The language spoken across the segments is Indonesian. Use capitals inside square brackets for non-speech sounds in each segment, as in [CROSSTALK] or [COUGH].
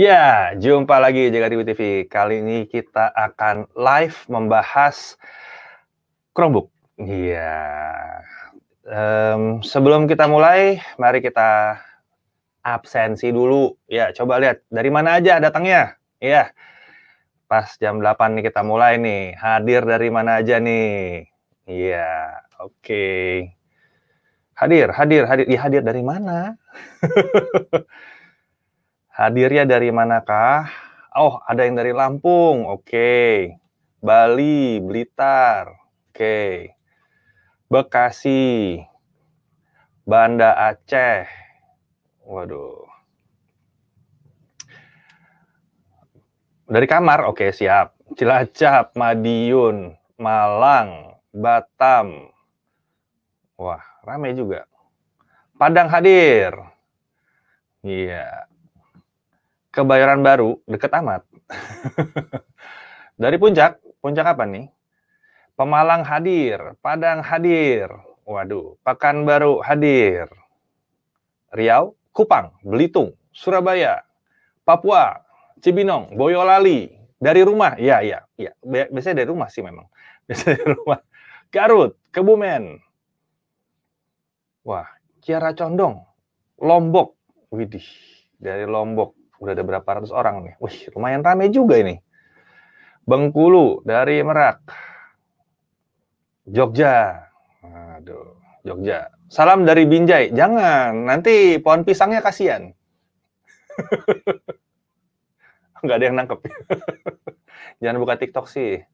Ya, jumpa lagi JKTV TV. Kali ini kita akan live membahas Chromebook. Iya. Um, sebelum kita mulai, mari kita absensi dulu. Ya, coba lihat dari mana aja datangnya. Iya. Pas jam 8 nih kita mulai nih. Hadir dari mana aja nih? Iya, oke. Okay. Hadir, hadir, hadir. Ya, hadir dari mana? [LAUGHS] Hadirnya dari manakah? Oh, ada yang dari Lampung. Oke. Okay. Bali, Blitar. Oke. Okay. Bekasi. Banda Aceh. Waduh. Dari kamar. Oke, okay, siap. Cilacap, Madiun, Malang, Batam. Wah, ramai juga. Padang hadir. Iya. Yeah. Kebayoran Baru deket amat. Dari puncak, puncak apa nih? Pemalang hadir, Padang hadir. Waduh, Pekanbaru hadir. Riau, Kupang, Belitung, Surabaya, Papua, Cibinong, Boyolali. Dari rumah, ya, ya, ya. Biasanya dari rumah sih memang. [LAUGHS] Biasanya dari rumah. Garut, Kebumen. Wah, Kiara Condong, Lombok. Widih, dari Lombok udah ada berapa ratus orang nih. Wih, lumayan rame juga ini. Bengkulu dari Merak. Jogja. Aduh, Jogja. Salam dari Binjai. Jangan, nanti pohon pisangnya kasihan. [LAUGHS] Nggak ada yang nangkep. [LAUGHS] Jangan buka TikTok sih. [LAUGHS]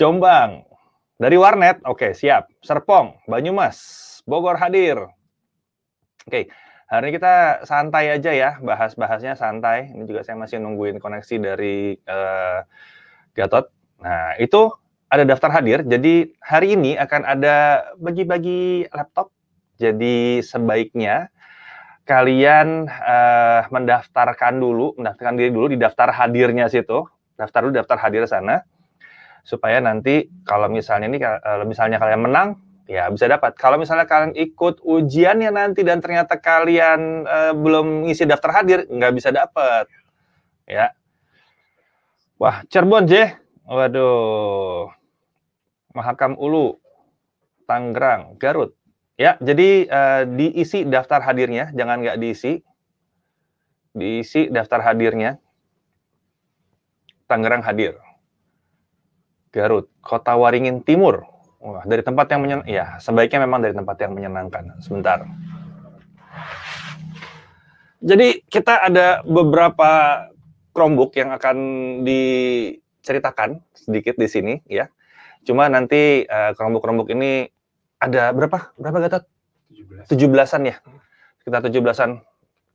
Jombang. Dari Warnet. Oke, siap. Serpong, Banyumas, Bogor hadir. Oke, Hari ini kita santai aja ya, bahas-bahasnya santai. Ini juga saya masih nungguin koneksi dari uh, Gatot. Nah, itu ada daftar hadir. Jadi hari ini akan ada bagi-bagi laptop. Jadi sebaiknya kalian uh, mendaftarkan dulu, mendaftarkan diri dulu di daftar hadirnya situ. Daftar dulu daftar hadir sana supaya nanti kalau misalnya ini kalau eh, misalnya kalian menang ya bisa dapat. Kalau misalnya kalian ikut ujiannya nanti dan ternyata kalian eh, belum ngisi daftar hadir, nggak bisa dapat. Ya. Wah, Cirebon, J. Waduh. Mahakam Ulu, Tangerang, Garut. Ya, jadi eh, diisi daftar hadirnya, jangan nggak diisi. Diisi daftar hadirnya. Tangerang hadir. Garut, Kota Waringin Timur, Wah, dari tempat yang menyenangkan. Ya, sebaiknya memang dari tempat yang menyenangkan. Sebentar. Jadi kita ada beberapa Chromebook yang akan diceritakan sedikit di sini ya. Cuma nanti eh, chromebook chromebook uh, ini ada berapa? Berapa Gatot? 17. 17-an ya. Kita 17-an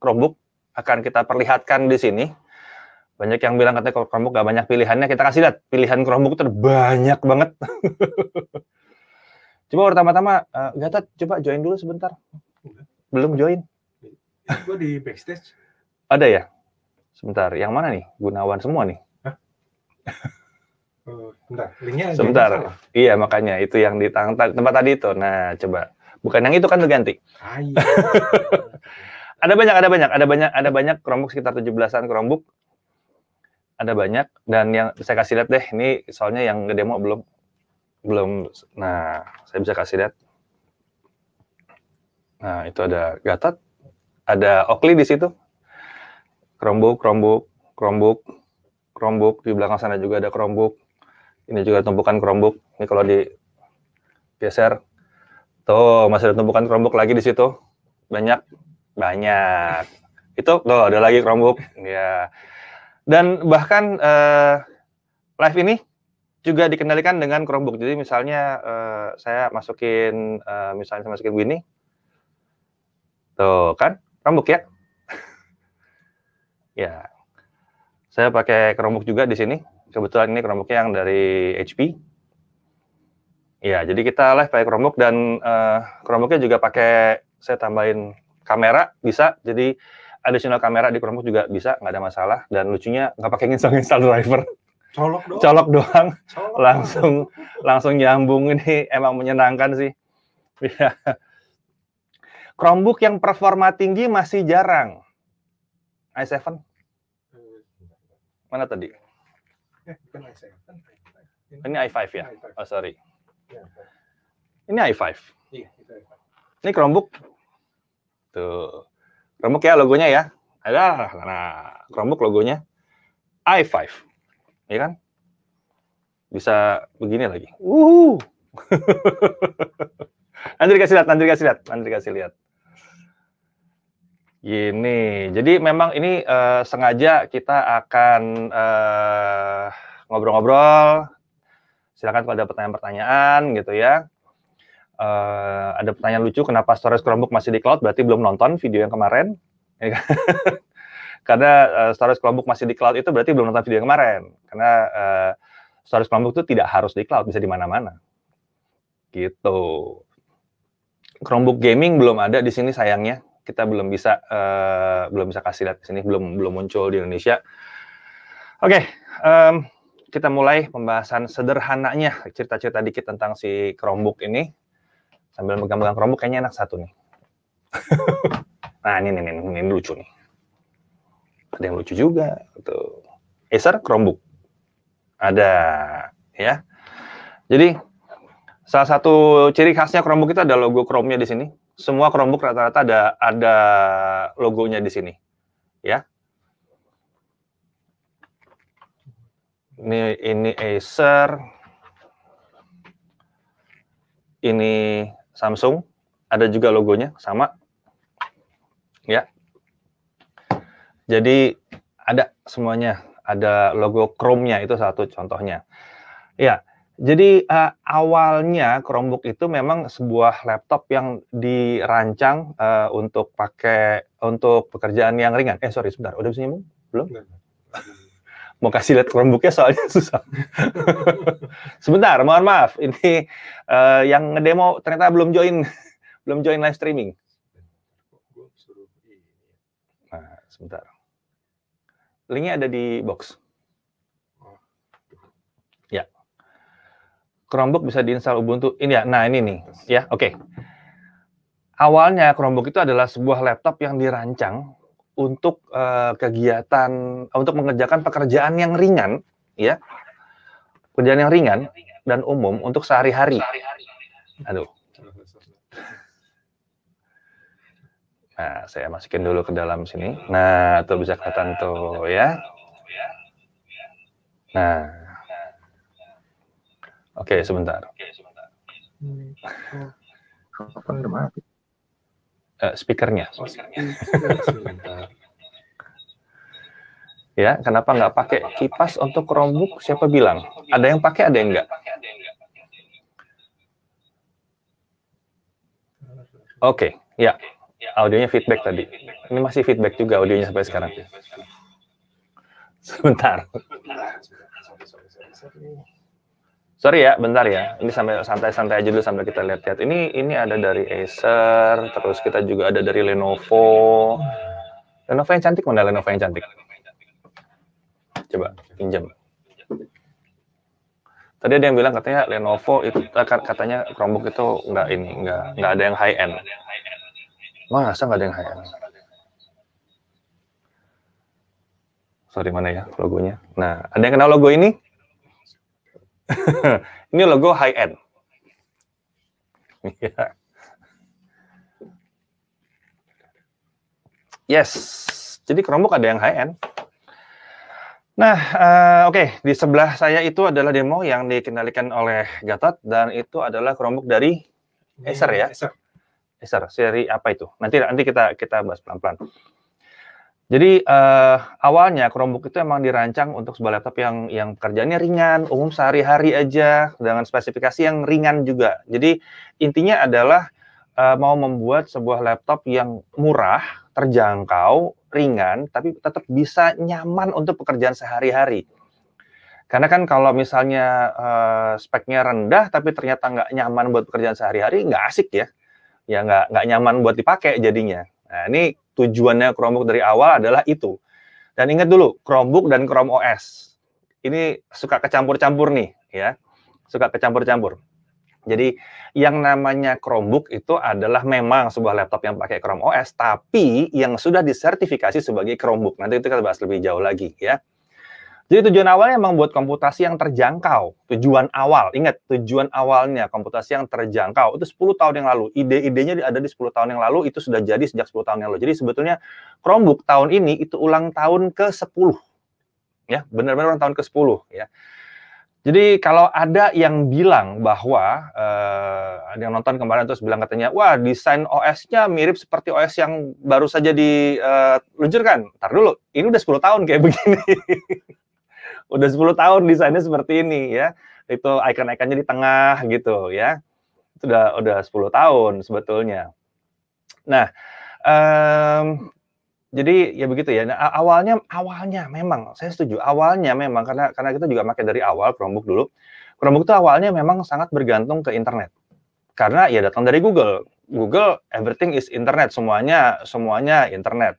Chromebook akan kita perlihatkan di sini banyak yang bilang katanya kalau Chromebook gak banyak pilihannya kita kasih lihat pilihan Chromebook terbanyak banget [LAUGHS] coba pertama-tama uh, Gatot coba join dulu sebentar belum join gue di backstage ada ya sebentar yang mana nih Gunawan semua nih oh, bentar linknya sebentar iya makanya itu yang di tempat tadi itu nah coba bukan yang itu kan terganti ganti ah, iya. [LAUGHS] ada banyak ada banyak ada banyak ada banyak Chromebook sekitar 17-an Chromebook ada banyak dan yang saya kasih lihat deh ini soalnya yang demo belum belum nah saya bisa kasih lihat nah itu ada Gatat ada Oakley di situ Chromebook Chromebook Chromebook Chromebook di belakang sana juga ada Chromebook ini juga tumpukan Chromebook ini kalau di geser tuh masih ada tumpukan Chromebook lagi di situ banyak banyak itu tuh ada lagi Chromebook ya dan bahkan uh, live ini juga dikendalikan dengan Chromebook. Jadi misalnya uh, saya masukin uh, misalnya saya masukin begini. Tuh kan, Chromebook ya. [LAUGHS] ya. Saya pakai Chromebook juga di sini. Kebetulan ini Chromebook yang dari HP. Ya, jadi kita live pakai Chromebook dan uh, Chromebooknya juga pakai saya tambahin kamera bisa. Jadi additional kamera di Chromebook juga bisa, nggak ada masalah. Dan lucunya nggak pakai install-install driver. Colok doang. Colok doang. Colok. Langsung langsung nyambung ini emang menyenangkan sih. Ya. Chromebook yang performa tinggi masih jarang. i7. Mana tadi? Eh, ini i5 ya? Oh sorry. Iya, ini i5. Iya, ini Chromebook. Tuh. Chromebook ya logonya ya. Ada karena Chromebook logonya i5. Ya kan? Bisa begini lagi. Uh, nanti [LAUGHS] dikasih lihat, nanti dikasih lihat, nanti dikasih lihat. Gini, jadi memang ini uh, sengaja kita akan eh, ngobrol-ngobrol. Uh, ngobrol -ngobrol. Silakan kalau ada pertanyaan-pertanyaan gitu ya. Uh, ada pertanyaan lucu, kenapa storage Chromebook masih di cloud? Berarti belum nonton video yang kemarin. [LAUGHS] Kan. Karena uh, storage Chromebook masih di cloud itu berarti belum nonton video yang kemarin. Karena uh, storage Chromebook itu tidak harus di cloud, bisa di mana-mana. Gitu. Chromebook gaming belum ada di sini sayangnya. Kita belum bisa uh, belum bisa kasih lihat di sini, belum belum muncul di Indonesia. Oke, okay, um, kita mulai pembahasan sederhananya cerita-cerita dikit tentang si Chromebook ini. Sambil megang-megang Chromebook kayaknya enak satu nih. [LAUGHS] nah, ini, ini, ini, ini lucu nih. Ada yang lucu juga. Tuh. Gitu. Acer Chromebook. Ada, ya. Jadi, salah satu ciri khasnya Chromebook itu ada logo Chrome-nya di sini. Semua Chromebook rata-rata ada ada logonya di sini. Ya. Ini ini Acer, ini Samsung, ada juga logonya sama. Ya. Jadi ada semuanya, ada logo Chrome-nya itu satu contohnya. Ya, jadi uh, awalnya Chromebook itu memang sebuah laptop yang dirancang uh, untuk pakai untuk pekerjaan yang ringan. Eh sorry sebentar, udah bisa nyambung? Belum? Belum mau kasih lihat Chromebooknya soalnya [LAUGHS] susah. Sebentar, mohon maaf, ini uh, yang ngedemo ternyata belum join, [LAUGHS] belum join live streaming. Nah, sebentar. Linknya ada di box. Ya, Chromebook bisa diinstal Ubuntu. Ini ya, nah ini nih, ya, oke. Okay. Awalnya Chromebook itu adalah sebuah laptop yang dirancang untuk uh, kegiatan untuk mengerjakan pekerjaan yang ringan ya pekerjaan yang ringan dan umum untuk sehari-hari aduh nah saya masukin dulu ke dalam sini nah tuh bisa kelihatan tuh ya nah oke okay, sebentar oke sebentar uh, speakernya. Oh, hmm. [LAUGHS] ya, kenapa nggak pakai kipas untuk Chromebook? Siapa bilang? Ada yang pakai, ada yang nggak? Oke, ya. okay, ya. Audionya feedback tadi. Ini masih feedback juga audionya sampai sekarang. Sebentar. Sorry ya, bentar ya. Ini sampai santai-santai aja dulu sambil kita lihat-lihat. Ini ini ada dari Acer, terus kita juga ada dari Lenovo. Lenovo yang cantik mana Lenovo yang cantik? Coba pinjam. Tadi ada yang bilang katanya Lenovo itu eh, katanya Chromebook itu nggak ini nggak nggak ada yang high end. Masa nggak ada yang high end? Sorry mana ya logonya? Nah, ada yang kenal logo ini? [LAUGHS] ini logo high end. Iya. Yes, jadi Chromebook ada yang high end. Nah, uh, oke, okay. di sebelah saya itu adalah demo yang dikendalikan oleh Gatot dan itu adalah Chromebook dari Acer ya. Acer. Acer seri apa itu? Nanti nanti kita kita bahas pelan-pelan. Jadi uh, awalnya Chromebook itu emang dirancang untuk sebuah laptop yang yang pekerjaannya ringan, umum sehari-hari aja dengan spesifikasi yang ringan juga. Jadi intinya adalah uh, mau membuat sebuah laptop yang murah, terjangkau, ringan tapi tetap bisa nyaman untuk pekerjaan sehari-hari. Karena kan kalau misalnya uh, speknya rendah tapi ternyata nggak nyaman buat pekerjaan sehari-hari, nggak asik ya. Ya nggak nggak nyaman buat dipakai jadinya. Nah, ini tujuannya Chromebook dari awal adalah itu. Dan ingat dulu, Chromebook dan Chrome OS ini suka kecampur-campur nih, ya, suka kecampur-campur. Jadi yang namanya Chromebook itu adalah memang sebuah laptop yang pakai Chrome OS, tapi yang sudah disertifikasi sebagai Chromebook. Nanti itu kita bahas lebih jauh lagi, ya. Jadi tujuan awalnya memang buat komputasi yang terjangkau. Tujuan awal, ingat tujuan awalnya komputasi yang terjangkau itu 10 tahun yang lalu. Ide-idenya ada di 10 tahun yang lalu itu sudah jadi sejak 10 tahun yang lalu. Jadi sebetulnya Chromebook tahun ini itu ulang tahun ke-10. Ya, benar-benar ulang tahun ke-10 ya. Jadi kalau ada yang bilang bahwa eh, ada yang nonton kemarin terus bilang katanya, wah desain OS-nya mirip seperti OS yang baru saja diluncurkan. Eh, Ntar dulu, ini udah 10 tahun kayak begini. [LAUGHS] udah 10 tahun desainnya seperti ini ya. Itu icon-iconnya di tengah gitu ya. sudah udah udah 10 tahun sebetulnya. Nah, um, jadi ya begitu ya. Nah, awalnya awalnya memang saya setuju. Awalnya memang karena karena kita juga pakai dari awal Chromebook dulu. Chromebook itu awalnya memang sangat bergantung ke internet. Karena ya datang dari Google. Google everything is internet, semuanya semuanya internet.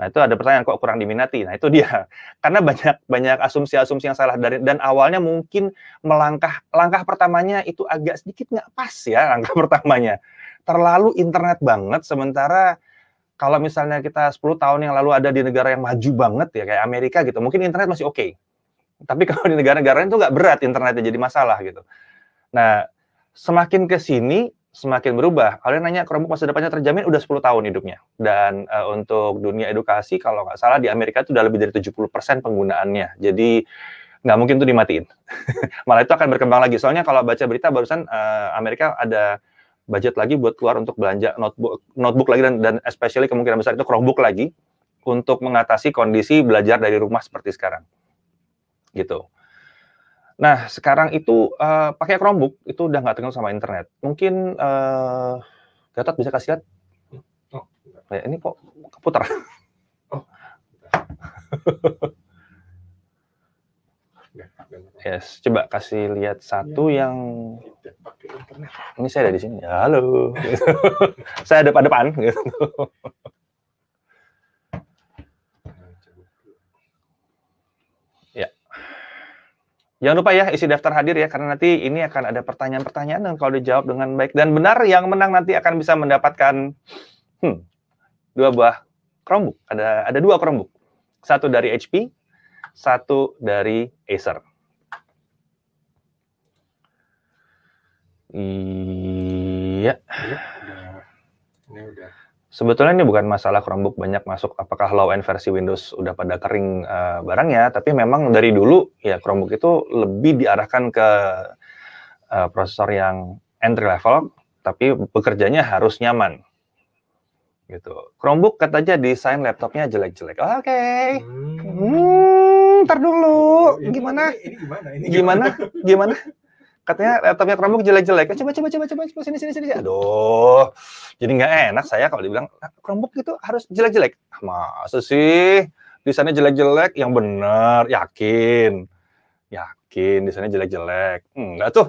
Nah, itu ada pertanyaan kok kurang diminati. Nah, itu dia. [LAUGHS] Karena banyak banyak asumsi-asumsi yang salah dari dan awalnya mungkin melangkah langkah pertamanya itu agak sedikit nggak pas ya [LAUGHS] langkah pertamanya. Terlalu internet banget sementara kalau misalnya kita 10 tahun yang lalu ada di negara yang maju banget ya kayak Amerika gitu, mungkin internet masih oke. Okay. Tapi [LAUGHS] kalau di negara-negara itu nggak berat internetnya jadi masalah gitu. Nah, semakin ke sini semakin berubah. Kalian nanya Chromebook masa depannya terjamin udah 10 tahun hidupnya. Dan uh, untuk dunia edukasi kalau nggak salah di Amerika itu udah lebih dari 70% penggunaannya. Jadi nggak mungkin tuh dimatiin. [LAUGHS] Malah itu akan berkembang lagi. Soalnya kalau baca berita barusan uh, Amerika ada budget lagi buat keluar untuk belanja notebook, notebook lagi dan, dan especially kemungkinan besar itu Chromebook lagi untuk mengatasi kondisi belajar dari rumah seperti sekarang. Gitu. Nah, sekarang itu uh, pakai Chromebook itu udah nggak tergantung sama internet. Mungkin uh, Gatot bisa kasih lihat. Oh, ya, ini kok keputar. [LAUGHS] Oh. [LAUGHS] yes, coba kasih lihat satu ya. yang ini saya ada di sini. halo. [LAUGHS] saya ada depan depan gitu. Jangan lupa ya isi daftar hadir ya karena nanti ini akan ada pertanyaan-pertanyaan dan kalau dijawab dengan baik dan benar yang menang nanti akan bisa mendapatkan hmm, dua buah Chromebook. Ada ada dua Chromebook. Satu dari HP, satu dari Acer. Iya. iya ini udah Sebetulnya ini bukan masalah Chromebook banyak masuk apakah low end versi Windows udah pada kering uh, barangnya, tapi memang dari dulu ya Chromebook itu lebih diarahkan ke uh, prosesor yang entry level tapi bekerjanya harus nyaman. Gitu. Chromebook kata aja desain laptopnya jelek-jelek. Oke. Okay. Hmm. Hmm, ntar dulu. Oh, ini, gimana? Ini, ini gimana? Ini gimana? Gimana? gimana? katanya laptopnya Chromebook jelek-jelek. Coba coba coba coba coba sini sini sini. Aduh. Jadi nggak enak saya kalau dibilang Chromebook itu harus jelek-jelek. masa sih Di sana jelek-jelek yang benar, yakin. Yakin di sana jelek-jelek. Enggak tuh.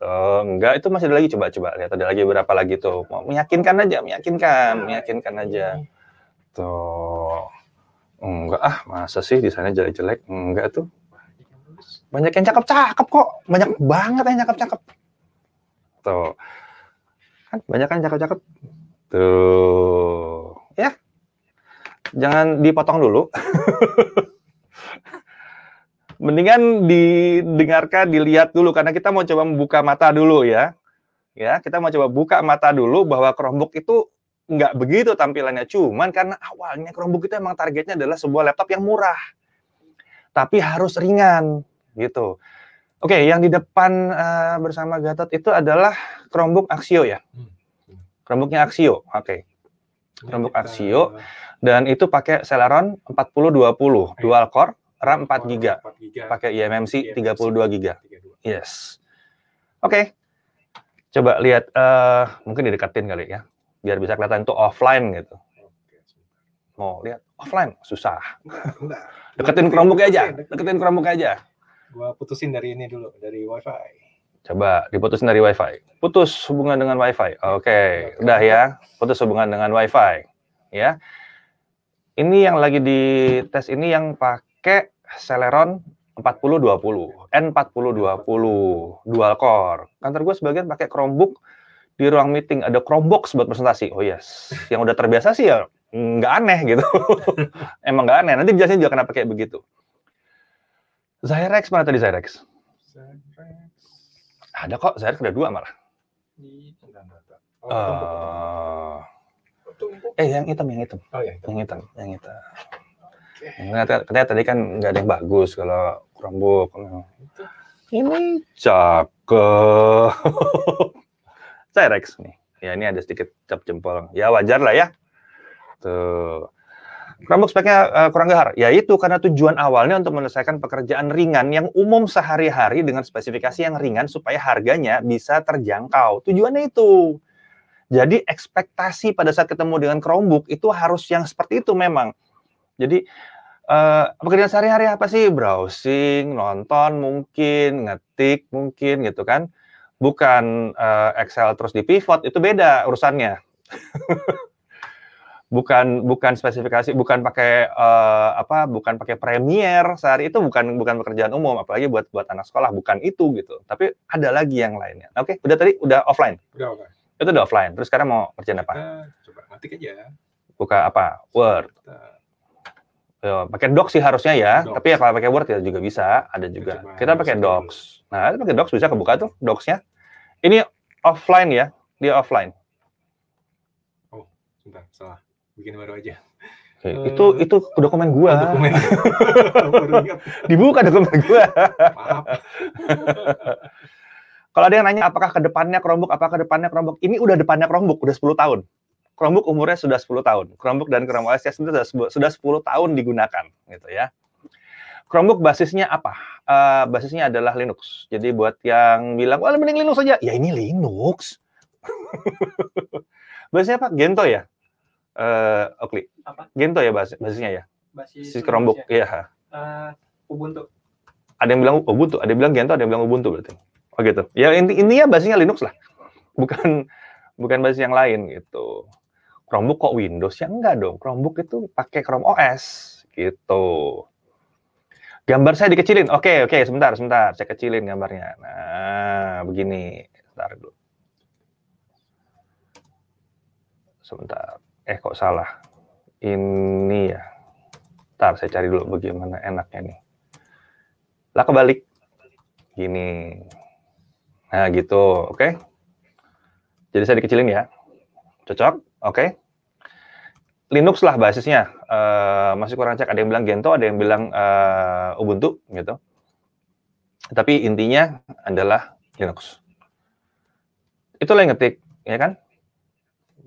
tuh. enggak itu masih ada lagi coba coba lihat ada lagi berapa lagi tuh. Mau Meyakinkan aja, meyakinkan, meyakinkan aja. Tuh. Enggak ah, masa sih di sana jelek-jelek? Enggak tuh banyak yang cakep-cakep kok. Banyak banget yang cakep-cakep. Tuh. Kan banyak yang cakep-cakep. Tuh. Ya. Jangan dipotong dulu. [LAUGHS] Mendingan didengarkan, dilihat dulu karena kita mau coba membuka mata dulu ya. Ya, kita mau coba buka mata dulu bahwa Chromebook itu nggak begitu tampilannya. Cuman karena awalnya Chromebook itu emang targetnya adalah sebuah laptop yang murah. Tapi harus ringan gitu. Oke, okay, yang di depan uh, bersama Gatot itu adalah Chromebook Axio ya. Hmm. Chromebooknya Axio, oke. Okay. Chromebook Axio dan itu pakai Celeron 4020 iya. dual core RAM 4 GB. Pakai eMMC 32 GB. Yes. Oke. Okay. Coba lihat uh, mungkin dideketin kali ya biar bisa kelihatan itu offline gitu. Mau lihat offline susah. Deketin Chromebook aja, deketin Chromebook aja. Gua putusin dari ini dulu, dari WiFi. Coba diputusin dari WiFi. Putus hubungan dengan WiFi. Oke, okay. udah ya. Putus hubungan dengan WiFi. Ya. Ini yang lagi di tes ini yang pakai Celeron 4020, N4020, dual core. Kantor gue sebagian pakai Chromebook di ruang meeting ada Chromebox buat presentasi. Oh yes, yang udah terbiasa sih ya nggak aneh gitu. [LAUGHS] Emang nggak aneh. Nanti biasanya juga kenapa kayak begitu. Zyrex mana tadi Zyrex? Zyrex. Ada kok, Zyrex ada dua malah. oh, uh, Eh, yang hitam, yang hitam. Oh, ya, hitam. Yang hitam, yang hitam. Okay. katanya tadi kan nggak ada yang bagus kalau Chromebook. Kalau... Ini cakep. [LAUGHS] Zyrex nih. Ya, ini ada sedikit cap jempol. Ya, wajar lah ya. Tuh. Chromebook speknya uh, kurang gahar, Ya itu karena tujuan awalnya untuk menyelesaikan pekerjaan ringan yang umum sehari-hari dengan spesifikasi yang ringan supaya harganya bisa terjangkau. Tujuannya itu. Jadi ekspektasi pada saat ketemu dengan Chromebook itu harus yang seperti itu memang. Jadi uh, pekerjaan sehari-hari apa sih? Browsing, nonton mungkin, ngetik mungkin gitu kan. Bukan uh, Excel terus di pivot, itu beda urusannya. [LAUGHS] bukan bukan spesifikasi bukan pakai uh, apa bukan pakai premier sehari itu bukan bukan pekerjaan umum apalagi buat buat anak sekolah bukan itu gitu tapi ada lagi yang lainnya oke okay, udah tadi udah offline udah offline itu udah offline terus sekarang mau kerjaan apa kita coba nanti aja buka apa word uh, pakai docs sih harusnya ya docs. tapi ya kalau pakai word ya juga bisa ada juga kita pakai docs nah nah pakai docs bisa kebuka tuh docsnya ini offline ya dia offline oh bentar salah bikin baru aja. Okay. Uh, eh, itu itu dokumen gua. Oh, dokumen. [LAUGHS] Dibuka dokumen gua. [LAUGHS] Kalau ada yang nanya apakah kedepannya Chromebook, apakah kedepannya Chromebook? Ini udah depannya Chromebook, udah 10 tahun. Chromebook umurnya sudah 10 tahun. Chromebook dan Chrome OS itu sudah, sudah 10 tahun digunakan, gitu ya. Chromebook basisnya apa? Uh, basisnya adalah Linux. Jadi buat yang bilang, wah mending Linux saja. Ya ini Linux. [LAUGHS] basisnya apa? Gento ya? eh uh, Oakley. Apa? Gento ya bahas basisnya ya. Basis si Chromebook, iya. Uh, Ubuntu. Ada yang bilang Ubuntu, ada yang bilang Gento, ada yang bilang Ubuntu berarti. Oh gitu. Ya ini ya basisnya Linux lah. Bukan bukan basis yang lain gitu. Chromebook kok Windows ya enggak dong. Chromebook itu pakai Chrome OS gitu. Gambar saya dikecilin. Oke, oke, sebentar, sebentar. Saya kecilin gambarnya. Nah, begini. Sebentar dulu. Sebentar eh kok salah ini ya ntar saya cari dulu bagaimana enaknya nih lah kebalik gini nah gitu oke okay? jadi saya dikecilin ya cocok oke okay? Linux lah basisnya uh, masih kurang cek ada yang bilang Gento ada yang bilang uh, Ubuntu gitu tapi intinya adalah Linux itulah yang ngetik ya kan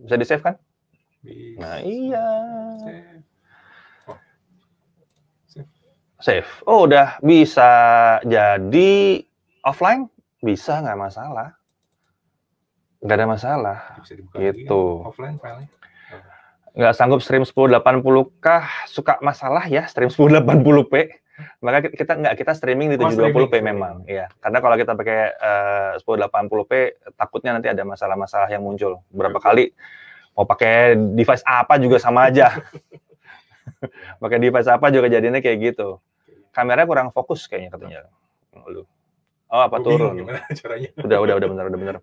bisa di save kan Nah, iya. Save. Oh. Save. Oh, udah bisa jadi offline bisa nggak masalah. Nggak ada masalah. itu ya, offline file Nggak sanggup stream 1080k, suka masalah ya stream 1080p maka kita nggak kita streaming di 720p memang ya karena kalau kita pakai eh, uh, 1080p takutnya nanti ada masalah-masalah yang muncul berapa kali mau pakai device apa juga sama aja [LAUGHS] pakai device apa juga jadinya kayak gitu kameranya kurang fokus kayaknya katanya lu oh apa turun [LAUGHS] udah udah udah bener udah bener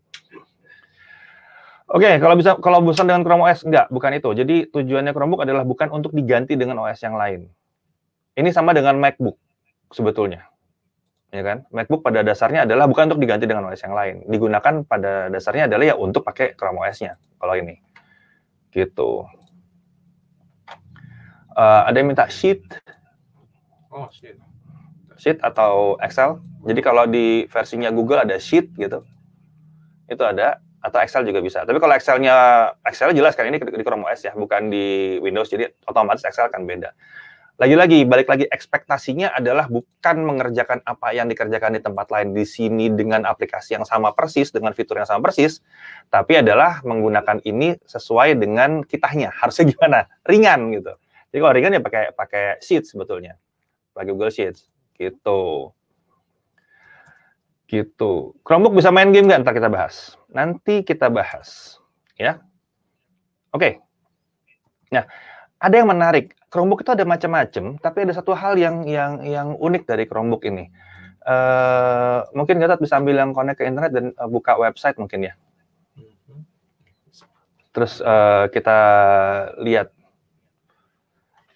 Oke, okay, kalau bisa kalau bosan dengan Chrome OS enggak, bukan itu. Jadi tujuannya Chromebook adalah bukan untuk diganti dengan OS yang lain. Ini sama dengan MacBook sebetulnya. Ya kan? MacBook pada dasarnya adalah bukan untuk diganti dengan OS yang lain. Digunakan pada dasarnya adalah ya untuk pakai Chrome OS-nya kalau ini gitu. Uh, ada yang minta sheet. Oh, sheet. Sheet atau Excel. Jadi kalau di versinya Google ada sheet gitu. Itu ada atau Excel juga bisa. Tapi kalau Excelnya Excel jelas kan ini di Chrome OS ya, bukan di Windows. Jadi otomatis Excel akan beda lagi-lagi balik lagi ekspektasinya adalah bukan mengerjakan apa yang dikerjakan di tempat lain di sini dengan aplikasi yang sama persis dengan fitur yang sama persis tapi adalah menggunakan ini sesuai dengan kitahnya [LAUGHS] harusnya gimana ringan gitu jadi kalau ringan ya pakai pakai sheets sebetulnya pakai Google Sheets gitu gitu Chromebook bisa main game nggak ntar kita bahas nanti kita bahas ya oke okay. nah ada yang menarik. Chromebook itu ada macam-macam, tapi ada satu hal yang yang yang unik dari Chromebook ini. Uh, mungkin Gatot bisa ambil yang connect ke internet dan uh, buka website mungkin ya. Terus uh, kita lihat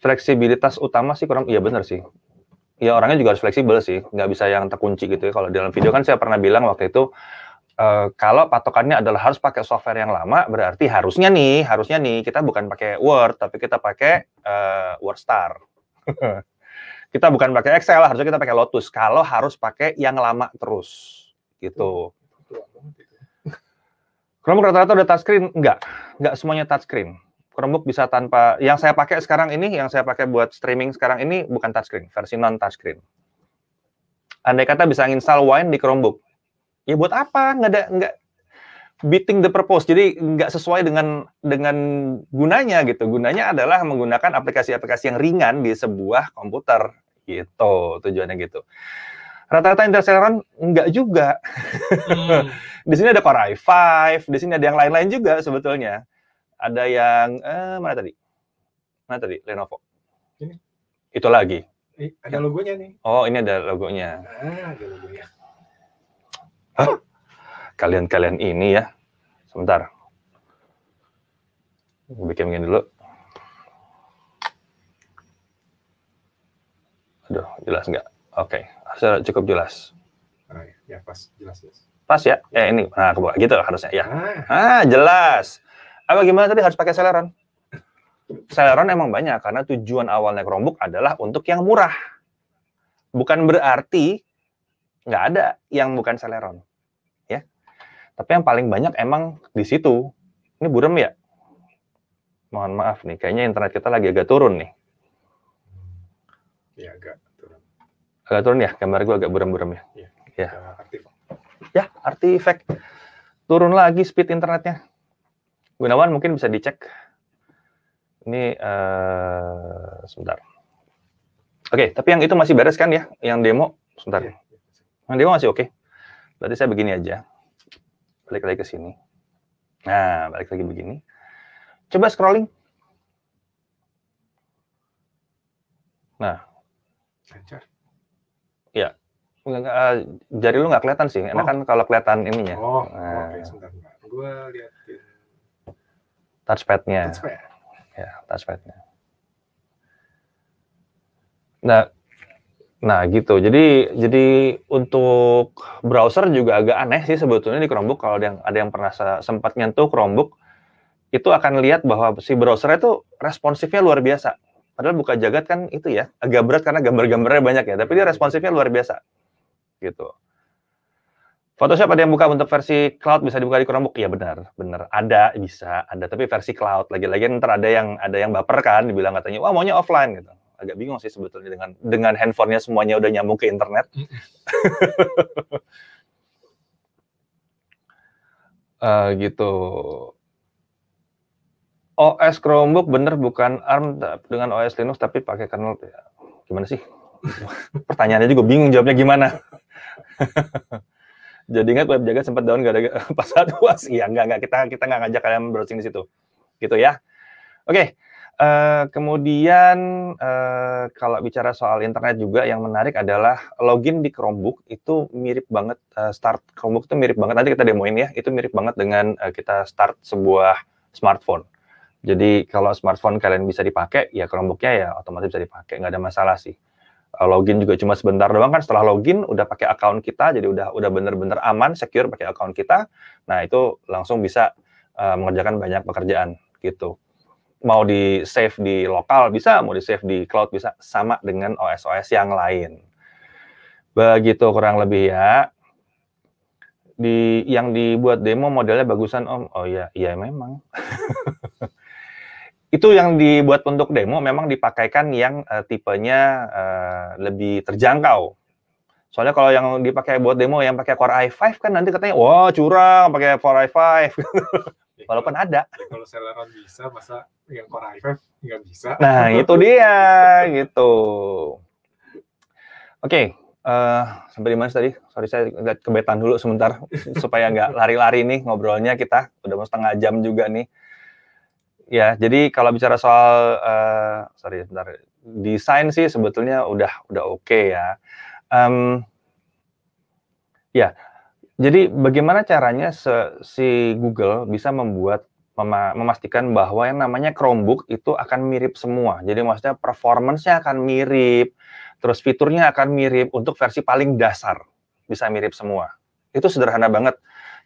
fleksibilitas utama sih kurang, iya benar sih. Ya orangnya juga harus fleksibel sih, nggak bisa yang terkunci gitu ya. Kalau dalam video kan saya pernah bilang waktu itu Eh, kalau patokannya adalah harus pakai software yang lama, berarti harusnya nih, harusnya nih kita bukan pakai Word, tapi kita pakai uh, eh, WordStar. [LAUGHS] kita bukan pakai Excel, harusnya kita pakai Lotus. Kalau harus pakai yang lama terus, gitu. Hmm, ya. [LAUGHS] Chromebook rata-rata udah touchscreen? Enggak, enggak semuanya touchscreen. Chromebook bisa tanpa, yang saya pakai sekarang ini, yang saya pakai buat streaming sekarang ini bukan touchscreen, versi non touchscreen. Andai kata bisa install Wine di Chromebook, ya buat apa nggak ada nggak beating the purpose jadi nggak sesuai dengan dengan gunanya gitu gunanya adalah menggunakan aplikasi-aplikasi yang ringan di sebuah komputer gitu tujuannya gitu rata-rata interceleron nggak juga. Hmm. [LAUGHS] di sini ada Core i5, di sini ada yang lain-lain juga sebetulnya. Ada yang eh, mana tadi? Mana tadi? Lenovo. Ini. Itu lagi. Ada logonya nih. Oh, ini ada logonya. Ah, ada logonya. Hah? Kalian-kalian ini ya. Sebentar. Bikin begini dulu. Aduh, jelas nggak? Oke, okay. cukup jelas. Ah, iya, ya, pas. Jelas, jelas. Pas ya? Eh, ini. Nah, kebuka. Gitu harusnya. Ya. Ah, ah jelas. Apa gimana tadi harus pakai seleran? Seleran emang banyak, karena tujuan awal naik rombuk adalah untuk yang murah. Bukan berarti nggak ada yang bukan seleron. Tapi yang paling banyak emang di situ. Ini buram ya? Mohon maaf nih, kayaknya internet kita lagi agak turun nih. Ya, agak turun. Agak turun ya, gambar gue agak buram-buram ya. Ya, ya. Aktif. ya, artifact. Turun lagi speed internetnya. Gunawan mungkin bisa dicek. Ini, uh, sebentar. Oke, tapi yang itu masih beres kan ya? Yang demo, sebentar. Iya, iya, iya. Yang demo masih oke. Okay. Berarti saya begini aja balik lagi ke sini. Nah, balik lagi begini. Coba scrolling. Nah. Lancar. Ya. Uh, jari lu nggak kelihatan sih. Enak oh. kan kalau kelihatan ininya. Oh, nah. oke. Okay, sebentar. Gue liatin. Touchpad-nya. Touchpad. Ya, touchpad-nya. Nah, Nah gitu, jadi jadi untuk browser juga agak aneh sih sebetulnya di Chromebook kalau ada yang ada yang pernah sempat nyentuh Chromebook itu akan lihat bahwa si browser itu responsifnya luar biasa. Padahal buka jagat kan itu ya agak berat karena gambar-gambarnya banyak ya, tapi dia responsifnya luar biasa gitu. Photoshop ada yang buka untuk versi cloud bisa dibuka di Chromebook? Iya benar, benar. Ada bisa, ada tapi versi cloud. Lagi-lagi ntar ada yang ada yang baper kan dibilang katanya, "Wah, maunya offline" gitu agak bingung sih sebetulnya dengan dengan handphonenya semuanya udah nyambung ke internet. uh, [LAUGHS] gitu. OS Chromebook bener bukan ARM dengan OS Linux tapi pakai kernel. ya. Gimana sih? [LAUGHS] Pertanyaannya juga bingung jawabnya gimana. [LAUGHS] Jadi ingat web jaga sempat down gara-gara pas saat uas. Iya, enggak enggak kita kita enggak ngajak kalian browsing di situ. Gitu ya. Oke. Okay. Uh, kemudian uh, kalau bicara soal internet juga yang menarik adalah login di Chromebook itu mirip banget uh, start Chromebook itu mirip banget nanti kita demoin ya itu mirip banget dengan uh, kita start sebuah smartphone. Jadi kalau smartphone kalian bisa dipakai ya Chromebooknya ya otomatis bisa dipakai nggak ada masalah sih. Uh, login juga cuma sebentar doang kan setelah login udah pakai account kita jadi udah udah bener-bener aman secure pakai account kita. Nah itu langsung bisa uh, mengerjakan banyak pekerjaan gitu mau di save di lokal bisa, mau di save di cloud bisa, sama dengan OS-OS yang lain. Begitu kurang lebih ya. Di yang dibuat demo modelnya bagusan Om. Oh ya, iya memang. [LAUGHS] itu yang dibuat untuk demo memang dipakaikan yang uh, tipenya uh, lebih terjangkau. Soalnya kalau yang dipakai buat demo yang pakai Core i5 kan nanti katanya wah curang pakai Core i5. [LAUGHS] Ya, Walaupun kalau, ada. Ya, kalau Celeron bisa, masa yang Core i5 nggak bisa. Nah, [LAUGHS] itu dia gitu. Oke, okay, uh, eh, sampai di mana tadi? Sorry saya lihat kebetan dulu sebentar [LAUGHS] supaya nggak lari-lari nih ngobrolnya kita udah mau setengah jam juga nih. Ya, jadi kalau bicara soal uh, sorry sebentar desain sih sebetulnya udah udah oke okay ya. Um, ya, jadi bagaimana caranya se si Google bisa membuat memastikan bahwa yang namanya Chromebook itu akan mirip semua. Jadi maksudnya performance akan mirip, terus fiturnya akan mirip untuk versi paling dasar bisa mirip semua. Itu sederhana banget.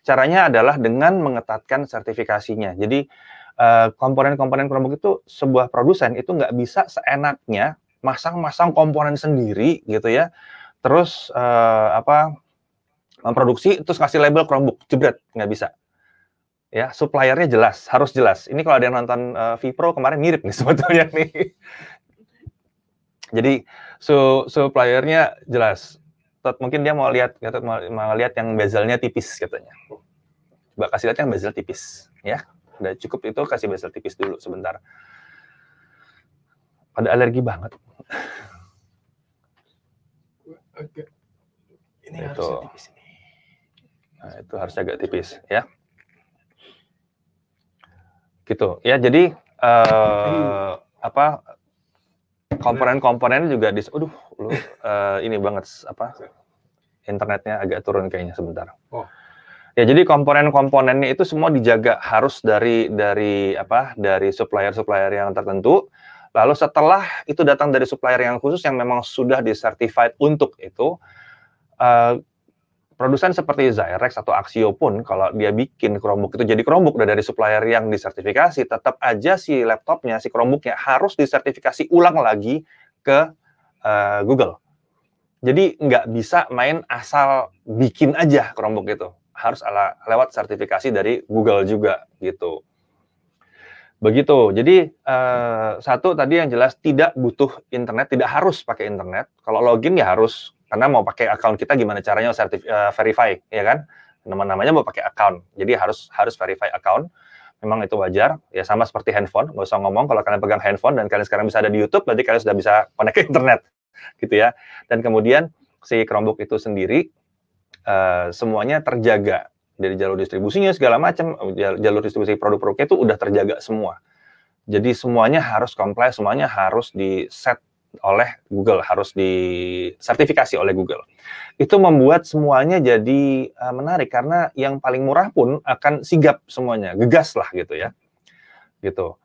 Caranya adalah dengan mengetatkan sertifikasinya. Jadi eh, komponen-komponen Chromebook itu sebuah produsen itu nggak bisa seenaknya masang-masang komponen sendiri gitu ya. Terus eh, apa memproduksi terus kasih label Chromebook jebret nggak bisa ya suppliernya jelas harus jelas ini kalau ada yang nonton uh, Vipro kemarin mirip nih [LAUGHS] sebetulnya nih jadi su suppliernya jelas Tot, mungkin dia mau lihat ya, mau, mau lihat yang bezelnya tipis katanya coba kasih lihat yang bezel tipis ya udah cukup itu kasih bezel tipis dulu sebentar ada alergi banget ini itu. harusnya tipis ini Nah, itu harus agak tipis ya. Gitu. Ya, jadi uh, apa komponen-komponen juga dis aduh uh, ini banget apa internetnya agak turun kayaknya sebentar. Oh. Ya jadi komponen-komponennya itu semua dijaga harus dari dari apa dari supplier-supplier yang tertentu. Lalu setelah itu datang dari supplier yang khusus yang memang sudah disertified untuk itu, uh, Produsen seperti Zyrex atau Axio pun kalau dia bikin Chromebook itu jadi Chromebook udah dari supplier yang disertifikasi, tetap aja si laptopnya, si Chromebooknya harus disertifikasi ulang lagi ke uh, Google. Jadi nggak bisa main asal bikin aja Chromebook itu, harus ala, lewat sertifikasi dari Google juga gitu. Begitu. Jadi uh, satu tadi yang jelas tidak butuh internet, tidak harus pakai internet. Kalau login ya harus karena mau pakai account kita gimana caranya sertif, uh, verify ya kan nama namanya mau pakai account jadi harus harus verify account memang itu wajar ya sama seperti handphone nggak usah ngomong kalau kalian pegang handphone dan kalian sekarang bisa ada di YouTube berarti kalian sudah bisa connect ke internet gitu ya dan kemudian si Chromebook itu sendiri uh, semuanya terjaga dari jalur distribusinya segala macam jalur distribusi produk-produknya itu udah terjaga semua jadi semuanya harus comply semuanya harus di set oleh Google, harus disertifikasi oleh Google. Itu membuat semuanya jadi uh, menarik karena yang paling murah pun akan sigap semuanya, gegas lah gitu ya. Gitu.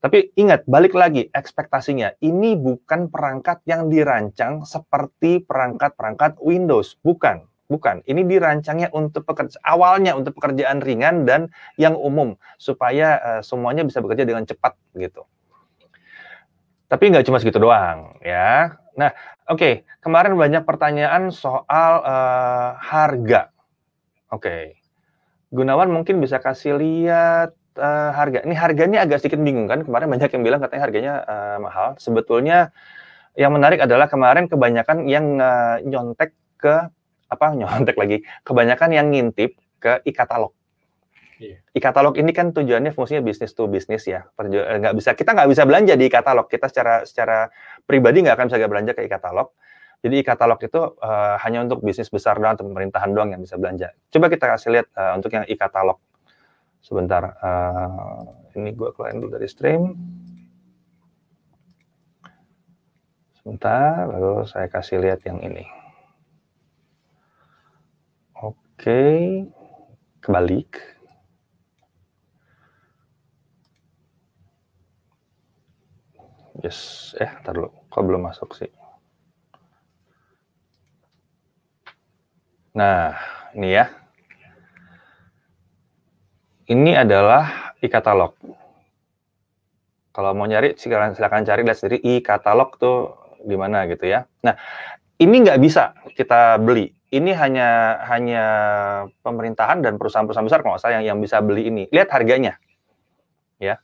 Tapi ingat, balik lagi ekspektasinya. Ini bukan perangkat yang dirancang seperti perangkat-perangkat Windows, bukan. Bukan, ini dirancangnya untuk pekerja awalnya untuk pekerjaan ringan dan yang umum supaya uh, semuanya bisa bekerja dengan cepat gitu. Tapi nggak cuma segitu doang, ya. Nah, oke, okay. kemarin banyak pertanyaan soal uh, harga. Oke, okay. Gunawan mungkin bisa kasih lihat uh, harga. Ini harganya agak sedikit bingung kan? Kemarin banyak yang bilang katanya harganya uh, mahal. Sebetulnya yang menarik adalah kemarin kebanyakan yang uh, nyontek ke apa nyontek lagi, kebanyakan yang ngintip ke e-katalog Iya. e-katalog ini kan tujuannya fungsinya bisnis to bisnis ya. Eh, nggak bisa kita nggak bisa belanja di e-katalog. Kita secara secara pribadi nggak akan bisa belanja ke e-katalog. Jadi e-katalog itu uh, hanya untuk bisnis besar doang, untuk pemerintahan doang yang bisa belanja. Coba kita kasih lihat uh, untuk yang e-katalog. Sebentar, uh, ini gue keluarin dulu dari stream. Sebentar, lalu saya kasih lihat yang ini. Oke, kebalik. Yes, eh ntar dulu, kok belum masuk sih? Nah, ini ya. Ini adalah e-katalog. Kalau mau nyari, silakan, silakan cari lihat sendiri e-katalog tuh di mana gitu ya. Nah, ini nggak bisa kita beli. Ini hanya hanya pemerintahan dan perusahaan-perusahaan besar kalau nggak yang, yang bisa beli ini. Lihat harganya, ya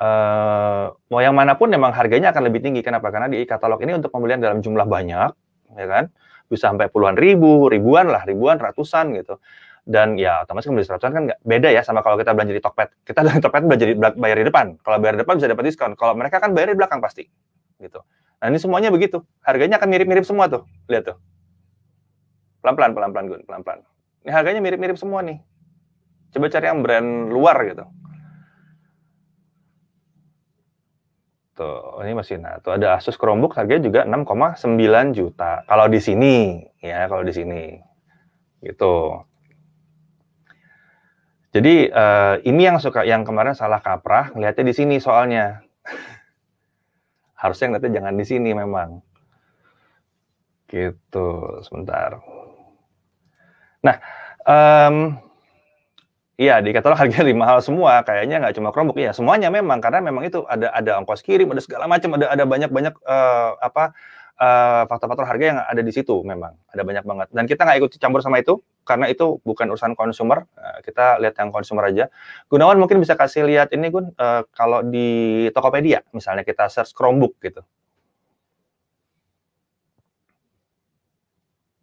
uh, mau yang manapun memang harganya akan lebih tinggi. Kenapa? Karena di katalog ini untuk pembelian dalam jumlah banyak, ya kan? Bisa sampai puluhan ribu, ribuan lah, ribuan, ratusan gitu. Dan ya otomatis membeli kan ratusan kan nggak beda ya sama kalau kita belanja di Tokped. Kita di Tokped belanja di, bayar di depan. Kalau bayar di depan bisa dapat diskon. Kalau mereka kan bayar di belakang pasti, gitu. Nah ini semuanya begitu. Harganya akan mirip-mirip semua tuh. Lihat tuh. Pelan-pelan, pelan-pelan, Gun. Pelan-pelan. Ini harganya mirip-mirip semua nih. Coba cari yang brand luar gitu. Tuh, gitu. oh, ini masih nah, tuh ada Asus Chromebook harganya juga 6,9 juta. Kalau di sini, ya, kalau di sini. Gitu. Jadi uh, ini yang suka yang kemarin salah kaprah ngelihatnya di sini soalnya. [LAUGHS] Harusnya ngeliatnya jangan di sini memang. Gitu, sebentar. Nah, um, Iya, di katalog [LAUGHS] harganya lebih mahal semua. Kayaknya nggak cuma Chromebook, ya semuanya memang karena memang itu ada ada ongkos kirim, ada segala macam, ada ada banyak banyak uh, eh, apa eh, faktor-faktor uh, harga yang ada di situ memang ada banyak banget. Dan kita nggak ikut campur sama itu karena itu bukan urusan konsumer. Uh, eh, kita lihat yang konsumer aja. Gunawan mungkin bisa kasih lihat ini Gun uh, kalau di Tokopedia misalnya kita search Chromebook gitu.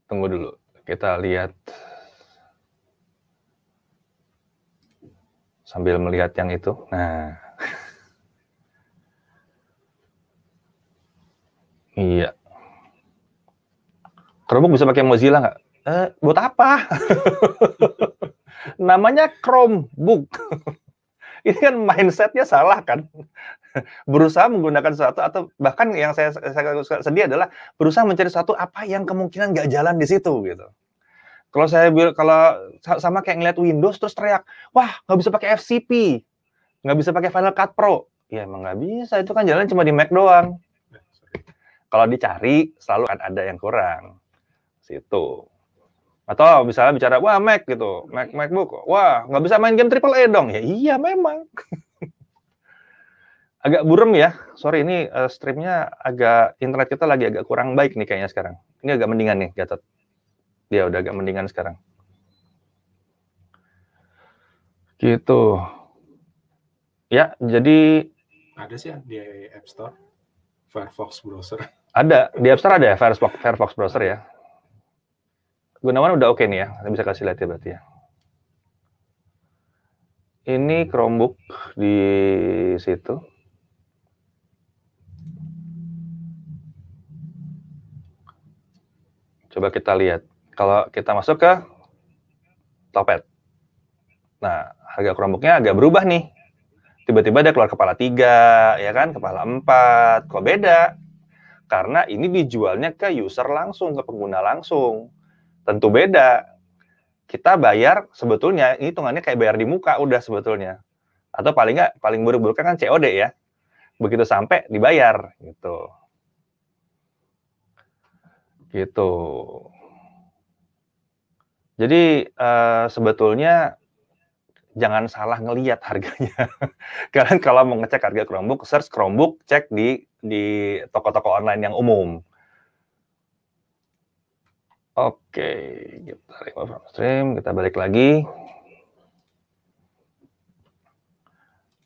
Tunggu dulu, kita lihat. sambil melihat yang itu. Nah. [LAUGHS] iya. Chromebook bisa pakai Mozilla nggak? Eh, buat apa? [LAUGHS] Namanya Chromebook. [LAUGHS] Ini kan mindsetnya salah kan? berusaha menggunakan sesuatu atau bahkan yang saya, saya sedih adalah berusaha mencari sesuatu apa yang kemungkinan nggak jalan di situ gitu. Kalau saya kalau sama kayak ngeliat Windows terus teriak, wah nggak bisa pakai FCP, nggak bisa pakai Final Cut Pro. Ya emang nggak bisa, itu kan jalan cuma di Mac doang. Ya, kalau dicari selalu kan ada yang kurang, situ. Atau misalnya bicara, wah Mac gitu, Mac MacBook, wah nggak bisa main game triple A dong. Ya iya memang. [LAUGHS] agak burem ya, sorry ini uh, streamnya agak internet kita lagi agak kurang baik nih kayaknya sekarang. Ini agak mendingan nih, Gatot dia udah agak mendingan sekarang. Gitu. Ya, jadi ada sih ya di App Store Firefox browser. Ada, di App Store ada ya Firefox Firefox browser ya. Gunawan udah oke okay nih ya. Kita bisa kasih lihat ya berarti ya. Ini Chromebook di situ. Coba kita lihat. Kalau kita masuk ke Topet. Nah, harga Chromebooknya agak berubah nih. Tiba-tiba ada keluar kepala tiga, ya kan, kepala empat, kok beda? Karena ini dijualnya ke user langsung, ke pengguna langsung. Tentu beda. Kita bayar sebetulnya, ini hitungannya kayak bayar di muka udah sebetulnya. Atau paling nggak, paling buruk buruknya kan COD ya. Begitu sampai dibayar, gitu. Gitu. Jadi uh, sebetulnya jangan salah ngelihat harganya. [LAUGHS] Kalian kalau mau ngecek harga Chromebook, search Chromebook, cek di di toko-toko online yang umum. Oke, okay. kita remove from stream, kita balik lagi.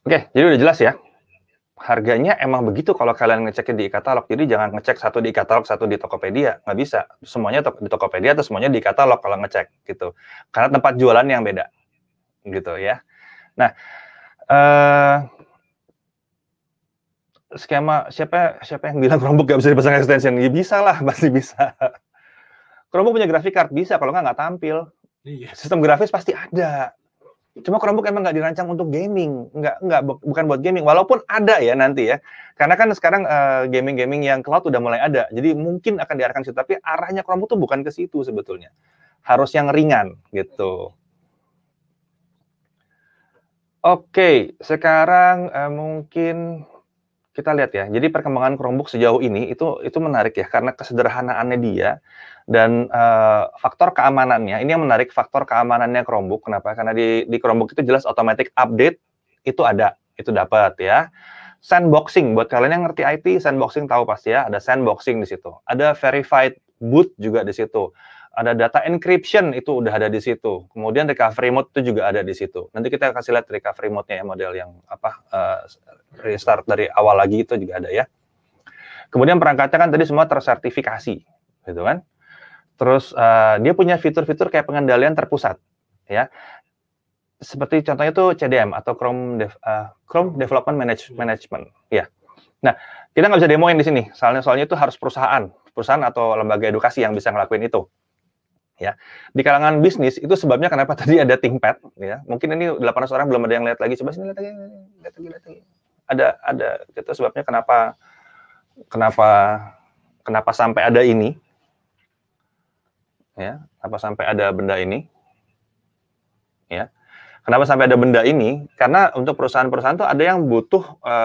Oke, jadi udah jelas ya harganya emang begitu kalau kalian ngeceknya di e-katalog. Jadi jangan ngecek satu di e-katalog, satu di Tokopedia. Nggak bisa. Semuanya di Tokopedia atau semuanya di e-katalog kalau ngecek gitu. Karena tempat jualan yang beda. Gitu ya. Nah, uh, skema siapa siapa yang bilang Chromebook gak bisa dipasang extension? Ya bisa lah, [LAUGHS] pasti bisa. Chromebook punya grafik card bisa, kalau nggak nggak tampil. Iya. Sistem grafis pasti ada Cuma Chromebook emang nggak dirancang untuk gaming, nggak nggak bukan buat gaming. Walaupun ada ya nanti ya, karena kan sekarang eh, gaming-gaming uh, yang cloud udah mulai ada, jadi mungkin akan diarahkan situ. Tapi arahnya Chromebook tuh bukan ke situ sebetulnya, harus yang ringan gitu. Oke, okay, sekarang uh, mungkin kita lihat ya. Jadi perkembangan Chromebook sejauh ini itu itu menarik ya karena kesederhanaannya dia dan uh, faktor keamanannya. Ini yang menarik faktor keamanannya Chromebook. Kenapa? Karena di di Chromebook itu jelas automatic update itu ada, itu dapat ya. Sandboxing buat kalian yang ngerti IT, sandboxing tahu pasti ya, ada sandboxing di situ. Ada verified boot juga di situ ada data encryption itu udah ada di situ. Kemudian recovery mode itu juga ada di situ. Nanti kita kasih lihat recovery mode-nya ya model yang apa uh, restart dari awal lagi itu juga ada ya. Kemudian perangkatnya kan tadi semua tersertifikasi, gitu kan. Terus uh, dia punya fitur-fitur kayak pengendalian terpusat, ya. Seperti contohnya itu CDM atau Chrome Dev, uh, Chrome Development Manage, Management, ya. Nah, kita nggak bisa demoin di sini, soalnya soalnya itu harus perusahaan, perusahaan atau lembaga edukasi yang bisa ngelakuin itu ya. Di kalangan bisnis itu sebabnya kenapa tadi ada ThinkPad ya. Mungkin ini 800 orang belum ada yang lihat lagi. Coba sini lihat lagi, lihat lagi, lihat lagi. Ada ada itu sebabnya kenapa kenapa kenapa sampai ada ini? Ya, kenapa sampai ada benda ini? Ya. Kenapa sampai ada benda ini? Karena untuk perusahaan-perusahaan itu ada yang butuh e,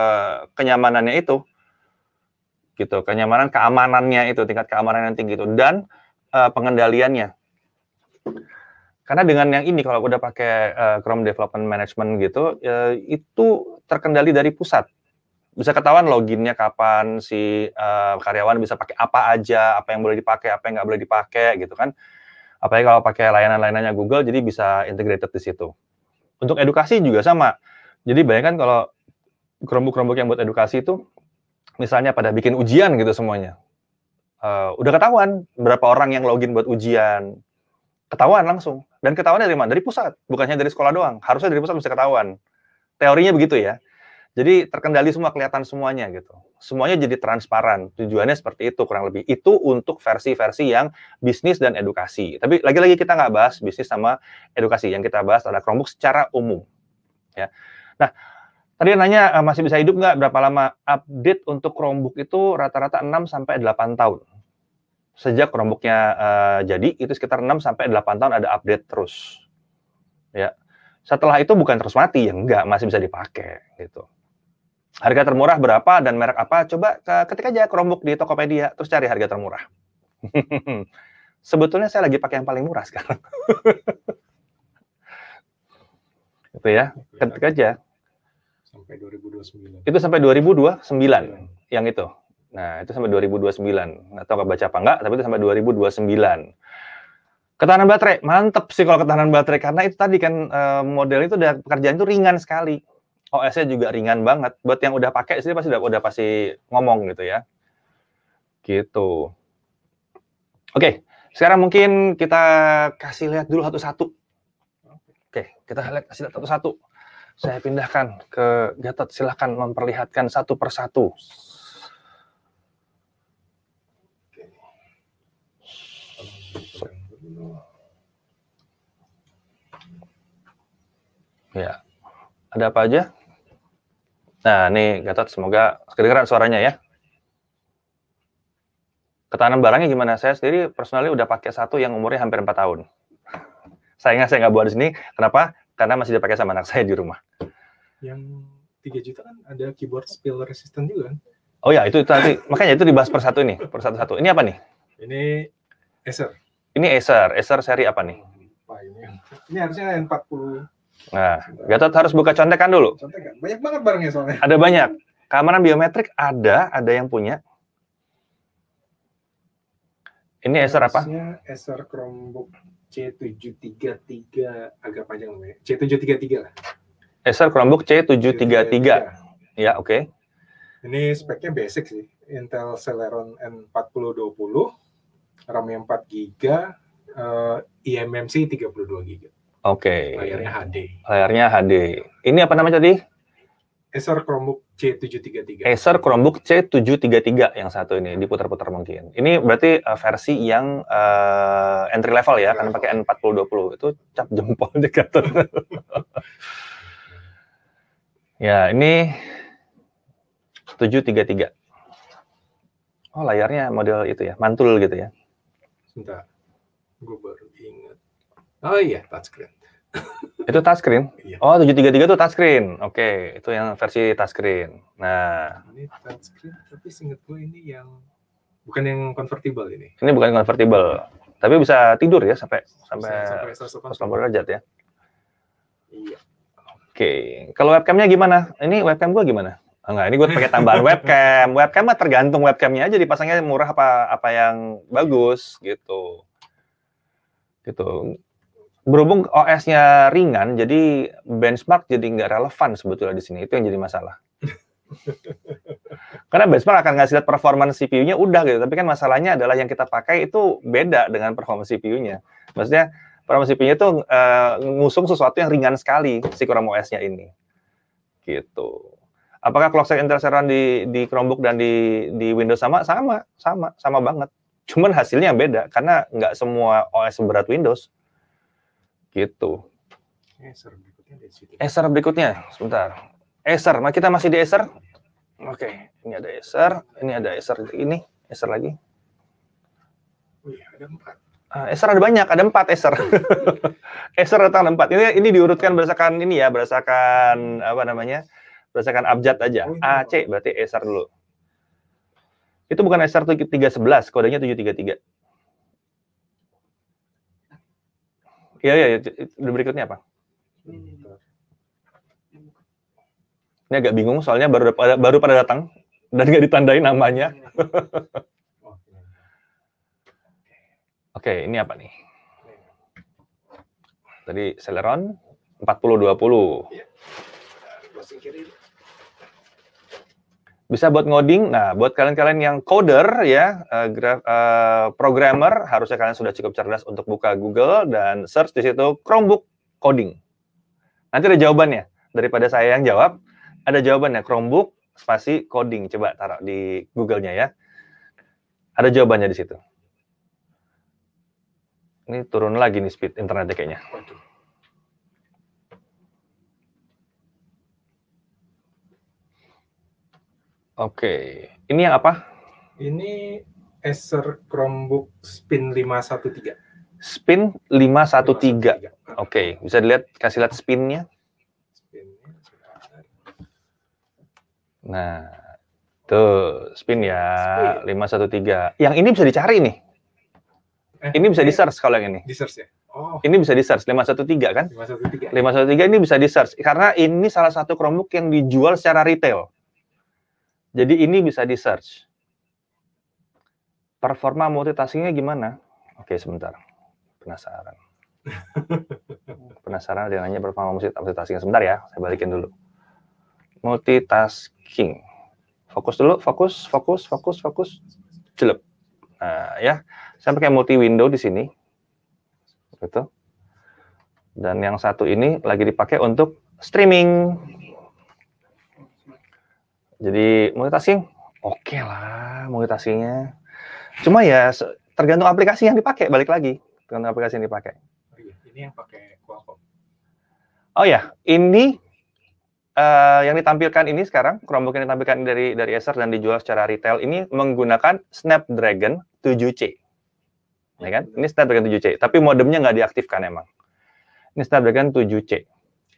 kenyamanannya itu. Gitu, kenyamanan keamanannya itu, tingkat keamanan yang tinggi itu dan e, pengendaliannya karena dengan yang ini kalau udah pakai uh, Chrome Development Management gitu, uh, itu terkendali dari pusat. Bisa ketahuan loginnya kapan si uh, karyawan bisa pakai apa aja, apa yang boleh dipakai, apa yang nggak boleh dipakai gitu kan. Apalagi kalau pakai layanan-layanannya Google, jadi bisa integrated di situ. Untuk edukasi juga sama. Jadi bayangkan kalau Chromebook-Chromebook yang buat edukasi itu, misalnya pada bikin ujian gitu semuanya, uh, udah ketahuan berapa orang yang login buat ujian, ketahuan langsung. Dan ketahuan dari mana? Dari pusat, bukannya dari sekolah doang. Harusnya dari pusat bisa ketahuan. Teorinya begitu ya. Jadi terkendali semua kelihatan semuanya gitu. Semuanya jadi transparan. Tujuannya seperti itu kurang lebih. Itu untuk versi-versi yang bisnis dan edukasi. Tapi lagi-lagi kita nggak bahas bisnis sama edukasi. Yang kita bahas adalah Chromebook secara umum. Ya. Nah, tadi nanya eh, masih bisa hidup nggak berapa lama? Update untuk Chromebook itu rata-rata 6 sampai 8 tahun sejak Chromebooknya uh, jadi itu sekitar 6 sampai delapan tahun ada update terus. Ya. Setelah itu bukan terus mati, ya enggak, masih bisa dipakai gitu. Harga termurah berapa dan merek apa? Coba ke, eh, ketik aja Chromebook di Tokopedia terus cari harga termurah. [LAUGHS] Sebetulnya saya lagi pakai yang paling murah sekarang. [LAUGHS] itu ya, ketik aja. Sampai 2029. Itu sampai 2029 yang itu. Nah, itu sampai 2029. Nggak tahu kebaca apa enggak, tapi itu sampai 2029. Ketahanan baterai, mantep sih kalau ketahanan baterai. Karena itu tadi kan eh, model itu udah pekerjaan itu ringan sekali. OS-nya juga ringan banget. Buat yang udah pakai sih pasti udah, udah pasti ngomong gitu ya. Gitu. Oke, sekarang mungkin kita kasih lihat dulu satu-satu. Oke, kita lihat kasih lihat satu-satu. Saya pindahkan ke Gatot, silahkan memperlihatkan satu persatu. Ya. Ada apa aja? Nah, ini Gatot semoga kedengeran suaranya ya. Ketahanan barangnya gimana? Saya sendiri personally udah pakai satu yang umurnya hampir 4 tahun. Sayangnya saya nggak buat di sini. Kenapa? Karena masih dipakai sama anak [LAUGHS] saya di rumah. Yang 3 juta kan ada keyboard spill resistant juga kan? Oh ya, itu nanti makanya itu dibahas per satu ini, per satu-satu. Ini apa nih? Ini Acer. Ini Acer, Acer seri apa nih? ini, ini harusnya N40 Nah, Gatot harus buka contekan dulu. Contekan. Banyak banget barangnya soalnya. Ada banyak. Keamanan biometrik ada, ada yang punya. Ini Acer apa? Acer Chromebook C733 agak panjang namanya. C733 lah. Acer Chromebook C733. C733. Ya, oke. Okay. Ini speknya basic sih. Intel Celeron N4020, RAM 4 GB, uh, IMMC 32 GB. Oke. Okay. Layarnya HD. Layarnya HD. Ini apa namanya tadi? Acer Chromebook C733. Acer Chromebook C733 yang satu ini diputar-putar mungkin. Ini berarti uh, versi yang uh, entry level ya, entry karena pakai N4020 itu cap jempol tuh. [LAUGHS] ya, ini 733. Oh, layarnya model itu ya, mantul gitu ya. Sebentar. Gue baru ingat. Oh iya, touchscreen. [LAUGHS] itu touchscreen? Iya. Oh, 733 itu touchscreen. Oke, okay. itu yang versi touchscreen. Nah, ini touchscreen tapi seingat gue ini yang bukan yang convertible ini. Ini bukan convertible. Tapi bisa tidur ya sampai sampai, sampai 180 derajat ya. Iya. Oke, okay. kalau webcamnya gimana? Ini webcam gue gimana? Ah, enggak, ini gue pakai tambahan [LAUGHS] webcam. Webcam mah tergantung webcamnya aja dipasangnya murah apa apa yang bagus gitu. Gitu berhubung OS-nya ringan, jadi benchmark jadi nggak relevan sebetulnya di sini. Itu yang jadi masalah. [LAUGHS] Karena benchmark akan ngasih lihat performa CPU-nya udah gitu, tapi kan masalahnya adalah yang kita pakai itu beda dengan performa CPU-nya. Maksudnya performa CPU-nya itu uh, eh, ngusung sesuatu yang ringan sekali si Chrome OS-nya ini. Gitu. Apakah clock side interferon di di Chromebook dan di di Windows sama? Sama, sama, sama banget. Cuman hasilnya beda karena nggak semua OS berat Windows Gitu. Acer berikutnya di eh, berikutnya, sebentar. Acer, nah kita masih di Acer. Oke, okay. ini ada Acer, ini ada Acer ini, Acer lagi. Wih, oh iya, ada empat. Uh, ada banyak, ada empat Eser. Eser [LAUGHS] datang empat. Ini ini diurutkan berdasarkan ini ya, berdasarkan apa namanya, berdasarkan abjad aja. Oh, ac iya. berarti Eser dulu. Itu bukan Eser 311, kodenya 733. Iya, iya, iya. Berikutnya apa? Ini agak bingung soalnya baru pada, baru pada datang dan nggak ditandai namanya. [LAUGHS] Oke, okay, ini apa nih? Tadi Celeron 4020. Iya. kiri bisa buat ngoding. Nah, buat kalian-kalian yang coder ya, uh, graf, uh, programmer, harusnya kalian sudah cukup cerdas untuk buka Google dan search di situ Chromebook coding. Nanti ada jawabannya. Daripada saya yang jawab, ada jawabannya Chromebook spasi coding. Coba taruh di Google-nya ya. Ada jawabannya di situ. Ini turun lagi nih speed internetnya kayaknya. Waduh. Oke, ini yang apa? Ini Acer Chromebook Spin 513. Spin 513. 513. Oke, bisa dilihat kasih lihat spinnya. Nah, tuh spin ya spin. 513. Yang ini bisa dicari nih. Eh, ini bisa eh, di search kalau yang ini. Di search ya. Oh. Ini bisa di search 513 kan? 513. 513 ini bisa di search karena ini salah satu Chromebook yang dijual secara retail. Jadi ini bisa di search. Performa multitaskingnya gimana? Oke sebentar, penasaran. [LAUGHS] penasaran Dia nanya performa multitasking sebentar ya, saya balikin dulu. Multitasking. Fokus dulu, fokus, fokus, fokus, fokus. Celup. Nah, ya. Saya pakai multi window di sini. Gitu. Dan yang satu ini lagi dipakai untuk streaming. Jadi multitasking oke okay lah multitaskingnya. Cuma ya tergantung aplikasi yang dipakai balik lagi tergantung aplikasi yang dipakai. Oh iya, ini yang pakai Qualcomm. Oh ya, ini uh, yang ditampilkan ini sekarang Chromebook yang ditampilkan dari dari Acer dan dijual secara retail ini menggunakan Snapdragon 7C. Ya kan? Ini Snapdragon 7C, tapi modemnya nggak diaktifkan emang. Ini Snapdragon 7C.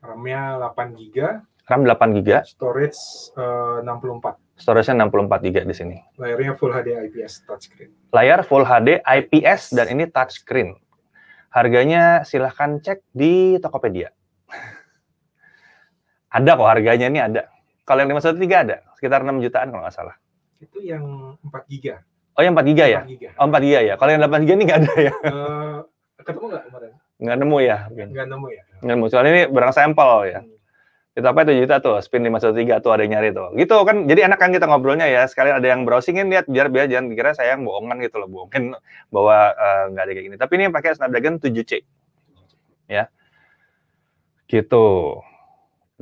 RAM-nya 8 GB, RAM 8 GB. Storage eh, uh, 64. Storage-nya 64 GB di sini. Layarnya Full HD IPS touchscreen. Layar Full HD IPS dan ini touchscreen. Harganya silahkan cek di Tokopedia. [LAUGHS] ada kok harganya ini ada. Kalau yang 513 ada, sekitar 6 jutaan kalau nggak salah. Itu yang 4 GB. Oh yang 4 giga 4 ya? Giga. Oh 4 giga ya. Kalau yang 8 giga ini nggak ada ya? Uh, ketemu nggak kemarin? Nggak nemu ya. Nggak nemu ya. Nggak nemu. Soalnya ini barang sampel ya. Hmm itu apa itu juta tuh spin 513 tuh ada yang nyari tuh gitu kan jadi enak kan kita ngobrolnya ya Sekali ada yang browsingin lihat biar biar jangan dikira saya yang bohongan gitu loh bohongin bahwa eh, nggak uh, ada kayak gini tapi ini yang pakai Snapdragon 7C ya gitu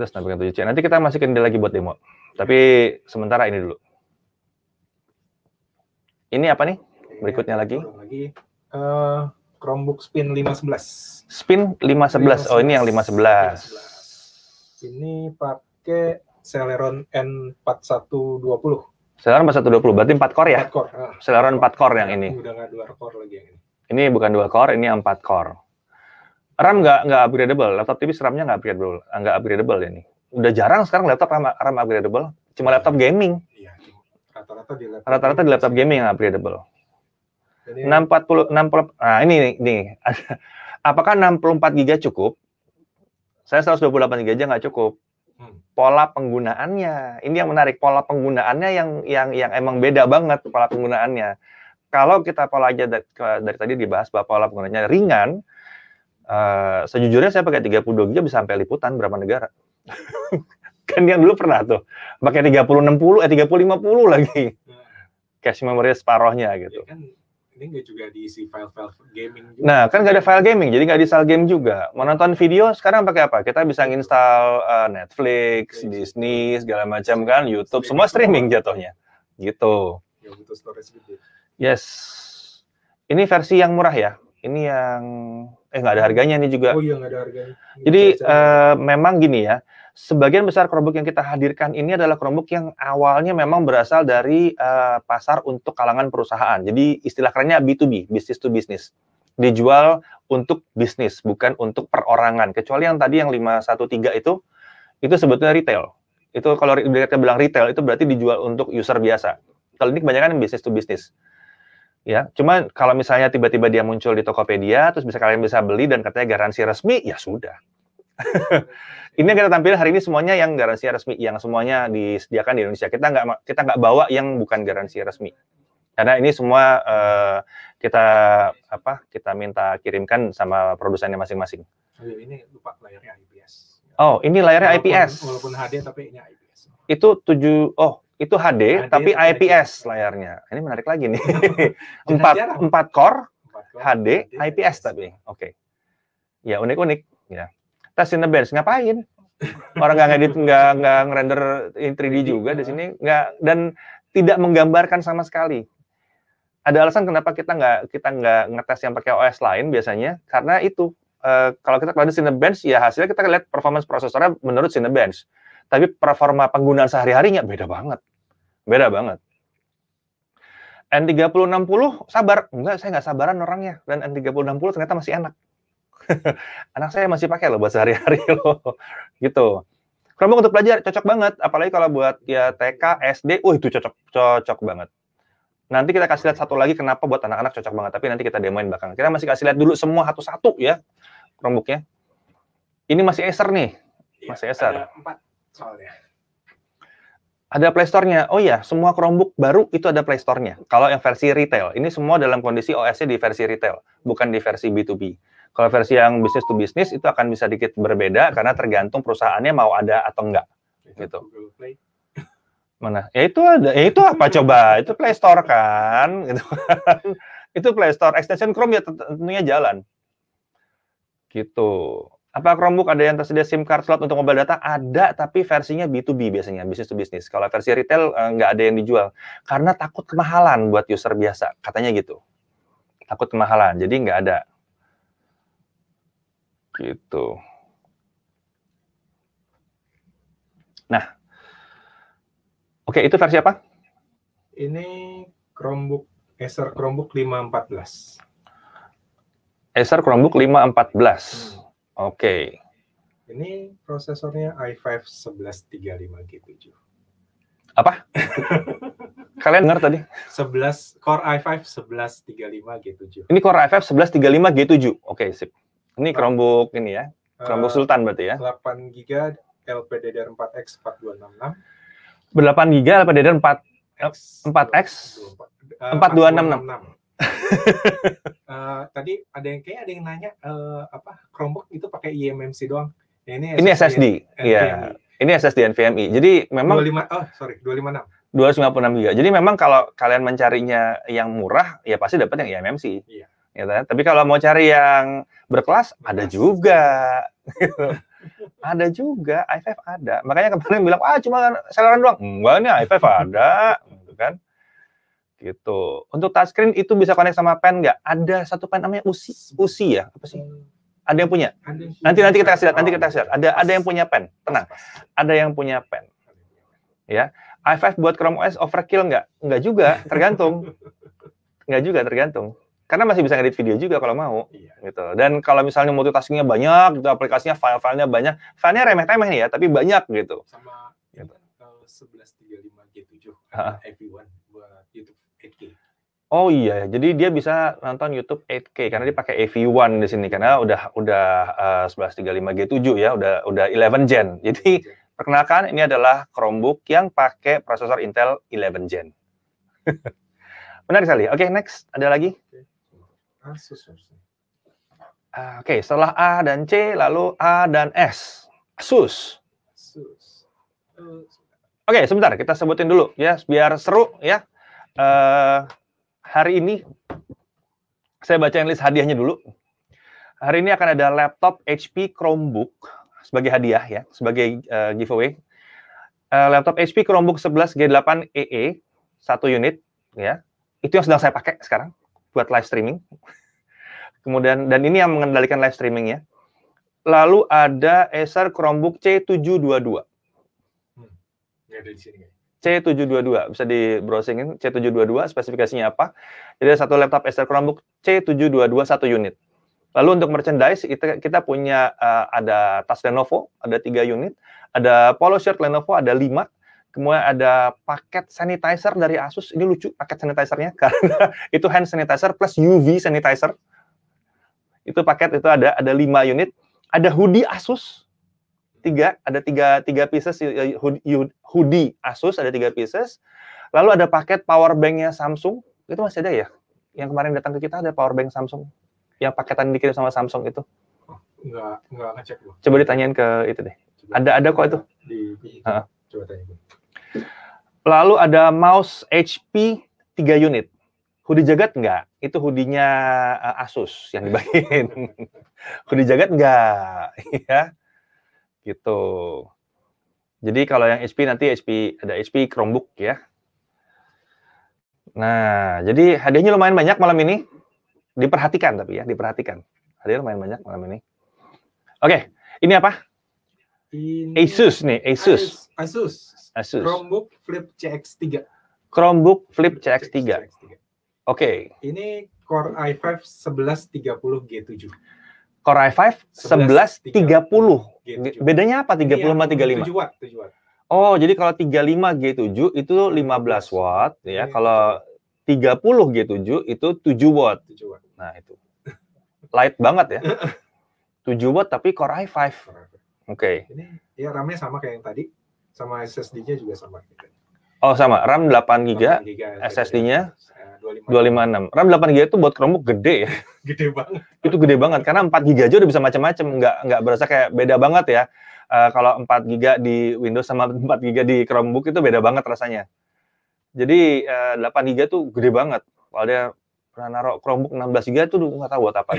terus Snapdragon 7C nanti kita masukin dia lagi buat demo tapi sementara ini dulu ini apa nih berikutnya lagi lagi uh, Chromebook Spin 511 Spin 511 oh ini yang 511, 511 ini pakai Celeron N4120. Celeron 4120, berarti 4 core ya? 4 core. Ah. Celeron 4 core yang ini. Udah nggak 2 core lagi yang ini. Ini bukan 2 core, ini 4 core. RAM nggak nggak upgradable, laptop TV RAM-nya nggak upgradable, ah, nggak upgradable ini. Udah jarang sekarang laptop RAM, RAM upgradable, cuma laptop gaming. Iya, rata-rata di laptop. Rata-rata laptop gaming yang upgradeable. Jadi, 640 64. nah ini nih, nih. [LAUGHS] apakah 64 GB cukup saya 128 GB aja nggak cukup. Hmm. Pola penggunaannya, ini yang menarik. Pola penggunaannya yang yang yang emang beda banget pola penggunaannya. Kalau kita pola aja dari, dari tadi dibahas bahwa pola penggunaannya ringan, uh, sejujurnya saya pakai 32 GB bisa sampai liputan berapa negara. [LAUGHS] kan yang dulu pernah tuh pakai 30 60 eh 30 50 lagi. Ya. Cash memory separohnya ya gitu. Ya kan ini nggak juga diisi file-file gaming juga. Nah, kan nggak ada file gaming, jadi nggak di-install game juga. Mau nonton video sekarang pakai apa? Kita bisa install uh, eh, Netflix, okay. Disney, segala macam kan, YouTube, streaming semua streaming semua. jatuhnya. Gitu. Ya, butuh storage gitu. Yes. Ini versi yang murah ya. Ini yang eh nggak ada harganya ini juga. Oh iya nggak ada harganya. jadi uh, memang gini ya sebagian besar Chromebook yang kita hadirkan ini adalah Chromebook yang awalnya memang berasal dari uh, pasar untuk kalangan perusahaan. Jadi istilah kerennya B2B, business to business. Dijual untuk bisnis, bukan untuk perorangan. Kecuali yang tadi yang 513 itu itu sebetulnya retail. Itu kalau kita bilang retail itu berarti dijual untuk user biasa. Kalau ini kebanyakan bisnis to business ya cuman kalau misalnya tiba-tiba dia muncul di Tokopedia terus bisa kalian bisa beli dan katanya garansi resmi ya sudah [LAUGHS] ini yang kita tampil hari ini semuanya yang garansi resmi, yang semuanya disediakan di Indonesia. Kita nggak kita nggak bawa yang bukan garansi resmi, karena ini semua uh, kita apa kita minta kirimkan sama produsennya masing-masing. Oh, iya, ini lupa layarnya IPS. Oh, ini layarnya walaupun, IPS. Walaupun HD tapi ini IPS. Itu tujuh oh itu HD, HD tapi IPS layarnya. Ini menarik lagi nih. [LAUGHS] empat [LAUGHS] empat core, 4 core HD, IPS, IPS tapi. Oke. Okay. Ya unik-unik ya. Tes in the Bears ngapain? Orang nggak ngedit, nggak nggak ngerender in 3D juga di sini, nggak dan tidak menggambarkan sama sekali. Ada alasan kenapa kita nggak kita nggak ngetes yang pakai OS lain biasanya, karena itu Uh, kalau kita pada Cinebench ya hasilnya kita lihat performance prosesornya menurut Cinebench. Tapi performa penggunaan sehari-harinya beda banget. Beda banget. N3060 sabar, enggak saya nggak sabaran orangnya dan N3060 ternyata masih enak. [LAUGHS] anak saya masih pakai loh buat sehari-hari [LAUGHS] loh gitu Chromebook untuk belajar cocok banget apalagi kalau buat ya TK SD oh uh, itu cocok cocok banget nanti kita kasih lihat satu lagi kenapa buat anak-anak cocok banget tapi nanti kita demoin belakangan kita masih kasih lihat dulu semua satu-satu ya Chromebooknya ini masih Acer nih iya, masih Acer ada empat ada Play nya Oh iya, semua Chromebook baru itu ada Play nya Kalau yang versi retail, ini semua dalam kondisi OS-nya di versi retail, bukan di versi B2B. Kalau versi yang bisnis to bisnis itu akan bisa dikit berbeda karena tergantung perusahaannya mau ada atau enggak gitu. Mana? Ya itu ada, ya itu apa coba? Itu Play Store kan, [LAUGHS] gitu kan. itu Play Store extension Chrome ya tentunya jalan. Gitu. Apa Chromebook ada yang tersedia SIM card slot untuk mobile data? Ada, tapi versinya B2B biasanya, bisnis to bisnis. Kalau versi retail eh, nggak ada yang dijual karena takut kemahalan buat user biasa, katanya gitu. Takut kemahalan, jadi nggak ada. Gitu. Nah, oke itu versi apa? Ini Chromebook Acer Chromebook 514. Acer Chromebook 514. Hmm. Oke. Okay. Ini prosesornya i5 1135 G7. Apa? [LAUGHS] Kalian dengar tadi? 11 Core i5 1135 G7. Ini Core i5 1135 G7. Oke, okay, sip. Ini nah. Chromebook ini ya. Chromebook uh, Sultan berarti ya. 8 GB LPDDR4X 4266. 8 GB LPDDR4 X, 4X 4266. uh, tadi ada yang kayak ada yang nanya uh, apa Chromebook itu pakai eMMC doang. Ya, ini SSD. Ini SSD. Iya. Ini SSD NVMe. Jadi memang 25 oh sorry 256. 256 GB. Jadi memang kalau kalian mencarinya yang murah, ya pasti dapat yang eMMC. Iya ya kan? Tapi kalau mau cari yang berkelas ada juga. [LAUGHS] ada juga, i5 ada. Makanya kemarin bilang, "Ah, cuma seleran doang." Enggak ini i5 ada, gitu kan? Gitu. Untuk touchscreen itu bisa connect sama pen nggak? Ada satu pen namanya USI, USI ya? Apa sih? Ada yang punya? Nanti nanti kita kasih lihat, nanti kita kasih lihat. Ada ada yang punya pen, tenang. Ada yang punya pen. Ya. i5 buat Chrome OS overkill nggak? Nggak juga, tergantung. Nggak juga, tergantung karena masih bisa ngedit video juga kalau mau, iya. gitu. Dan kalau misalnya multitaskingnya banyak, gitu, aplikasinya file-filenya banyak, filenya remeh remeh nih ya, tapi banyak gitu. Sama gitu. sebelas tiga lima G tujuh everyone buat YouTube 8K. Oh iya, jadi dia bisa nonton YouTube 8K karena dia pakai AV1 di sini karena udah udah eh, uh, 1135G7 ya, udah udah 11 gen. Jadi perkenalkan ini adalah Chromebook yang pakai prosesor Intel 11 gen. [LAUGHS] Menarik sekali. Oke, okay, next ada lagi? Okay. Ah, oke, okay, setelah A dan C, lalu A dan S. Asus. Asus. Eh, oke, okay, sebentar. Kita sebutin dulu ya, biar seru ya. Uh, hari ini, saya bacain list hadiahnya dulu. Hari ini akan ada laptop HP Chromebook sebagai hadiah ya, sebagai uh, giveaway. Uh, laptop HP Chromebook 11 G8 EE, satu unit ya. Itu yang sedang saya pakai sekarang buat live streaming. Kemudian dan ini yang mengendalikan live streaming ya. Lalu ada Acer Chromebook C722. Hmm, C722 bisa di browsingin C722 spesifikasinya apa. Jadi ada satu laptop Acer Chromebook C722 satu unit. Lalu untuk merchandise kita, kita punya eh, ada tas Lenovo ada tiga unit, ada polo shirt Lenovo ada lima, Kemudian ada paket sanitizer dari Asus. Ini lucu paket sanitizernya [LAUGHS] karena itu hand sanitizer plus UV sanitizer. Itu paket itu ada ada 5 unit. Ada hoodie Asus tiga ada tiga tiga pieces eh, eh, hoodie Asus ada tiga pieces. Lalu ada paket power banknya Samsung. Itu masih ada ya? Yang kemarin datang ke kita ada power bank Samsung. Yang paketan dikirim sama Samsung itu. Enggak, enggak ngecek. Coba ditanyain ke itu deh. Coba ada ada kok itu. Di, di, Coba tanya. Lalu ada mouse HP 3 unit. Hoodie jagat enggak? Itu hoodie-nya uh, Asus yang dibagiin. [LAUGHS] hoodie jagat enggak? [LAUGHS] ya. Gitu. Jadi kalau yang HP nanti HP ada HP Chromebook ya. Nah, jadi hadiahnya lumayan banyak malam ini. Diperhatikan tapi ya, diperhatikan. Hadiah lumayan banyak malam ini. Oke, ini apa? Ini... Asus nih, Asus. Asus. Asus. Chromebook Flip CX3. Chromebook Flip CX3. CX3. Oke. Okay. Ini Core i5 1130G7. Core i5 1130. G7. Bedanya apa 30 sama 35? 7 watt, 7 watt. Oh, jadi kalau 35 G7 itu 15 watt ya. Yeah. kalau 30 G7 itu 7 watt. 7 watt. Nah, itu. Light banget ya. 7 [LAUGHS] watt tapi Core i5. Oke. Okay. Ini ya RAM-nya sama kayak yang tadi sama SSD-nya juga sama Oh sama, RAM 8 GB, SSD-nya 256. 256. RAM 8 GB itu buat Chromebook gede ya. [LAUGHS] Gede banget. itu gede banget karena 4 GB aja udah bisa macam-macam, nggak nggak berasa kayak beda banget ya. Uh, kalau 4 GB di Windows sama 4 GB di Chromebook itu beda banget rasanya. Jadi uh, 8 GB tuh gede banget. Kalau dia pernah naruh Chromebook 16 GB tuh nggak tahu buat apa.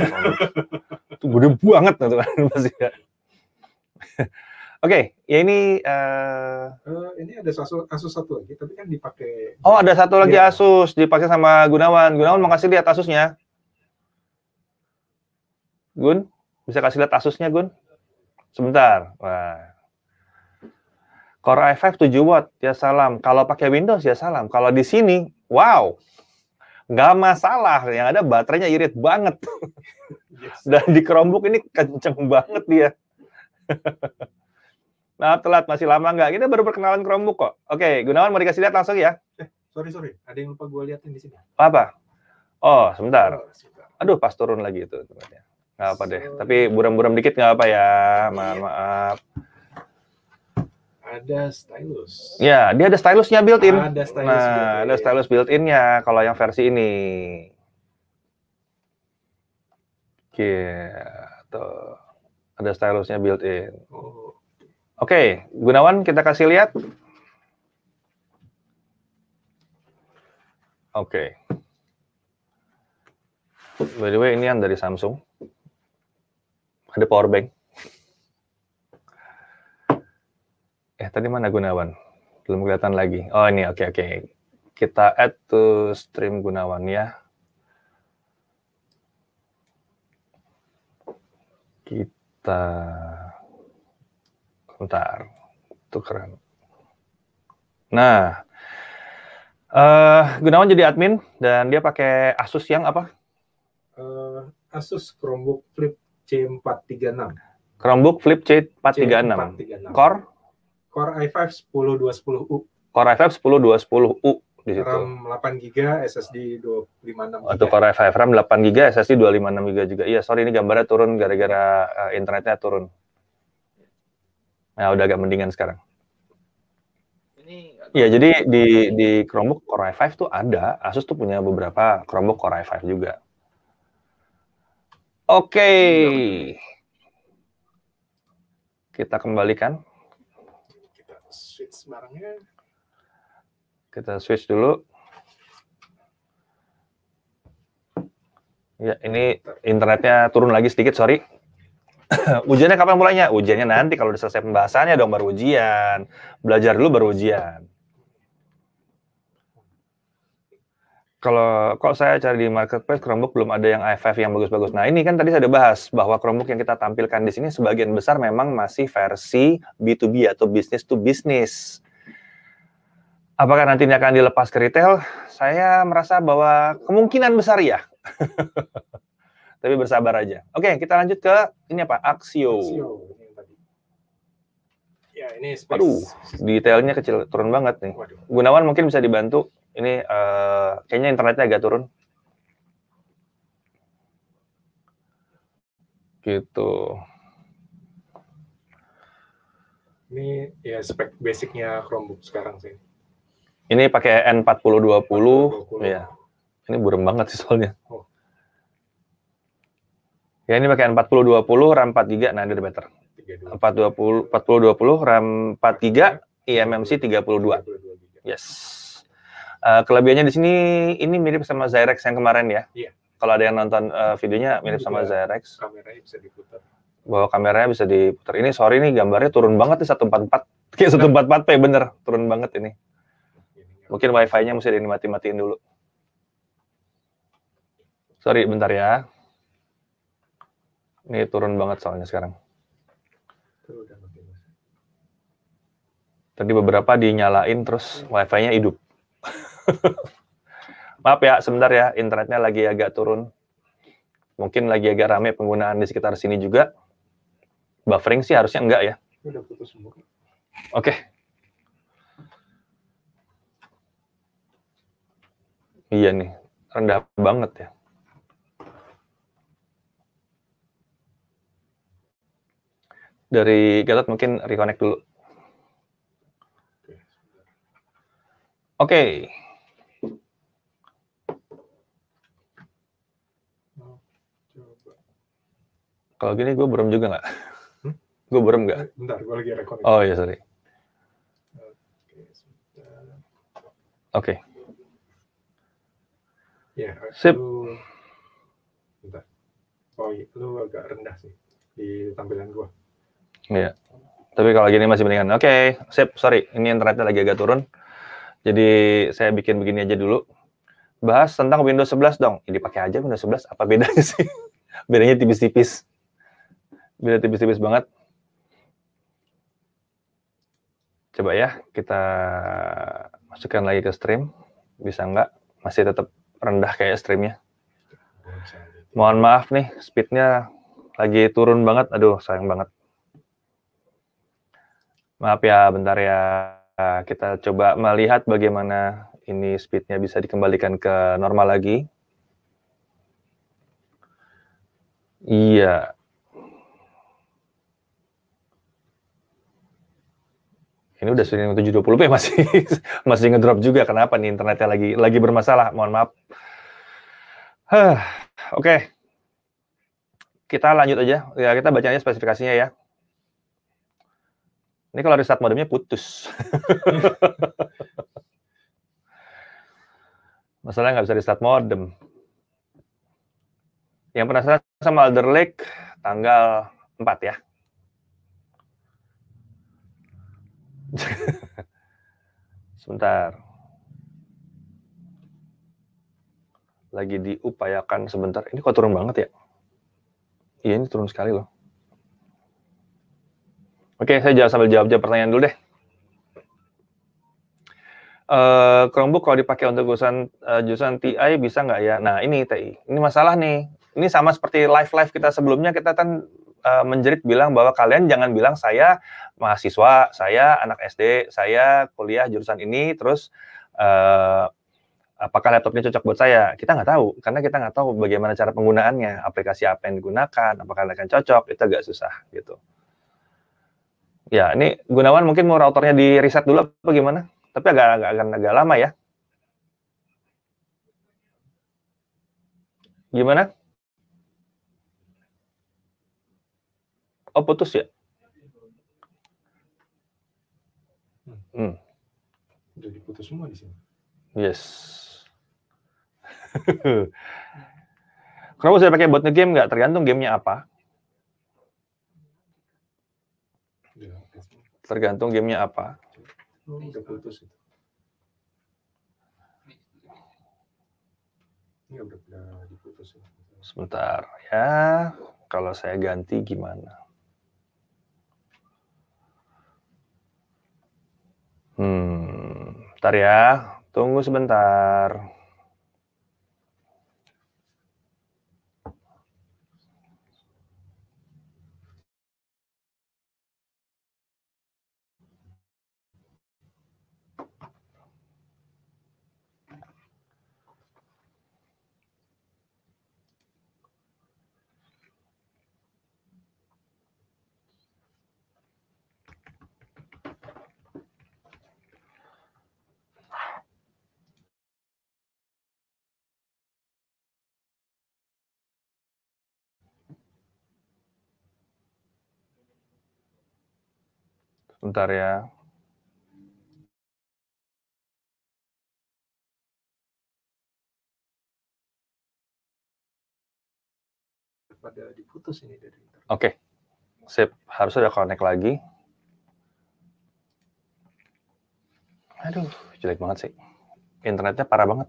[LAUGHS] itu gede banget tuh gitu kan 16 [LAUGHS] GB. Oke, okay, ya ini uh... Uh, ini ada Asus, Asus satu lagi, tapi kan dipakai. Oh, ada satu lagi yeah. Asus dipakai sama Gunawan. Gunawan mau kasih lihat Asusnya. Gun, bisa kasih lihat Asusnya Gun? Sebentar. Wah. Core i5 7 watt, ya salam. Kalau pakai Windows ya salam. Kalau di sini, wow, nggak masalah. Yang ada baterainya irit banget. [LAUGHS] Yes. Dan di Chromebook ini kenceng banget dia. [LAUGHS] Maaf telat, masih lama nggak? Kita baru perkenalan Chromebook kok. Oke, Gunawan mau dikasih lihat langsung ya? Eh, sorry, sorry. Ada yang lupa gue liatin di sini. Apa? Oh, sebentar. Oh, sebentar. Aduh, pas turun lagi itu tempatnya. Nggak apa deh. Tapi buram-buram dikit nggak apa ya. Maaf, iya. maaf. Ada stylus. Ya, dia ada stylusnya built-in. Ada stylus nah, built-in. ada stylus built-innya kalau yang versi ini. Oke tuh. Ada stylusnya built-in. Oh. Oke, Gunawan kita kasih lihat. Oke. By the way, ini yang dari Samsung. Ada power bank. Eh, tadi mana Gunawan? Belum kelihatan lagi. Oh, ini oke okay, oke. Okay. Kita add to stream Gunawan ya. Kita Bentar, tukeran. Nah, uh, Gunawan jadi admin dan dia pakai Asus yang apa? Uh, Asus Chromebook Flip C436. Chromebook Flip C436. C436. Core? Core i5 10210U. Core i5 10210U di situ. RAM 8 GB, SSD 256 GB. Untuk Core i5 RAM 8 GB, SSD 256 GB juga. Iya, sorry ini gambarnya turun gara-gara uh, internetnya turun. Ya udah agak mendingan sekarang. Ini Ya jadi di di Chromebook Core i5 tuh ada, Asus tuh punya beberapa Chromebook Core i5 juga. Oke. Iya, Kita kembalikan. Kita switch barangnya. Kita switch dulu. Ya, ini internetnya turun lagi sedikit, sorry. [LAUGHS] ujiannya kapan mulainya? Ujiannya nanti kalau udah selesai pembahasannya dong baru ujian. Belajar dulu baru ujian. Kalau kok saya cari di marketplace Chromebook belum ada yang AF5 yang bagus-bagus. Nah, ini kan tadi saya udah bahas bahwa Chromebook yang kita tampilkan di sini sebagian besar memang masih versi B2B atau business to business. Apakah nantinya akan dilepas ke retail? Saya merasa bahwa kemungkinan besar ya. [LAUGHS] Tapi bersabar aja. Oke, kita lanjut ke ini apa? Axio. Axio. Ya, ini space. Aduh, detailnya kecil, turun banget nih. Waduh. Gunawan mungkin bisa dibantu. Ini uh, kayaknya internetnya agak turun. Gitu. Ini ya spek basicnya Chromebook sekarang sih. Ini pakai N4020, 4020. ya. Ini burem banget sih soalnya. Oh. Ya ini pakai 4020 RAM 4 GB, nah ini ada better. 420 4020 RAM 4 GB, eMMC 32. Yes. Uh, kelebihannya di sini ini mirip sama Zyrex yang kemarin ya. Iya. Kalau ada yang nonton uh, videonya mirip iya. sama Zyrex. Kameranya bisa diputar. Bahwa kameranya bisa diputar. Ini sorry nih gambarnya turun banget nih 144. [LAUGHS] Kayak 144p bener, turun banget ini. Mungkin wifi-nya mesti dimati-matiin dulu. Sorry, bentar ya. Ini turun banget soalnya sekarang. Tadi beberapa dinyalain terus wifi-nya hidup. [LAUGHS] Maaf ya, sebentar ya, internetnya lagi agak turun. Mungkin lagi agak rame penggunaan di sekitar sini juga. Buffering sih harusnya enggak ya. Oke. Okay. Iya nih, rendah banget ya. dari Gatot mungkin reconnect dulu. Oke. Okay. Kalau gini gue berem juga nggak? Hmm? Gue berem nggak? Eh, bentar, gue lagi reconnect. Oh iya, sorry. Oke. Okay. Ya, eh, Sip. Lu... Bentar. Oh iya, lu agak rendah sih di tampilan gua. Iya. Tapi kalau gini masih mendingan. Oke, okay, sip. Sorry, ini internetnya lagi agak turun. Jadi saya bikin begini aja dulu. Bahas tentang Windows 11 dong. Ini pakai aja Windows 11. Apa bedanya [LAUGHS] sih? Bedanya tipis-tipis. Beda tipis-tipis banget. Coba ya, kita masukkan lagi ke stream. Bisa nggak? Masih tetap rendah kayak streamnya. Mohon maaf nih, speednya lagi turun banget. Aduh, sayang banget. Maaf ya, bentar ya. Kita coba melihat bagaimana ini speednya bisa dikembalikan ke normal lagi. Iya. Ini udah sering 720p ya, masih [LAUGHS] masih ngedrop juga. Kenapa nih internetnya lagi lagi bermasalah? Mohon maaf. Huh, Oke. Okay. Kita lanjut aja. Ya, kita bacanya spesifikasinya ya. Ini kalau restart modemnya putus. [LAUGHS] Masalahnya nggak bisa restart modem. Yang penasaran sama Alder Lake tanggal 4 ya. [LAUGHS] Sebentar. Lagi diupayakan sebentar. Ini kok turun banget ya? Iya, ini turun sekali loh. Oke, saya jawab sambil jawab-jawab pertanyaan dulu deh. Uh, Chromebook kalau dipakai untuk jurusan uh, jurusan TI bisa nggak ya? Nah ini TI, ini masalah nih. Ini sama seperti live live kita sebelumnya kita kan uh, menjerit bilang bahwa kalian jangan bilang saya mahasiswa, saya anak SD, saya kuliah jurusan ini, terus uh, apakah laptopnya cocok buat saya? Kita nggak tahu karena kita nggak tahu bagaimana cara penggunaannya, aplikasi apa yang digunakan, apakah akan cocok, itu agak susah gitu. Ya, ini Gunawan mungkin mau routernya di reset dulu apa gimana? Tapi agak agak agak, agak lama ya. Gimana? Oh, putus ya? Hmm. Jadi putus semua di sini. Yes. [LAUGHS] Kenapa saya pakai buat game nggak? Tergantung gamenya apa. tergantung gamenya apa. Oh, sebentar ya, kalau saya ganti gimana? Hmm, ntar ya, tunggu sebentar. Bentar ya. Pada diputus ini dari Oke. Okay. Sip, harus ada connect lagi. Aduh, jelek banget sih. Internetnya parah banget.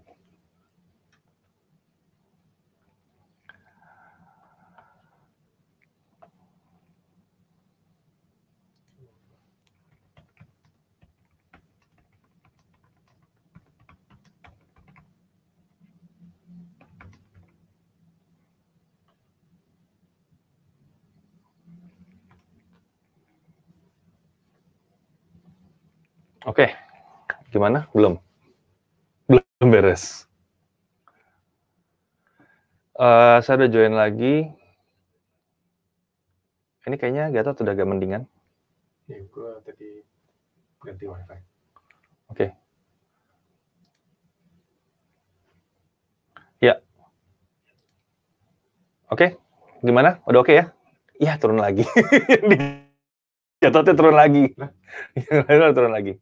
Oke, okay. gimana? Belum? Belum beres. Uh, saya udah join lagi. Ini kayaknya Gatot udah agak mendingan. Ya, gue tadi ganti wifi. Oke. Okay. Ya. Oke, okay. gimana? Udah oke okay ya? Iya, turun lagi. [LAUGHS] Gatotnya turun lagi. Yang turun lagi.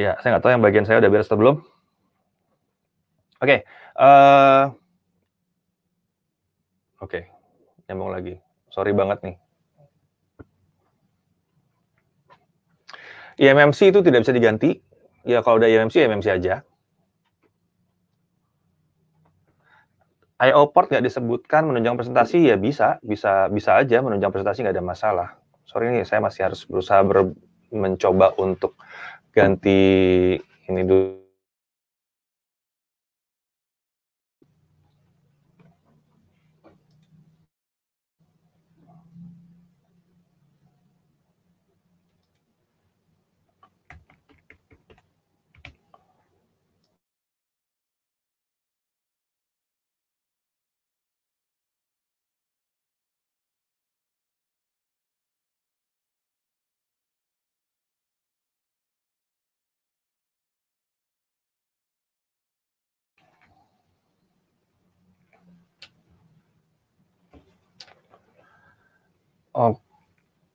Ya, saya nggak tahu yang bagian saya udah beres atau belum. Oke, okay. uh, eh, oke, okay. nyambung lagi. Sorry banget nih. IMMC itu tidak bisa diganti. Ya kalau udah IMMC, IMMC aja. IO port nggak disebutkan menunjang presentasi ya bisa, bisa, bisa aja menunjang presentasi nggak ada masalah. Sorry nih, saya masih harus berusaha ber, mencoba untuk ganti ini dulu Oke,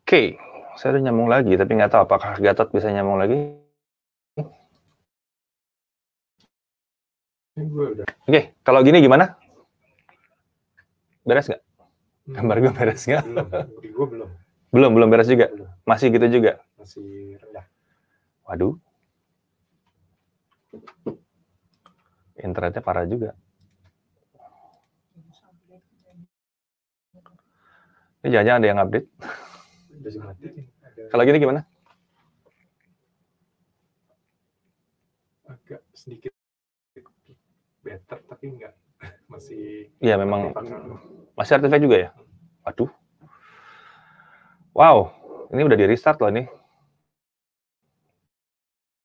okay. saya udah nyambung lagi, tapi nggak tahu apakah Gatot bisa nyambung lagi. Oke, okay. kalau gini gimana? Beres nggak? Hmm. Gambar gue beres nggak? Belum, belum. Belum, belum beres juga? Belum. Masih gitu juga? Masih rendah. Waduh. Internetnya parah juga. Ini jangan ada yang update. Kalau gini gimana? Agak sedikit better tapi enggak [LAUGHS] masih Iya, memang masih artefak juga ya. Aduh, Wow, ini udah di restart loh ini.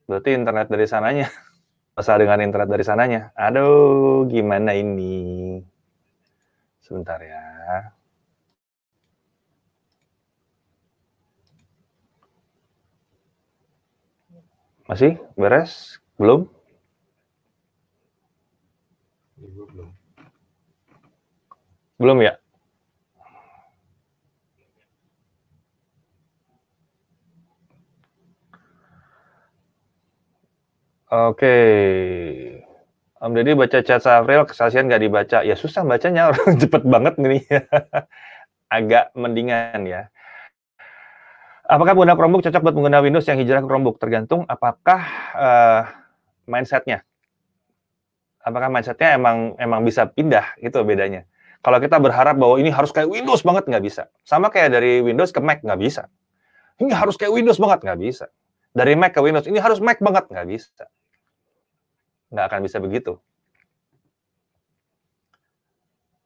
Berarti internet dari sananya. [LAUGHS] Masalah dengan internet dari sananya. Aduh, gimana ini? Sebentar ya. Masih? Beres? Belum? Belum. ya? Oke. Okay. Om Deddy baca chat Safril, kesaksian nggak dibaca. Ya susah bacanya, [LAUGHS] orang cepet banget nih. [LAUGHS] Agak mendingan ya. Apakah pengguna Chromebook cocok buat pengguna Windows yang hijrah ke Chromebook? Tergantung apakah uh, mindsetnya. Apakah mindsetnya emang emang bisa pindah gitu bedanya. Kalau kita berharap bahwa ini harus kayak Windows banget nggak bisa. Sama kayak dari Windows ke Mac nggak bisa. Ini harus kayak Windows banget nggak bisa. Dari Mac ke Windows ini harus Mac banget nggak bisa. Nggak akan bisa begitu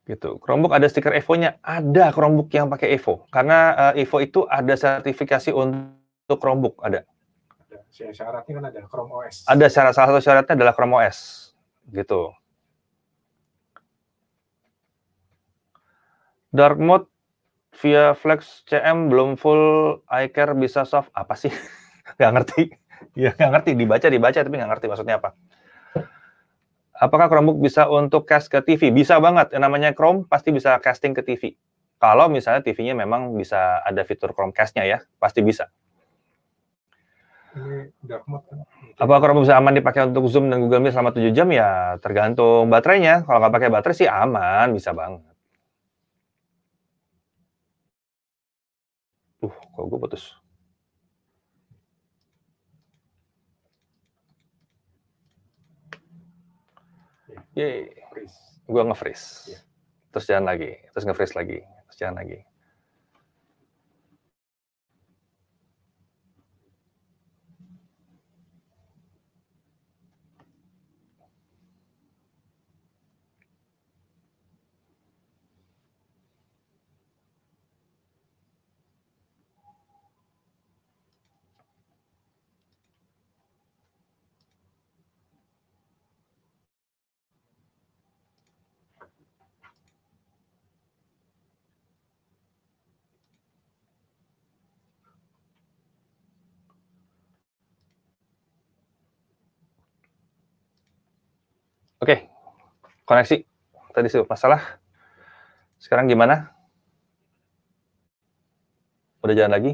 gitu. Chromebook ada stiker Evo-nya? Ada Chromebook yang pakai Evo. Karena uh, Evo itu ada sertifikasi untuk Chromebook, ada. Ada syaratnya kan ada Chrome OS. Ada syarat salah satu syaratnya adalah Chrome OS, gitu. Dark mode via Flex CM belum full iCare bisa soft apa sih? [LAUGHS] gak ngerti. [LAUGHS] Ya gak ngerti dibaca dibaca tapi gak ngerti maksudnya apa. Apakah Chromebook bisa untuk cast ke TV? Bisa banget. Yang namanya Chrome pasti bisa casting ke TV. Kalau misalnya TV-nya memang bisa ada fitur Chromecast-nya ya, pasti bisa. Kan? Apa Chromebook bisa aman dipakai untuk Zoom dan Google Meet selama 7 jam? Ya tergantung baterainya. Kalau nggak pakai baterai sih aman, bisa banget. Uh, kok gue putus. Yeay. Freeze. Gue nge-freeze. Yeah. Terus jalan lagi. Terus nge-freeze lagi. Terus jalan lagi. Oke, koneksi tadi sih masalah. Sekarang gimana? Udah jalan lagi?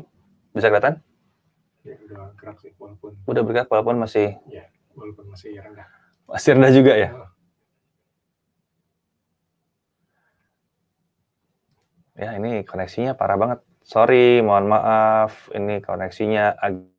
Bisa kelihatan? Ya, udah bergerak sih, walaupun... Udah bergerak, walaupun masih... Ya, walaupun masih rendah. Masih rendah juga ya? Oh. Ya, ini koneksinya parah banget. Sorry, mohon maaf. Ini koneksinya agak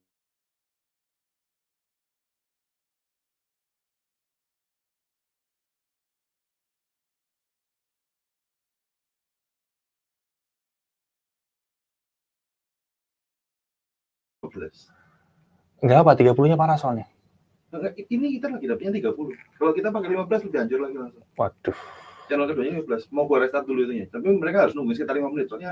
15. Enggak apa, 30-nya parah soalnya. Enggak, ini kita lagi dapetnya 30. Kalau kita pakai 15 lebih hancur lagi langsung. Waduh. Channel keduanya 15. Mau gue restart dulu itunya. Tapi mereka harus nunggu sekitar 5 menit. Soalnya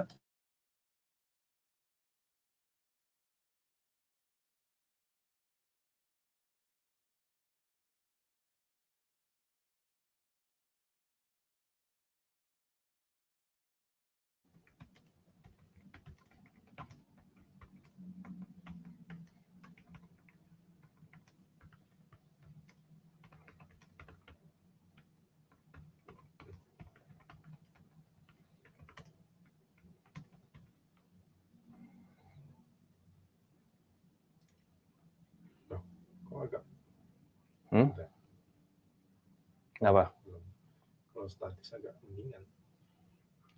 otomatis agak mendingan.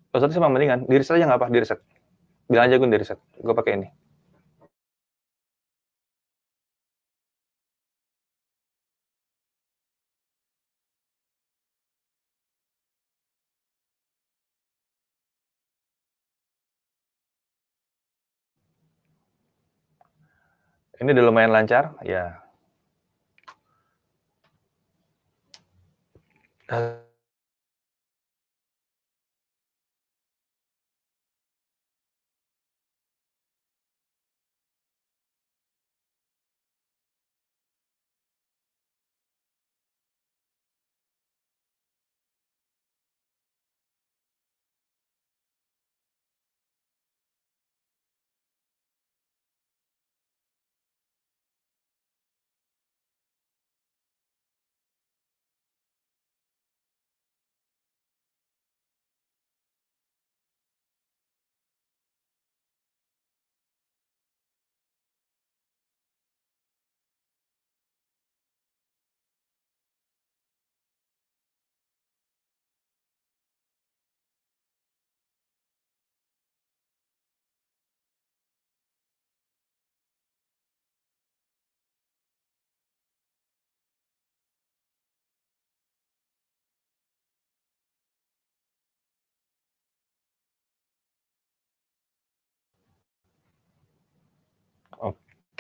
Otomatis sama mendingan. Di riset aja nggak apa, di riset. Bilang aja gue di Gue pakai ini. Ini udah lumayan lancar, ya. Uh.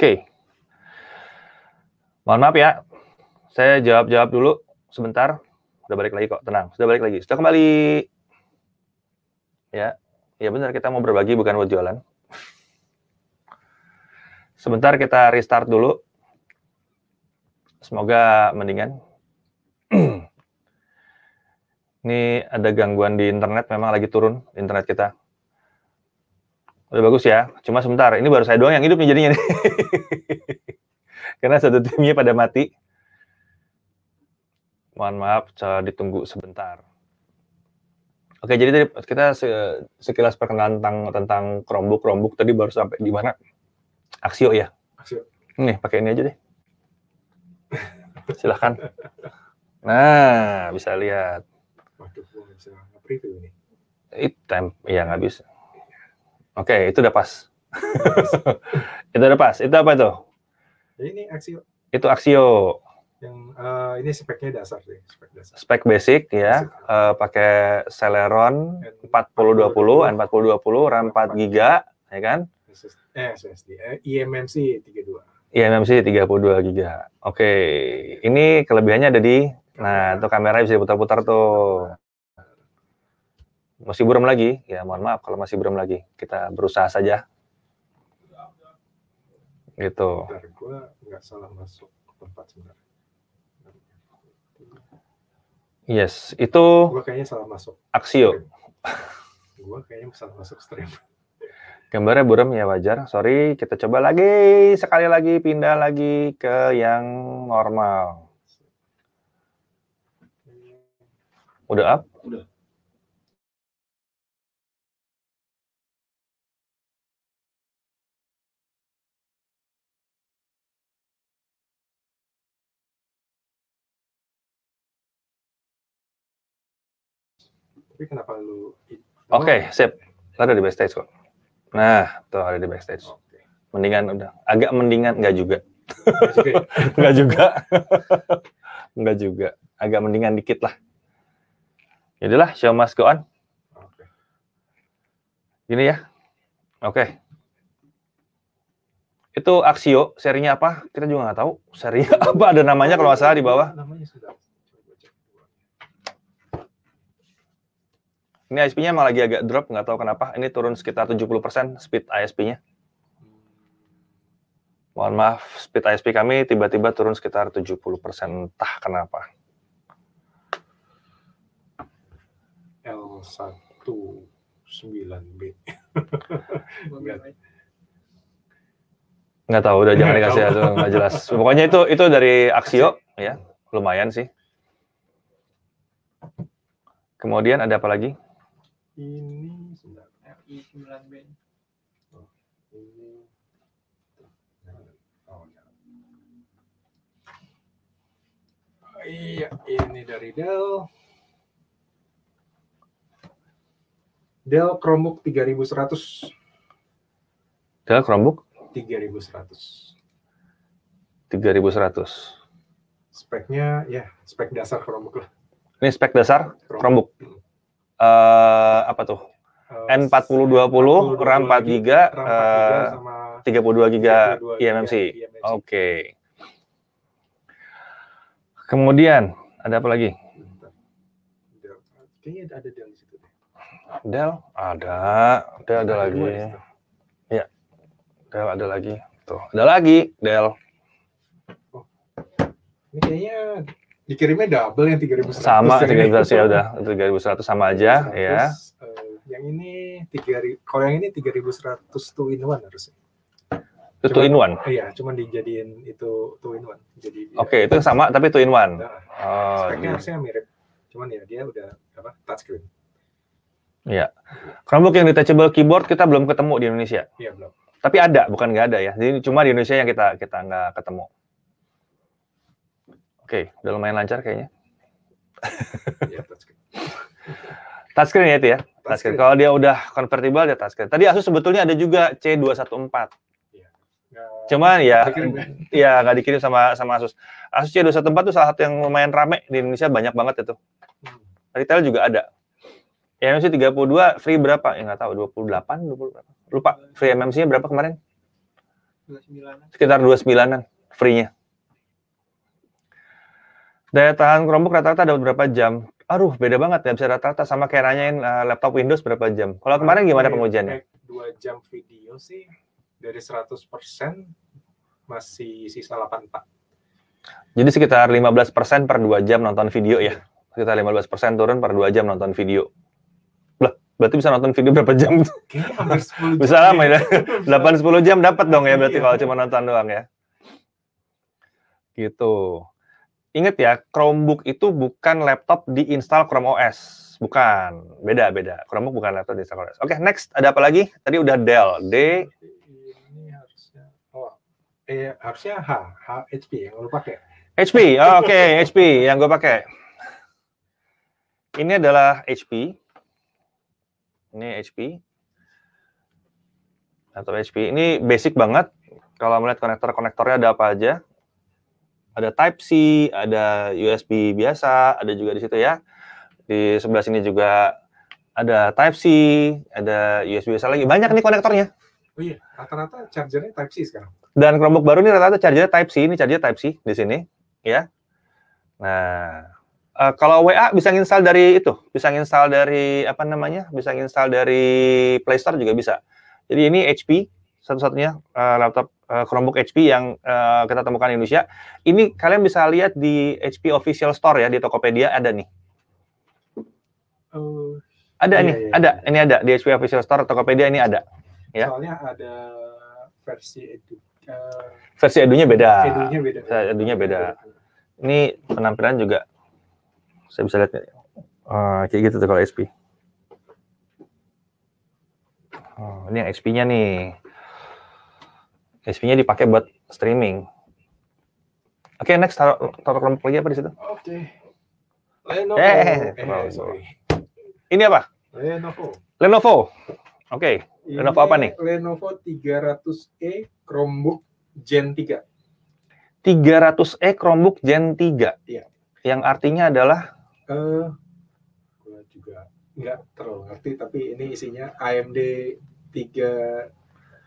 Oke. Mohon maaf ya. Saya jawab-jawab dulu sebentar. Sudah balik lagi kok, tenang. Sudah balik lagi. Sudah kembali. Ya. Ya benar kita mau berbagi bukan buat jualan. Sebentar kita restart dulu. Semoga mendingan. [CLEARS THROAT] Ini ada gangguan di internet memang lagi turun internet kita. Udah bagus ya. Cuma sebentar, ini baru saya doang yang hidup nih jadinya. Nih. [LAUGHS] Karena satu timnya pada mati. Mohon maaf, ditunggu sebentar. Oke, jadi tadi kita sekilas perkenalan tentang tentang Chromebook. Chromebook tadi baru sampai di mana? Axio ya? Axio. Nih, pakai ini aja deh. [LAUGHS] Silahkan. Nah, bisa lihat. Waduh, bisa nge-preview ini It, ya nggak bisa Oke, okay, itu udah pas. [LAUGHS] itu udah pas. Itu apa tuh? ini Axio. Itu Axio. Yang uh, ini speknya dasar sih, spek dasar. Spek basic ya, Uh, pakai Celeron 4020, N4020, RAM 4 giga, ya kan? SSD, eh, SSD, eMMC 32. eMMC 32 giga. Oke, okay. ini kelebihannya ada di Nah, itu kamera bisa putar putar tuh masih buram lagi, ya mohon maaf kalau masih buram lagi. Kita berusaha saja. Gitu. Yes, itu. Gue Aksio. Gambarnya buram ya wajar. Sorry, kita coba lagi sekali lagi pindah lagi ke yang normal. Udah up? Udah. tapi kenapa lu Oke, okay, sip. ada di backstage kok. Nah, tuh ada di backstage. Okay. Mendingan udah, agak mendingan nggak juga. Nggak juga. Ya? [LAUGHS] [LAUGHS] nggak juga. Agak mendingan dikit lah. Yaudahlah, show must go on. Okay. Gini ya. Oke. Okay. Itu Axio, serinya apa? Kita juga nggak tahu. Serinya [LAUGHS] apa? Ada namanya oh, kalau nggak salah di bawah. Namanya sudah Ini ISP-nya emang lagi agak drop, nggak tahu kenapa. Ini turun sekitar 70% speed ISP-nya. Mohon maaf, speed ISP kami tiba-tiba turun sekitar 70%, entah kenapa. L19B. Nggak tahu, udah jangan dikasih itu nggak jelas. Pokoknya itu itu dari Axio, ya lumayan sih. Kemudian ada apa lagi? ini sebentar RI 9B oh, ini oh ya iya ini dari Dell Dell Chromebook tiga ribu seratus. Dell Chromebook Tiga Tiga ribu seratus. ribu seratus. speknya ya spek dasar Chromebook lah ini spek dasar Chromebook, Chromebook. Hmm uh, apa tuh? Eh, N4020, RAM 4 GB, uh, 32 GB eMMC. Oke. Okay. Kemudian ada apa lagi? Kayaknya ada Dell di situ. Dell ada, Dell ada lagi. Ya, Dell ada lagi. Tuh, ada lagi Dell. Oh. Ini kayaknya dikirimnya double yang 3100 sama tiga ribu seratus gitu. ya udah tiga ribu seratus sama aja 100, ya uh, yang ini tiga kalau yang ini seratus two in one harusnya itu two in one iya cuman dijadiin itu two in one jadi oke okay, itu sama tapi two in one nah, oh, speknya iya. harusnya mirip cuman ya dia udah apa screen Iya. Chromebook yang detachable keyboard kita belum ketemu di Indonesia. Iya belum. Tapi ada, bukan nggak ada ya. Jadi cuma di Indonesia yang kita kita nggak ketemu. Oke, okay, udah lumayan lancar kayaknya. Iya, touchscreen. ya itu ya. Touchscreen. Kalau dia udah convertible ya touchscreen. Tadi Asus sebetulnya ada juga C214. Ya, Cuman ya dikirim, ya iya, nggak dikirim sama sama Asus. Asus C214 itu salah satu yang lumayan rame di Indonesia banyak banget itu. Ya hmm. Retail juga ada. Ya, MMC 32 free berapa? Ya nggak tahu 28 20 berapa. Lupa free MMC-nya berapa kemarin? 29. Sekitar 29-an free-nya. Daya tahan Chromebook rata-rata ada berapa jam? Aduh, beda banget ya bisa rata-rata sama kayak nanyain uh, laptop Windows berapa jam. Kalau nah, kemarin gimana iya, pengujiannya? Dua jam video sih dari 100% masih sisa pak. Jadi sekitar 15% per 2 jam nonton video ya. Sekitar 15% turun per 2 jam nonton video. Lah, berarti bisa nonton video berapa jam? bisa lama ya. 8 ya? 10 jam dapat dong ya berarti iya. kalau cuma nonton doang ya. Gitu. Ingat ya, Chromebook itu bukan laptop diinstal Chrome OS. Bukan, beda-beda. Chromebook bukan laptop di OS. Oke, okay, next ada apa lagi? Tadi udah Dell, D. Ini harusnya, oh, eh, harusnya H, H HP yang lo pakai. HP, oh, oke, okay, HP yang gue pakai. Ini adalah HP. Ini HP. Atau HP. Ini basic banget. Kalau melihat konektor-konektornya ada apa aja ada Type C, ada USB biasa, ada juga di situ ya. Di sebelah sini juga ada Type C, ada USB biasa lagi. Banyak nih konektornya. Oh iya, rata-rata chargernya Type C sekarang. Dan Chromebook baru ini rata-rata chargernya Type C, ini charger Type C di sini, ya. Nah, uh, kalau WA bisa install dari itu, bisa install dari apa namanya? Bisa install dari Play Store juga bisa. Jadi ini HP satu-satunya uh, laptop uh, Chromebook HP yang uh, kita temukan di Indonesia. Ini kalian bisa lihat di HP official store ya di Tokopedia ada nih. Uh, ada iya, nih, iya, iya. ada. Ini ada di HP official store Tokopedia ini ada. Ya. Soalnya ada versi edu. Uh, versi edunya beda. Edunya beda. Edunya beda. Ini penampilan juga saya bisa lihat uh, kayak gitu tuh kalau HP. Oh, ini yang XP-nya nih. SP-nya dipakai buat streaming. Oke, okay, next taruh, taruh kelompok lagi apa di situ? Oke. Okay. Eh, Lenovo. Eh, Lenovo. Eh, eh, ini apa? Lenovo. Lenovo. Oke. Okay. Lenovo apa nih? Lenovo 300E Chromebook Gen 3. 300E Chromebook Gen 3. Iya. Yang artinya adalah eh uh, gue juga nggak terlalu ngerti tapi ini isinya AMD 3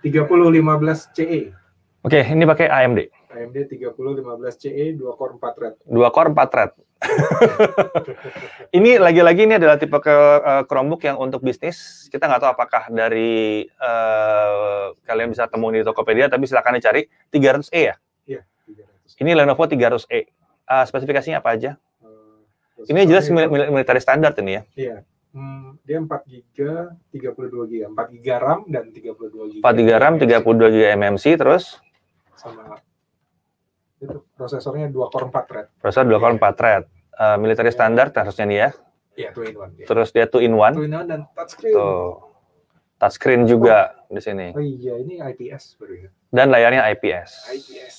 3015 CE. Oke, okay, ini pakai AMD. AMD 3015 CE 2 core 4 thread. 2 core 4 thread. ini lagi-lagi ini adalah tipe ke eh, Chromebook yang untuk bisnis. Kita nggak tahu apakah dari uh, kalian bisa temuin di Tokopedia, tapi silakan dicari 300E ya. Iya, 300. E. Ini Lenovo 300E. Uh, eh, spesifikasinya apa aja? Uh, ini jelas mil militer standar ini ya. Iya, Hmm, dia 4 giga, 32 giga, 4 giga RAM dan 32 giga. 4 giga RAM, 32 giga MMC terus sama itu prosesornya 2 core 4 thread. Prosesor 2 core yeah. Iya. 4 thread. Uh, military yeah. standar harusnya nih ya. Iya, yeah, 2 in 1. Iya. Terus dia 2 in 1. 2 in 1 dan touchscreen. Tuh. Touchscreen juga oh. di sini. Oh iya, ini IPS baru ya. Dan layarnya IPS. IPS.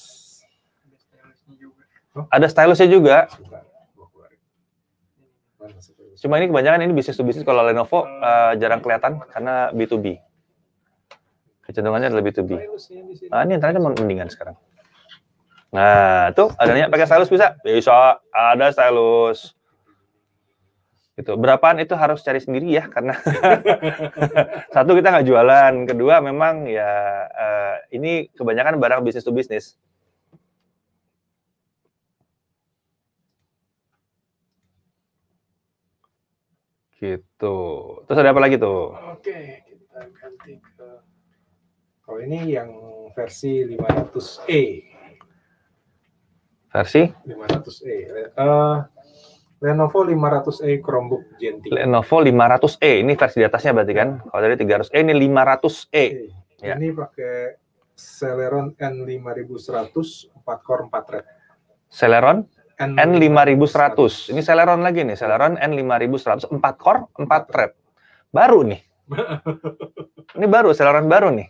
Ada stylusnya juga. Oh. Ada stylusnya juga. Suka. Gua keluarin. Mana sih? Cuma ini kebanyakan ini bisnis to bisnis kalau Lenovo uh, jarang kelihatan karena B2B. Kecenderungannya adalah B2B. Nah, ini internetnya mendingan sekarang. Nah, tuh ada yang pakai stylus bisa? Bisa, ada stylus. Gitu. Berapaan itu harus cari sendiri ya karena [LAUGHS] satu kita nggak jualan, kedua memang ya uh, ini kebanyakan barang bisnis to bisnis. Gitu. Terus ada apa lagi tuh? Oke, kita ganti ke kalau ini yang versi 500E. Versi 500E. Uh, eh, Lenovo 500E Chromebook Gen 3. Lenovo 500E ini versi di atasnya berarti kan? Kalau tadi 300E ini 500E. Ya. Ini pakai Celeron N5100 4 core 4 thread. Celeron N, N5100. Ini Celeron lagi nih, Celeron N5100 4 core, 4 thread. Baru nih. [LAUGHS] ini baru, Celeron baru nih.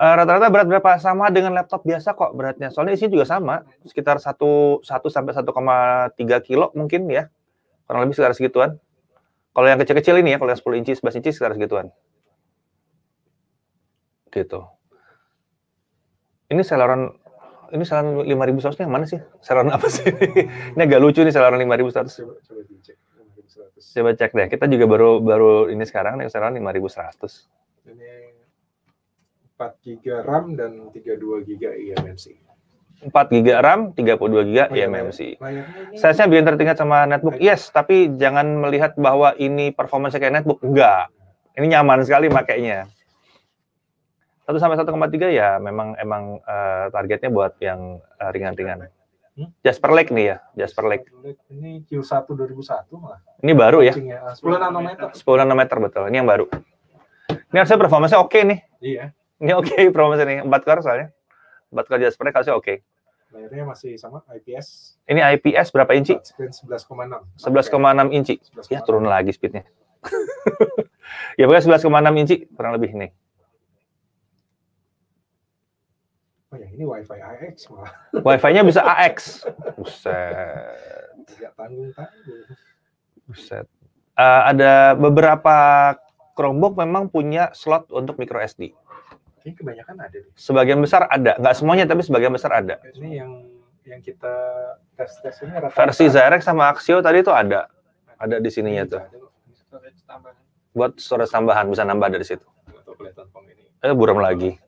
Eh, rata-rata berat berapa? Sama dengan laptop biasa kok beratnya. Soalnya isinya juga sama, sekitar 1 1 sampai 1,3 kilo mungkin ya. Kurang lebih sekitar segituan. Kalau yang kecil-kecil ini ya, kalau yang 10 inci, 11 inci sekitar segituan. Gitu. Ini Celeron ini saran 5100 ribu yang mana sih? Saran apa sih? [LAUGHS] ini agak lucu nih saran 5100. Coba, coba dicek. Coba cek deh. Kita juga baru baru ini sekarang nih saran 5100. Ini 4 GB RAM dan 32 GB eMMC. 4 GB RAM, 32 GB eMMC. Size-nya biar tertingkat sama netbook. Yes, tapi jangan melihat bahwa ini performance kayak netbook. Enggak. Ini nyaman sekali makainya. 1 sampai 1,3 ya memang emang uh, targetnya buat yang eh, ringan-ringan. Hmm? Jasper Lake nih ya, Jasper Lake. Ini Q1 2001 lah. Ini baru ya? 10 ya. ah, nanometer. 10 nanometer betul. Ini yang baru. Ini harusnya performanya oke okay nih. Iya. Ini oke okay [LAUGHS] performanya nih, 4 core soalnya. 4 core Jasper Lake harusnya oke. Okay. Layarnya masih sama IPS. Ini IPS berapa inci? Screen 11,6. 11,6 inci. 11, ya turun lagi speednya. [LAUGHS] ya pokoknya 11,6 inci kurang lebih nih. Oh ya ini WiFi AX malah. [LAUGHS] WiFi-nya bisa AX. Buset. Tidak tanggung tanggung. Buset. Uh, ada beberapa Chromebook memang punya slot untuk micro SD. Ini kebanyakan ada. Nih. Sebagian besar ada, nggak semuanya tapi sebagian besar ada. Ini yang yang kita tes tes ini rata, -rata. versi zarek sama Axio tadi itu ada, ada di sininya tuh. Buat storage tambahan bisa nambah dari situ. Eh buram lagi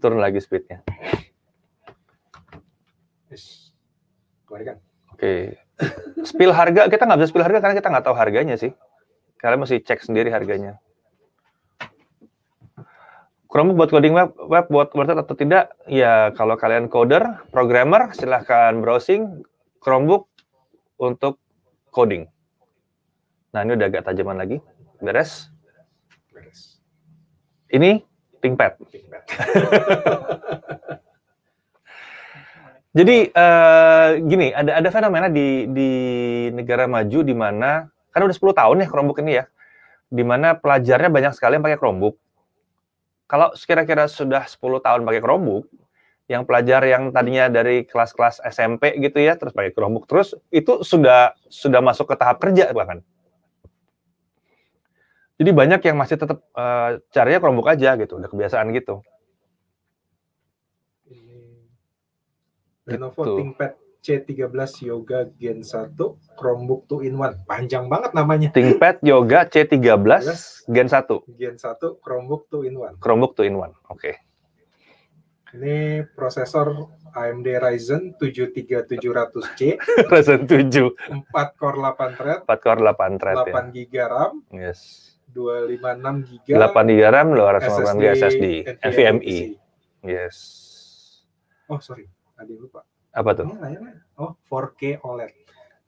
turun lagi speednya. Oke. Okay. Spill harga, kita nggak bisa spill harga karena kita nggak tahu harganya sih. Kalian mesti cek sendiri harganya. Chromebook buat coding web, web buat worth atau tidak? Ya, kalau kalian coder, programmer, silahkan browsing Chromebook untuk coding. Nah, ini udah agak tajaman lagi. Beres? Beres. Ini ThinkPad. [LAUGHS] Jadi uh, gini, ada ada fenomena di di negara maju di mana kan udah 10 tahun ya Chromebook ini ya. Di mana pelajarnya banyak sekali yang pakai Chromebook. Kalau kira-kira sudah 10 tahun pakai Chromebook, yang pelajar yang tadinya dari kelas-kelas SMP gitu ya, terus pakai Chromebook terus itu sudah sudah masuk ke tahap kerja bahkan. Jadi banyak yang masih tetap uh, eh, caranya Chromebook aja gitu, udah kebiasaan gitu. gitu. Lenovo gitu. ThinkPad C13 Yoga Gen 1 Chromebook 2 in 1. Panjang banget namanya. ThinkPad Yoga C13 Gen 1. Gen 1 Chromebook 2 in 1. Chromebook 2 in 1. Oke. Okay. Ini prosesor AMD Ryzen 73700C. [LAUGHS] Ryzen 7. 4 core 8 thread. 4 core 8 thread 8 ya. GB RAM. Yes. 256 GB 8 GB RAM, 256 giga SSD, NVMe. Yes. Oh, sorry. Tadi lupa. Apa tuh? Oh, 4K OLED.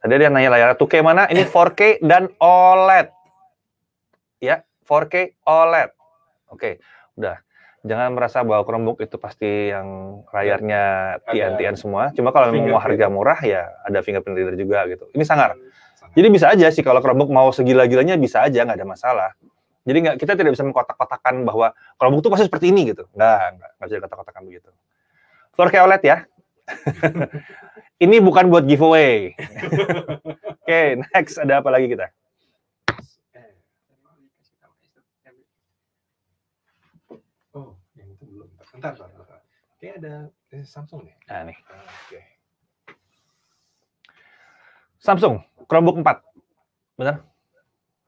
Tadi ada yang nanya layar 2K mana? Ini 4K [LAUGHS] dan OLED. Ya, 4K OLED. Oke, udah. Jangan merasa bahwa Chromebook itu pasti yang layarnya tian-tian semua. Cuma kalau mau harga murah ya ada fingerprint reader juga gitu. Ini sangar. Hmm jadi bisa aja sih kalau kerobok mau segila-gilanya bisa aja nggak ada masalah. Jadi nggak kita tidak bisa mengkotak-kotakan bahwa kerobok itu pasti seperti ini gitu. Nggak, nggak, bisa dikotak-kotakan begitu. Floor OLED ya. [LAUGHS] ini bukan buat giveaway. [LAUGHS] Oke, okay, next ada apa lagi kita? Oh, yang itu belum. Bentar, bentar. bentar. Kayak ada eh, Samsung nih. Ah, nih. Ah, Samsung, Chromebook 4. Benar?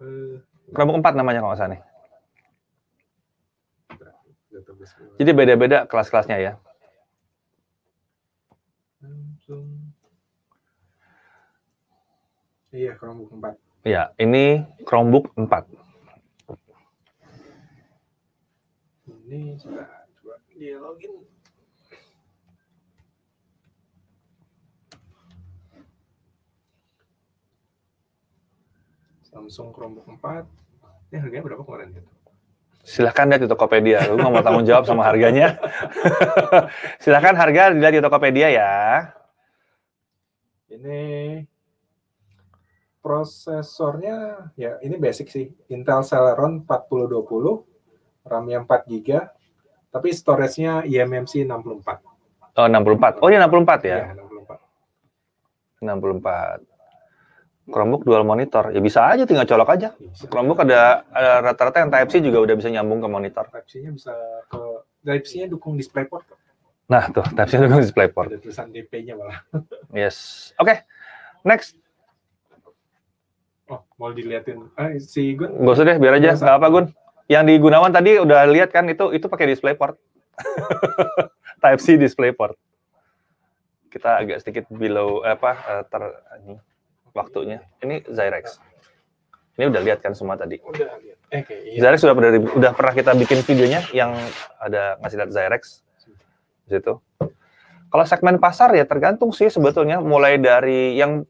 Eh. Chromebook 4 namanya kalau nggak salah nih. Jadi beda-beda kelas-kelasnya ya. Iya, Chromebook 4. Iya, ini Chromebook 4. Ini sudah coba login. Samsung Chromebook 4. ini eh, harganya berapa kemarin gitu silahkan lihat di Tokopedia. Lu nggak mau tanggung jawab sama harganya. [LAUGHS] silahkan harga dilihat di Tokopedia ya. Ini prosesornya ya ini basic sih. Intel Celeron 4020, ram yang 4 GB, tapi storage-nya eMMC 64. Oh, 64. Oh, dia 64 ya? Iya, 64. 64. Chromebook dual monitor, ya bisa aja tinggal colok aja. Ya bisa. Chromebook ada, rata-rata yang Type-C juga udah bisa nyambung ke monitor. Type-C-nya bisa ke Type-C-nya dukung DisplayPort. Nah tuh, Type-C nya dukung DisplayPort. Ada tulisan DP-nya malah. [LAUGHS] yes, oke. Okay. Next. Oh, mau diliatin. Eh, si Gun. Gak usah deh, biar aja. Gak apa, Gun. Yang di Gunawan tadi udah lihat kan, itu itu pakai DisplayPort. [LAUGHS] Type-C DisplayPort. Kita agak sedikit below, apa, eh, ter, ini waktunya. Ini Zyrex. Ini udah lihat kan semua tadi. Udah lihat. Okay, eh, sudah iya. pernah udah pernah kita bikin videonya yang ada ngasih lihat Zyrex di situ. Kalau segmen pasar ya tergantung sih sebetulnya mulai dari yang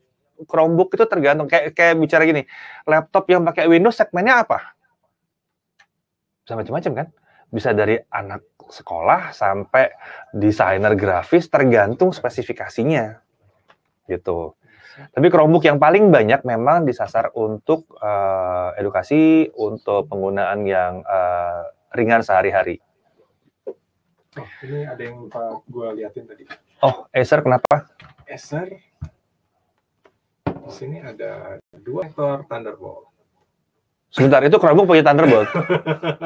Chromebook itu tergantung kayak kayak bicara gini, laptop yang pakai Windows segmennya apa? Bisa macam-macam kan? Bisa dari anak sekolah sampai desainer grafis tergantung spesifikasinya. Gitu. Tapi Chromebook yang paling banyak memang disasar untuk uh, edukasi, untuk penggunaan yang uh, ringan sehari-hari. Oh, ini ada yang lupa gue liatin tadi. Oh, Acer kenapa? Acer, di sini ada dua ekor Thunderbolt. Sebentar, itu Chromebook pakai Thunderbolt?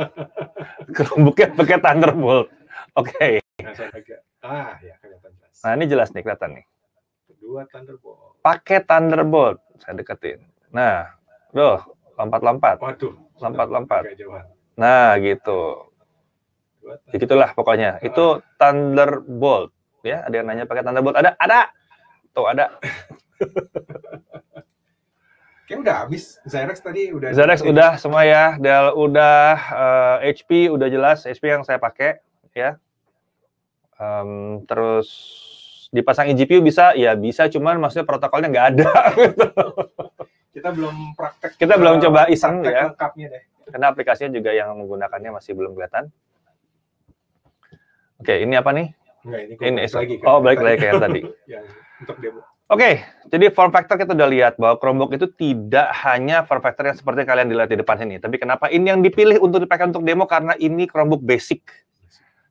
[LAUGHS] Chromebooknya pakai Thunderbolt. Oke. Okay. Nah, ah, ya kelihatan jelas. Nah, ini jelas nih, kelihatan nih dua Thunderbolt. Pakai Thunderbolt, saya deketin. Nah, loh, lompat-lompat. Waduh. Lompat-lompat. Nah, gitu. Ya, gitulah pokoknya. Itu Thunderbolt ya. Ada yang nanya pakai Thunderbolt? Ada, ada. Tuh ada. [LAUGHS] Kayak udah habis. Zyrex tadi udah. Zyrex udah semua ya. Del udah uh, eh, HP udah jelas HP yang saya pakai ya. Um, terus dipasang iGPU bisa ya bisa cuman maksudnya protokolnya nggak ada [LAUGHS] gitu. kita belum praktek kita belum coba iseng ya deh. karena aplikasinya juga yang menggunakannya masih belum kelihatan oke ini apa nih Enggak, ini, ini oh, lagi oh balik lagi kayak tadi [LAUGHS] ya, Oke, okay, jadi form factor kita udah lihat bahwa Chromebook itu tidak hanya form factor yang seperti kalian lihat di depan sini. tapi kenapa ini yang dipilih untuk dipakai untuk demo karena ini Chromebook basic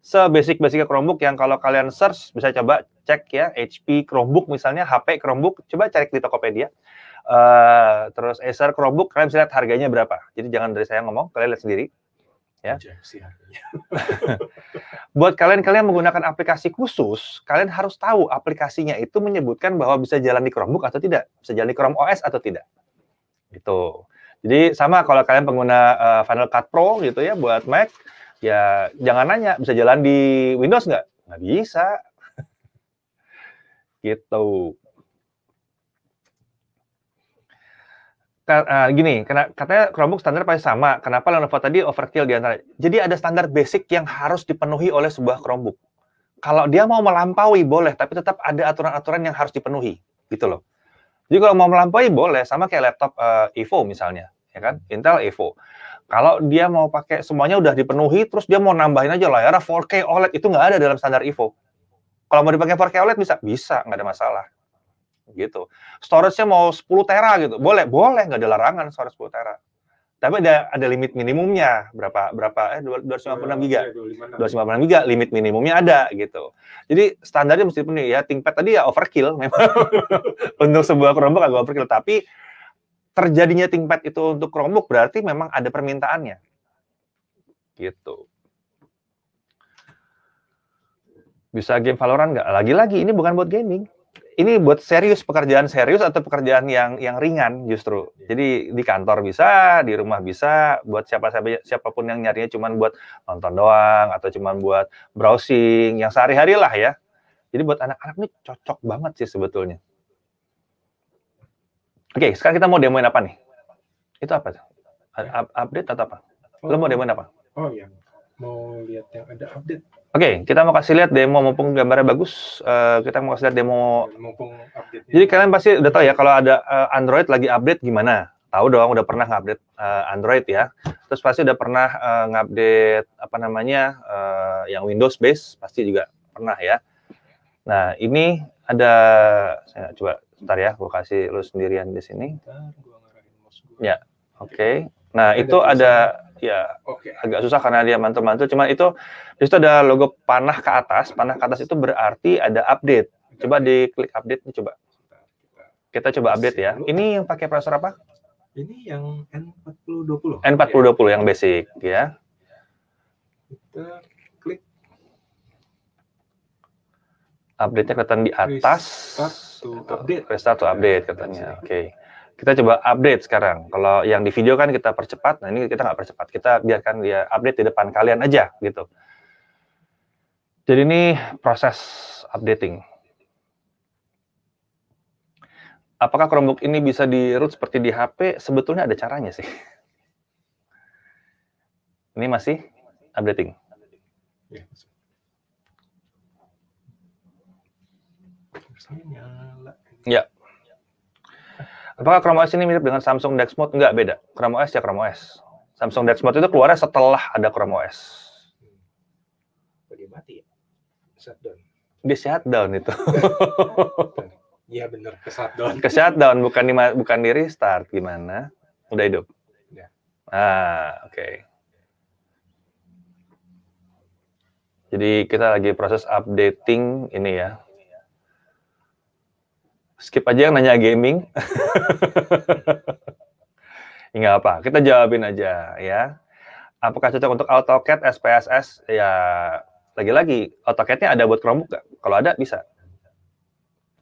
sebasic-basicnya Chromebook yang kalau kalian search bisa coba cek ya HP Chromebook misalnya HP Chromebook coba cari di Tokopedia uh, terus Acer Chromebook kalian bisa lihat harganya berapa jadi jangan dari saya ngomong kalian lihat sendiri ya [LAUGHS] buat kalian kalian menggunakan aplikasi khusus kalian harus tahu aplikasinya itu menyebutkan bahwa bisa jalan di Chromebook atau tidak bisa jalan di Chrome OS atau tidak gitu jadi sama kalau kalian pengguna uh, Final Cut Pro gitu ya buat Mac ya jangan nanya bisa jalan di Windows nggak? Nggak bisa. [LAUGHS] gitu. Eh, gini, karena katanya Chromebook standar pasti sama. Kenapa Lenovo tadi overkill di antara? Jadi ada standar basic yang harus dipenuhi oleh sebuah Chromebook. Kalau dia mau melampaui boleh, tapi tetap ada aturan-aturan yang harus dipenuhi, gitu loh. Jadi kalau mau melampaui boleh, sama kayak laptop uh, Evo misalnya, ya kan? Intel Evo. Kalau dia mau pakai semuanya udah dipenuhi, terus dia mau nambahin aja layar 4K OLED itu nggak ada dalam standar Evo. Kalau mau dipakai 4K OLED bisa, bisa nggak ada masalah. Gitu. Storage-nya mau 10 tera gitu, boleh, boleh nggak ada larangan storage 10 tera. Tapi ada ada limit minimumnya berapa berapa eh 256 giga 256 iya, giga limit minimumnya ada gitu. Jadi standarnya mesti penuh ya Tingkat tadi ya overkill memang [LAUGHS] untuk sebuah Chromebook agak overkill tapi terjadinya ThinkPad itu untuk Chromebook berarti memang ada permintaannya. Gitu. Bisa game Valorant nggak? Lagi-lagi ini bukan buat gaming. Ini buat serius pekerjaan serius atau pekerjaan yang yang ringan justru. Jadi di kantor bisa, di rumah bisa, buat siapa siapa siapapun yang nyarinya cuma buat nonton doang atau cuma buat browsing yang sehari-hari lah ya. Jadi buat anak-anak ini cocok banget sih sebetulnya. Oke, okay, sekarang kita mau demoin apa nih? Itu apa? Tuh? update atau apa? Oh, Lo mau demoin apa? Oh iya, mau lihat yang ada update. Oke, okay, kita mau kasih lihat demo mumpung gambarnya bagus. Uh, kita mau kasih lihat demo. Mumpung update. Jadi kalian pasti udah tahu ya kalau ada uh, Android lagi update gimana? Tahu dong, udah pernah ngupdate uh, Android ya. Terus pasti udah pernah uh, ngupdate apa namanya uh, yang Windows base pasti juga pernah ya. Nah ini ada saya coba Ntar ya, gue kasih lu sendirian di sini. Ya, oke. Okay. Nah, itu ada ya agak susah karena dia mantul-mantul. Cuma itu itu ada logo panah ke atas. Panah ke atas itu berarti ada update. Coba di klik update nih coba. Kita coba update ya. Ini yang pakai browser apa? Ini yang N4020. N4020 yang basic ya. update-nya kelihatan di atas. Restart gitu. to update. Restart update iya, katanya. Iya. Oke. Okay. Kita coba update sekarang. Kalau yang di video kan kita percepat, nah ini kita nggak percepat. Kita biarkan dia update di depan kalian aja gitu. Jadi ini proses updating. Apakah Chromebook ini bisa di root seperti di HP? Sebetulnya ada caranya sih. [LAUGHS] Ini masih updating. Iya, Ya. Apakah Chrome OS ini mirip dengan Samsung Dex Mode? Enggak, beda. Chrome OS ya Chrome OS. Samsung Dex Mode itu keluarnya setelah ada Chrome OS. Bagi hmm. mati ya? Shutdown. Di shutdown itu. [LAUGHS] Iya benar, ke shutdown. Ke shutdown, bukan di, bukan di restart. Gimana? Udah hidup? Ya. Ah, oke. Okay. Jadi kita lagi proses updating ini ya, skip aja yang nanya gaming. Enggak [LAUGHS] apa, kita jawabin aja ya. Apakah cocok untuk AutoCAD SPSS? Ya, lagi-lagi AutoCAD-nya ada buat Chromebook nggak? Kalau ada bisa.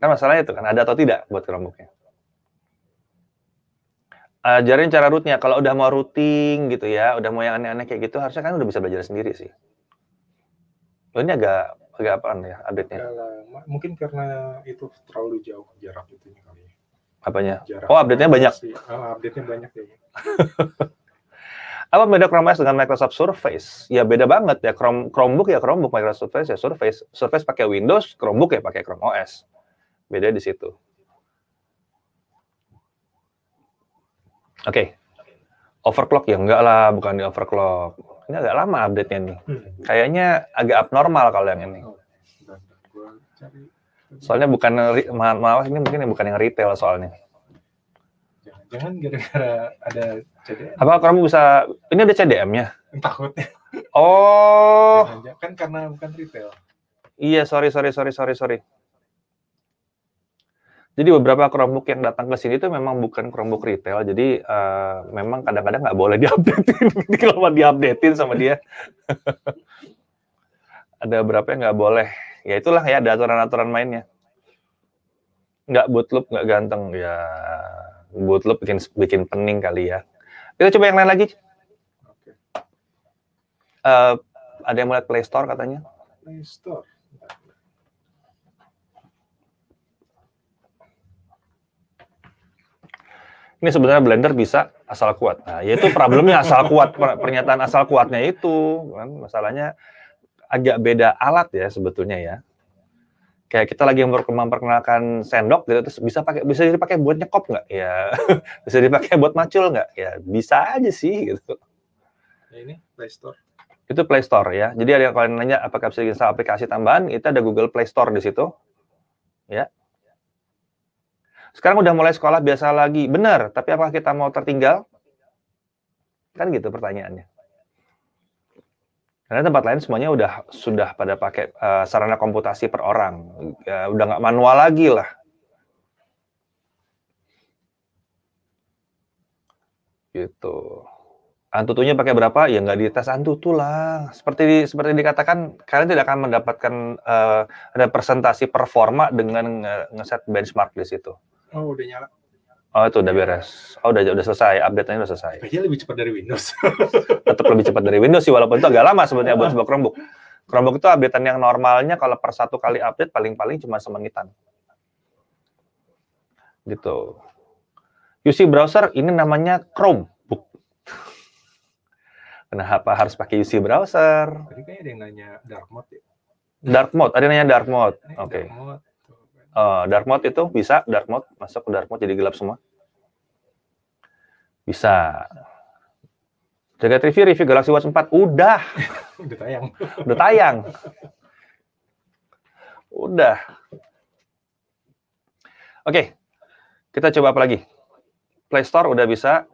Kan masalahnya itu kan ada atau tidak buat Chromebook-nya. Ajarin cara rootnya. Kalau udah mau routing gitu ya, udah mau yang aneh-aneh kayak gitu, harusnya kan udah bisa belajar sendiri sih. Ini agak agak apaan ya update-nya? mungkin karena itu terlalu jauh jarak itu kali ya. Apanya? Jarak oh, update-nya banyak. Uh, update-nya banyak ya. [LAUGHS] Apa beda Chrome OS dengan Microsoft Surface? Ya beda banget ya. Chrome Chromebook ya Chromebook, Microsoft Surface ya Surface. Surface pakai Windows, Chromebook ya pakai Chrome OS. Beda di situ. Oke, overclock ya enggak lah, bukan di overclock. Ini agak lama update-nya nih. Hmm. Kayaknya agak abnormal kalau yang ini. Oh, soalnya bukan maaf, maaf ini mungkin bukan yang retail soalnya. Jangan gara-gara ada CDM. Apa kamu bisa ini ada CDM-nya? [LAUGHS] Takutnya. Oh. Kan karena bukan retail. Iya, sorry, sorry, sorry, sorry, sorry. Jadi beberapa Chromebook yang datang ke sini itu memang bukan Chromebook retail, jadi uh, memang kadang-kadang nggak boleh [LAUGHS] diupdatein. kalau diupdatein sama dia, [LAUGHS] ada berapa yang nggak boleh? Ya itulah ya ada aturan-aturan mainnya. Nggak bootloop, nggak ganteng ya. Bootloop bikin bikin pening kali ya. Kita coba yang lain lagi. Uh, ada yang mulai Play Store katanya? Play Store. ini sebenarnya blender bisa asal kuat. Nah, yaitu problemnya asal kuat, pernyataan asal kuatnya itu, kan masalahnya agak beda alat ya sebetulnya ya. Kayak kita lagi memperkenalkan sendok gitu, terus bisa pakai bisa dipakai buat nyekop nggak? Ya, [LAUGHS] bisa dipakai buat macul nggak? Ya, bisa aja sih gitu. Ya, ini Play Store. Itu Play Store ya. Jadi ada yang kalian nanya apakah bisa install aplikasi tambahan, itu ada Google Play Store di situ. Ya, sekarang udah mulai sekolah biasa lagi. Benar, tapi apakah kita mau tertinggal? Kan gitu pertanyaannya. Karena tempat lain semuanya udah sudah pada pakai uh, sarana komputasi per orang, uh, udah nggak manual lagi lah. Gitu. Antutunya pakai berapa? Ya nggak di tes antutu lah. Seperti di, seperti dikatakan, kalian tidak akan mendapatkan uh, representasi performa dengan ngeset benchmark di situ. Oh, udah nyala. Oh, itu udah beres. Oh, udah udah selesai. Update-nya udah selesai. Kayaknya lebih cepat dari Windows. [LAUGHS] Tetap lebih cepat dari Windows sih, walaupun itu agak lama sebenarnya iya. buat sebuah Chromebook. Chromebook itu update yang normalnya kalau per satu kali update paling-paling cuma semenitan. Gitu. UC browser ini namanya Chromebook. [LAUGHS] Kenapa harus pakai UC browser? Tadi kayaknya ada yang nanya dark mode ya. Dark mode, ada yang nanya dark mode. Oke. Okay uh, dark mode itu bisa dark mode masuk ke dark mode jadi gelap semua? Bisa. Jaga review review Galaxy Watch 4 udah. [LAUGHS] udah tayang. udah tayang. Udah. Oke. Kita coba apa lagi? Play Store udah bisa.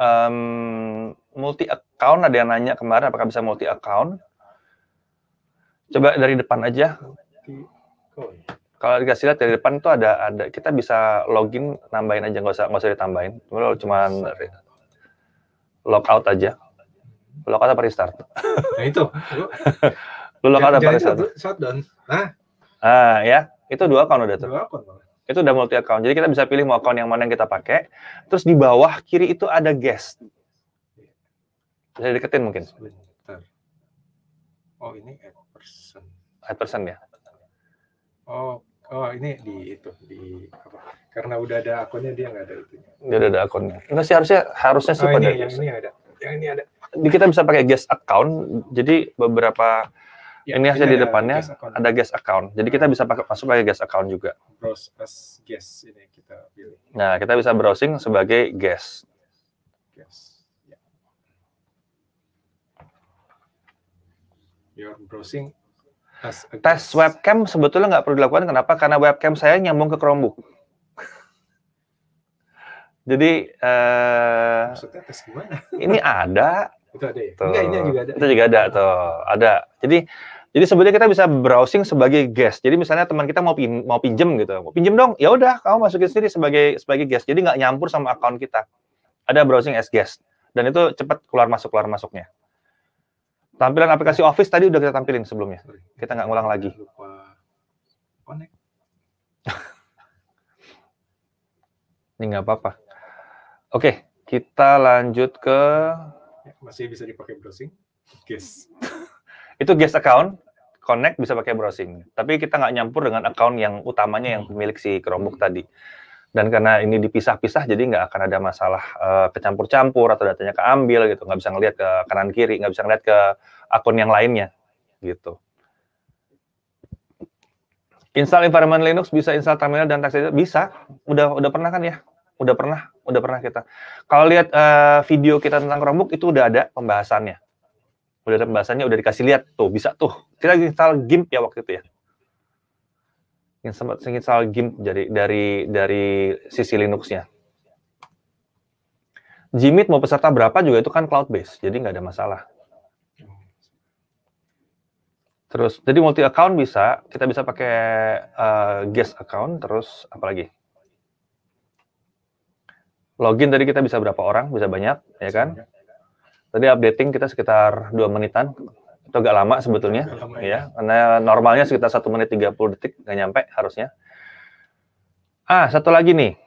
Um, multi account ada yang nanya kemarin apakah bisa multi account? Coba dari depan aja kalau dikasih lihat dari depan tuh ada ada kita bisa login nambahin aja nggak usah nggak usah ditambahin cuma log logout aja logout apa restart [LAUGHS] nah itu lu logout apa restart shutdown nah ah ya itu dua akun udah tuh dua akun itu udah multi account jadi kita bisa pilih mau akun yang mana yang kita pakai terus di bawah kiri itu ada guest bisa deketin mungkin oh ini add person add person ya oh Oh ini di itu di apa? Karena udah ada akunnya dia nggak ada itu. Dia udah ada akunnya. Enggak sih harusnya harusnya sih oh, pada ini, yang ini ada. Yang ini ada. Di kita bisa pakai guest account. Jadi beberapa ya, ini aja di depannya guest ada guest account. Jadi kita bisa pakai masuk pakai guest account juga. Browse as guest ini kita pilih. Nah, kita bisa browsing sebagai guest. Guest. Ya. Your browsing Tes webcam sebetulnya nggak perlu dilakukan. Kenapa? Karena webcam saya nyambung ke Chromebook. [LAUGHS] Jadi uh, tes ini ada. Itu ada ya. Tuh. Enggak, ini juga ada. Itu juga ada tuh. Ada. Jadi jadi sebenarnya kita bisa browsing sebagai guest. Jadi misalnya teman kita mau pin, mau pinjem gitu, mau pinjem dong, ya udah kamu masukin sendiri sebagai sebagai guest. Jadi nggak nyampur sama account kita. Ada browsing as guest dan itu cepat keluar masuk keluar masuknya. Tampilan aplikasi Office tadi udah kita tampilin sebelumnya. Kita nggak ngulang lagi. [LAUGHS] Ini nggak apa-apa. Oke, kita lanjut ke... Ya, masih bisa dipakai browsing. Guess. [LAUGHS] Itu guest account, connect bisa pakai browsing. Tapi kita nggak nyampur dengan account yang utamanya yang pemilik si Chromebook tadi dan karena ini dipisah-pisah jadi nggak akan ada masalah uh, kecampur-campur atau datanya keambil gitu nggak bisa ngelihat ke kanan kiri nggak bisa ngelihat ke akun yang lainnya gitu install environment Linux bisa install terminal dan editor bisa udah udah pernah kan ya udah pernah udah pernah kita kalau lihat uh, video kita tentang Chromebook itu udah ada pembahasannya udah ada pembahasannya udah dikasih lihat tuh bisa tuh kita install GIMP ya waktu itu ya yang sempat sedikit salah GIMP dari dari dari sisi Linuxnya. Jimit mau peserta berapa juga itu kan cloud based, jadi nggak ada masalah. Terus, jadi multi account bisa, kita bisa pakai uh, guest account, terus apa lagi? Login tadi kita bisa berapa orang, bisa banyak, ya kan? Tadi updating kita sekitar dua menitan, itu agak lama sebetulnya agak lama, ya. ya karena normalnya sekitar satu menit 30 detik nggak nyampe harusnya ah satu lagi nih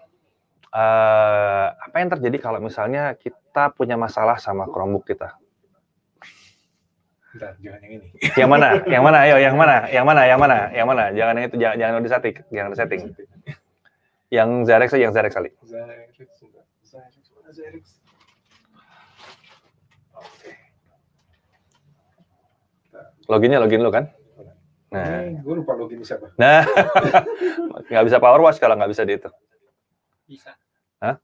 uh, apa yang terjadi kalau misalnya kita punya masalah sama Chromebook kita Bentar, jangan yang ini yang mana [LAUGHS] yang mana ayo yang mana yang mana yang mana yang mana jangan yang itu jangan jangan di setting jangan di setting yang Zarex yang Zarex kali Zarex, Zarex, Zarex. Loginnya login lu kan? Nah, hmm, gue lupa login siapa. Nah, [LAUGHS] nggak bisa power wash kalau nggak bisa di itu. Bisa. Hah?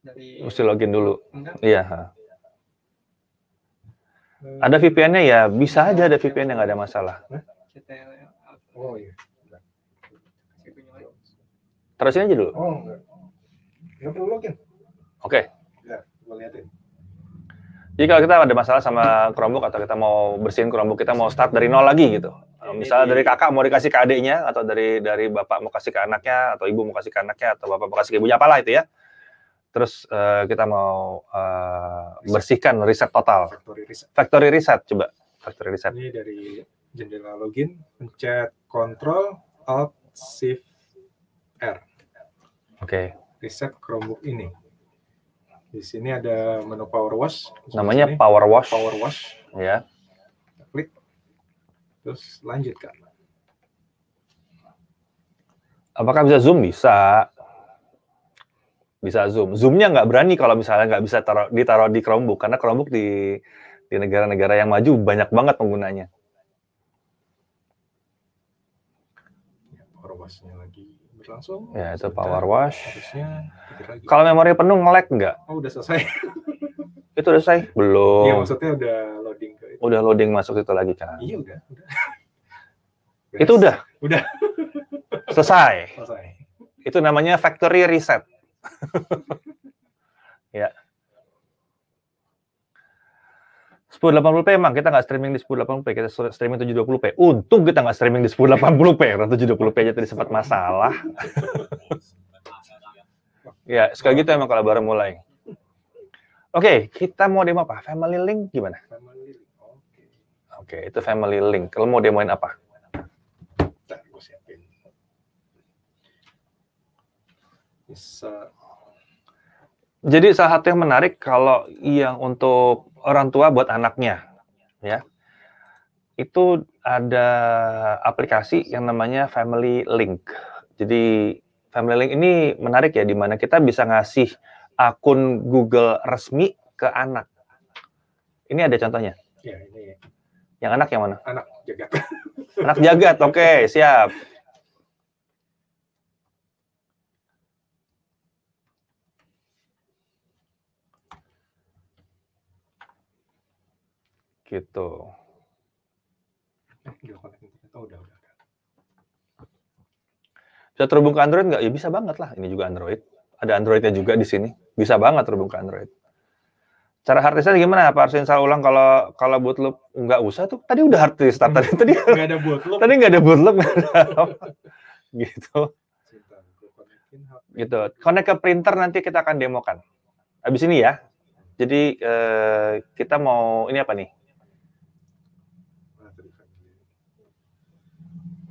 Dari... Mesti login dulu. Enggak. Iya. Hmm. Ada VPN-nya ya, bisa aja ada VPN yang nggak ada masalah. Oh iya. Terusin aja dulu. Oh, enggak. Enggak perlu login. Oke. Okay. Ya, gue jadi kalau kita ada masalah sama Chromebook atau kita mau bersihin Chromebook, kita mau start dari nol lagi gitu. Iya, iya, Misalnya dari iya. kakak mau dikasih ke adiknya, atau dari dari bapak mau kasih ke anaknya, atau ibu mau kasih ke anaknya, atau bapak mau kasih ke ibunya, apalah itu ya. Terus uh, kita mau uh, bersihkan, riset total. Factory reset. Factory reset, coba. Factory reset. Ini dari jendela login, pencet Control Alt Shift R. Oke. Okay. Reset Chromebook ini. Di sini ada menu power wash. Namanya sini. power wash. Power wash. Ya. Klik. Terus lanjutkan. Apakah bisa zoom? Bisa. Bisa zoom. Zoomnya nggak berani kalau misalnya nggak bisa taruh, ditaruh di Chromebook. Karena Chromebook di di negara-negara yang maju banyak banget penggunanya. Ya, power langsung. Ya, itu sebentar. power wash. Kalau memori penuh ngelek nggak? Oh, udah selesai. [LAUGHS] itu udah selesai? Belum. Iya, maksudnya udah loading ke itu. Udah loading masuk itu lagi kan? Iya, udah. udah. [LAUGHS] Itu udah. Udah. [LAUGHS] selesai. Selesai. Itu namanya factory reset. ya. 1080p emang kita nggak streaming di 1080p, kita streaming 720p. Untung kita nggak streaming di 1080p, karena 720p aja tadi sempat masalah. [LAUGHS] ya, sekali gitu emang kalau baru mulai. Oke, okay, kita mau demo apa? Family link gimana? Oke, okay, itu family link. Kalau mau demoin apa? Bisa jadi salah satu yang menarik kalau yang untuk orang tua buat anaknya, ya itu ada aplikasi yang namanya Family Link. Jadi Family Link ini menarik ya, di mana kita bisa ngasih akun Google resmi ke anak. Ini ada contohnya. Ya, ini Yang anak yang mana? Anak jagat. Anak jagat, oke, okay, siap. Gitu. Eh, gitu. Oh, bisa terhubung ke Android nggak? Ya bisa banget lah. Ini juga Android. Ada Androidnya juga di sini. Bisa banget terhubung ke Android. Cara hard reset gimana? Apa harus install ulang kalau kalau boot loop? Nggak usah tuh. Tadi udah hard reset tadi. Tadi nggak ada boot loop. Tadi nggak ada boot loop. [LAUGHS] gitu. Gitu. Connect ke printer nanti kita akan demokan. Abis ini ya. Jadi eh, kita mau ini apa nih?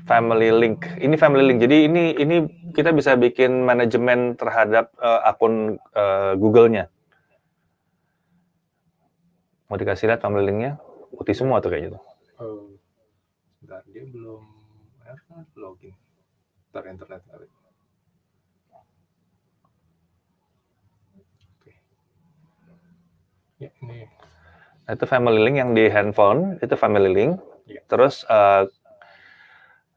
family link. Ini family link. Jadi ini ini kita bisa bikin manajemen terhadap uh, akun uh, Google-nya. Mau dikasih lihat family link-nya? Putih semua tuh kayaknya tuh. Oh, bentar, dia belum kan? login. Ntar internet kali. Oke. Ya, ini. Nah, itu family link yang di handphone, itu family link. Ya. Terus uh,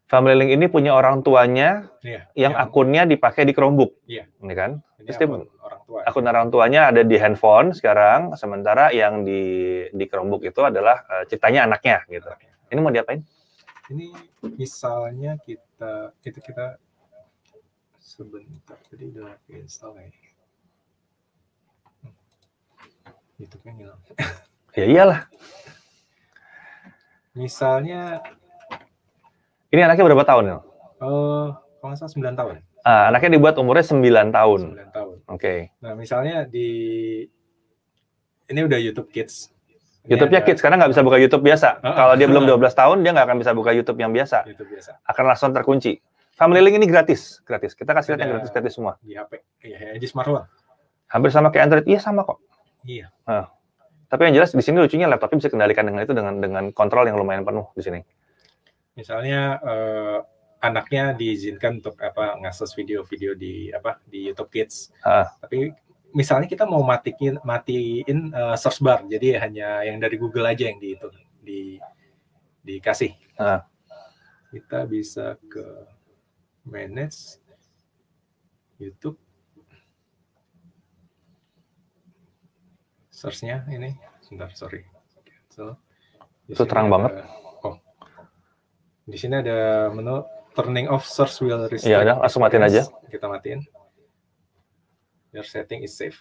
Family Link ini punya orang tuanya yeah, yang yeah. akunnya dipakai di Chromebook, yeah. ini kan? Ini Terus akun orang tua. Akun orang tuanya ada di handphone sekarang, sementara yang di di Chromebook itu adalah uh, ceritanya anaknya gitu. Okay. Ini mau diapain? Ini misalnya kita kita kita sebentar tadi udah install ya. Hmm. YouTube-nya hilang. ya iyalah. Misalnya ini anaknya berapa tahun, Nil? Uh, eh, kalau nggak salah 9 tahun. Ah, anaknya dibuat umurnya 9 tahun. 9 tahun. Oke. Okay. Nah, misalnya di ini udah YouTube Kids. YouTube-nya kids karena nggak bisa buka YouTube biasa. Uh, uh, Kalau dia belum belum 12 tahun dia nggak akan bisa buka YouTube yang biasa. YouTube biasa. Akan langsung terkunci. Family Link ini gratis, gratis. Kita kasih lihat yang gratis-gratis semua. Di HP, iya, ya, di smartphone. Hampir sama kayak Android, iya sama kok. Iya. Nah. Tapi yang jelas di sini lucunya laptopnya bisa kendalikan dengan itu dengan dengan kontrol yang lumayan penuh di sini misalnya uh, anaknya diizinkan untuk apa ngasus video-video di apa di YouTube Kids ah. tapi misalnya kita mau matikin matiin uh, search bar jadi hanya yang dari Google aja yang di itu di dikasih ah. kita bisa ke manage YouTube searchnya ini sebentar sorry so, itu terang banget di sini ada menu turning off source will restart. Iya, udah, langsung matiin aja. Kita matiin. Your setting is safe.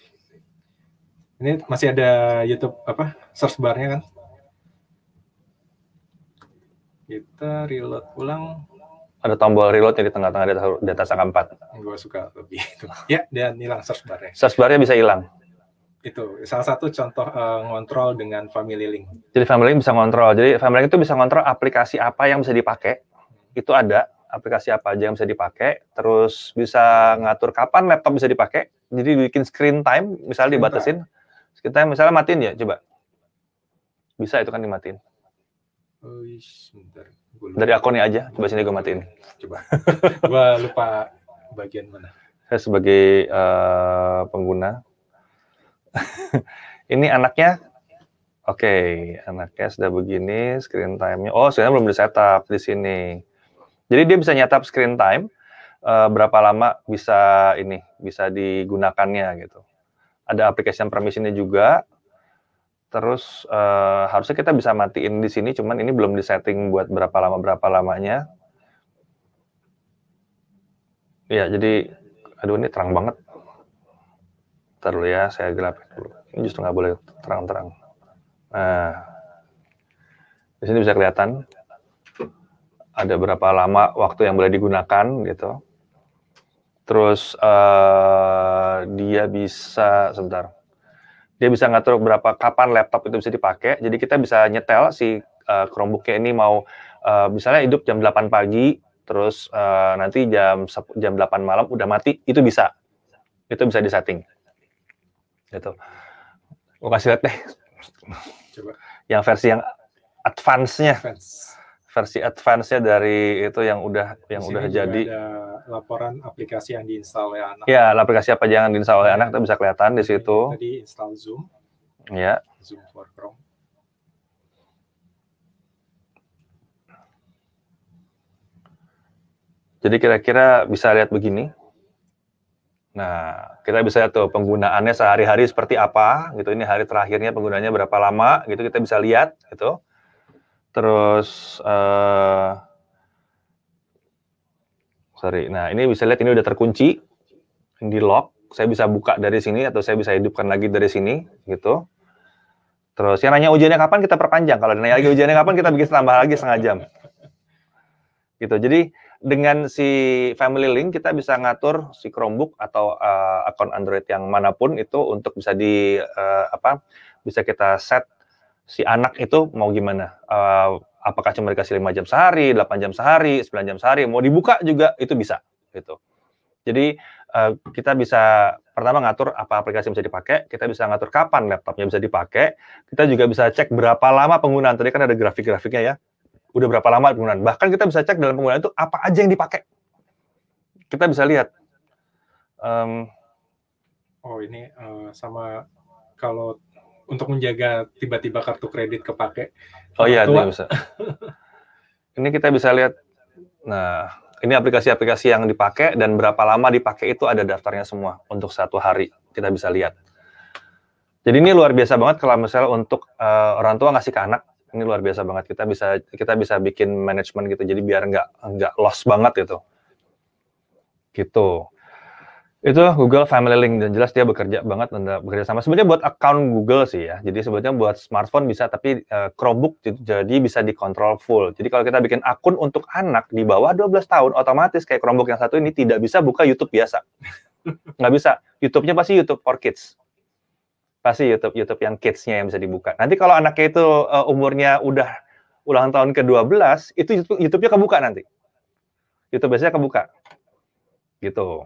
Ini masih ada YouTube apa search bar-nya kan? Kita reload ulang. Ada tombol reload yang di tengah-tengah di data angka 4. Gue suka lebih itu. ya, dan hilang search barnya. Search bar-nya bisa hilang itu salah satu contoh uh, ngontrol dengan family link. Jadi family link bisa ngontrol. Jadi family link itu bisa ngontrol aplikasi apa yang bisa dipakai. Itu ada aplikasi apa aja yang bisa dipakai, terus bisa ngatur kapan laptop bisa dipakai. Jadi bikin screen time misalnya dibatasin. Screen time misalnya matiin ya, coba. Bisa itu kan dimatiin. Dari akunnya aja, coba sini gue matiin. Coba. [LAUGHS] gue lupa bagian mana. Saya sebagai uh, pengguna [LAUGHS] ini anaknya Oke, okay, anaknya sudah begini screen time-nya. Oh, sebenarnya belum di setup di sini. Jadi dia bisa nyetap screen time uh, berapa lama bisa ini bisa digunakannya gitu. Ada aplikasi application permissionnya juga. Terus uh, harusnya kita bisa matiin di sini, cuman ini belum disetting buat berapa lama berapa lamanya. Ya, jadi aduh ini terang banget. Ntar ya, saya gelapin dulu. Ini justru nggak boleh terang-terang. Nah, di sini bisa kelihatan ada berapa lama waktu yang boleh digunakan gitu. Terus uh, dia bisa sebentar, dia bisa ngatur berapa kapan laptop itu bisa dipakai. Jadi kita bisa nyetel si uh, Chromebooknya ini mau uh, misalnya hidup jam 8 pagi, terus uh, nanti jam jam 8 malam udah mati, itu bisa, itu bisa disetting gitu gue kasih lihat deh Coba. yang versi yang advance-nya advance. versi advance-nya dari itu yang udah yang udah jadi ada laporan aplikasi yang diinstal oleh anak ya aplikasi apa jangan diinstal oleh ya. anak itu bisa kelihatan di situ tadi install zoom ya zoom for chrome Jadi kira-kira bisa lihat begini. Nah, kita bisa tuh penggunaannya sehari-hari seperti apa, gitu. Ini hari terakhirnya penggunaannya berapa lama, gitu. Kita bisa lihat, gitu. Terus, uh, sorry. Nah, ini bisa lihat ini udah terkunci di lock. Saya bisa buka dari sini atau saya bisa hidupkan lagi dari sini, gitu. Terus yang nanya ujiannya kapan kita perpanjang. Kalau nanya lagi ujiannya kapan kita bikin tambah lagi setengah jam. Gitu. Jadi dengan si Family Link kita bisa ngatur si Chromebook atau uh, akun Android yang manapun itu untuk bisa di uh, apa bisa kita set si anak itu mau gimana uh, apakah cuma dikasih lima jam sehari, 8 jam sehari, 9 jam sehari, mau dibuka juga itu bisa gitu. Jadi uh, kita bisa pertama ngatur apa aplikasi yang bisa dipakai, kita bisa ngatur kapan laptopnya bisa dipakai, kita juga bisa cek berapa lama penggunaan. Tadi kan ada grafik-grafiknya ya udah berapa lama penggunaan. Bahkan kita bisa cek dalam penggunaan itu apa aja yang dipakai. Kita bisa lihat. Um, oh ini uh, sama kalau untuk menjaga tiba-tiba kartu kredit kepake. Oh iya, tidak bisa. [LAUGHS] ini kita bisa lihat. Nah, ini aplikasi-aplikasi yang dipakai dan berapa lama dipakai itu ada daftarnya semua untuk satu hari. Kita bisa lihat. Jadi ini luar biasa banget kalau misalnya untuk uh, orang tua ngasih ke anak ini luar biasa banget kita bisa kita bisa bikin manajemen gitu jadi biar nggak nggak loss banget gitu gitu itu Google Family Link dan jelas dia bekerja banget dan bekerja sama sebenarnya buat account Google sih ya jadi sebenarnya buat smartphone bisa tapi eh, Chromebook jadi bisa dikontrol full jadi kalau kita bikin akun untuk anak di bawah 12 tahun otomatis kayak Chromebook yang satu ini tidak bisa buka YouTube biasa nggak bisa YouTube-nya pasti YouTube for Kids pasti YouTube YouTube yang kidsnya yang bisa dibuka. Nanti kalau anaknya itu uh, umurnya udah ulang tahun ke-12, itu YouTube, nya kebuka nanti. YouTube biasanya kebuka. Gitu.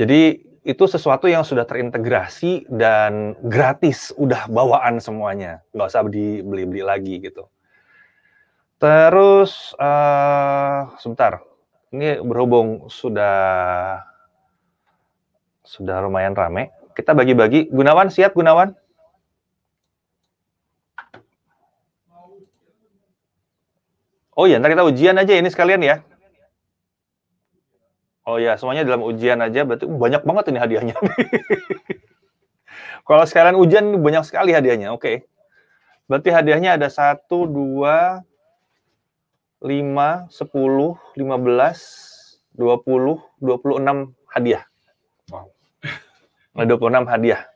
Jadi itu sesuatu yang sudah terintegrasi dan gratis, udah bawaan semuanya. Nggak usah dibeli-beli lagi gitu. Terus, uh, sebentar. Ini berhubung sudah sudah lumayan rame. Kita bagi-bagi. Gunawan, siap Gunawan? Oh iya, nanti kita ujian aja ini sekalian ya. Oh iya semuanya dalam ujian aja. Berarti banyak banget ini hadiahnya. [LAUGHS] Kalau sekalian ujian banyak sekali hadiahnya. Oke. Okay. Berarti hadiahnya ada 1 2 5 10 15 20 26 hadiah. 26 hadiah.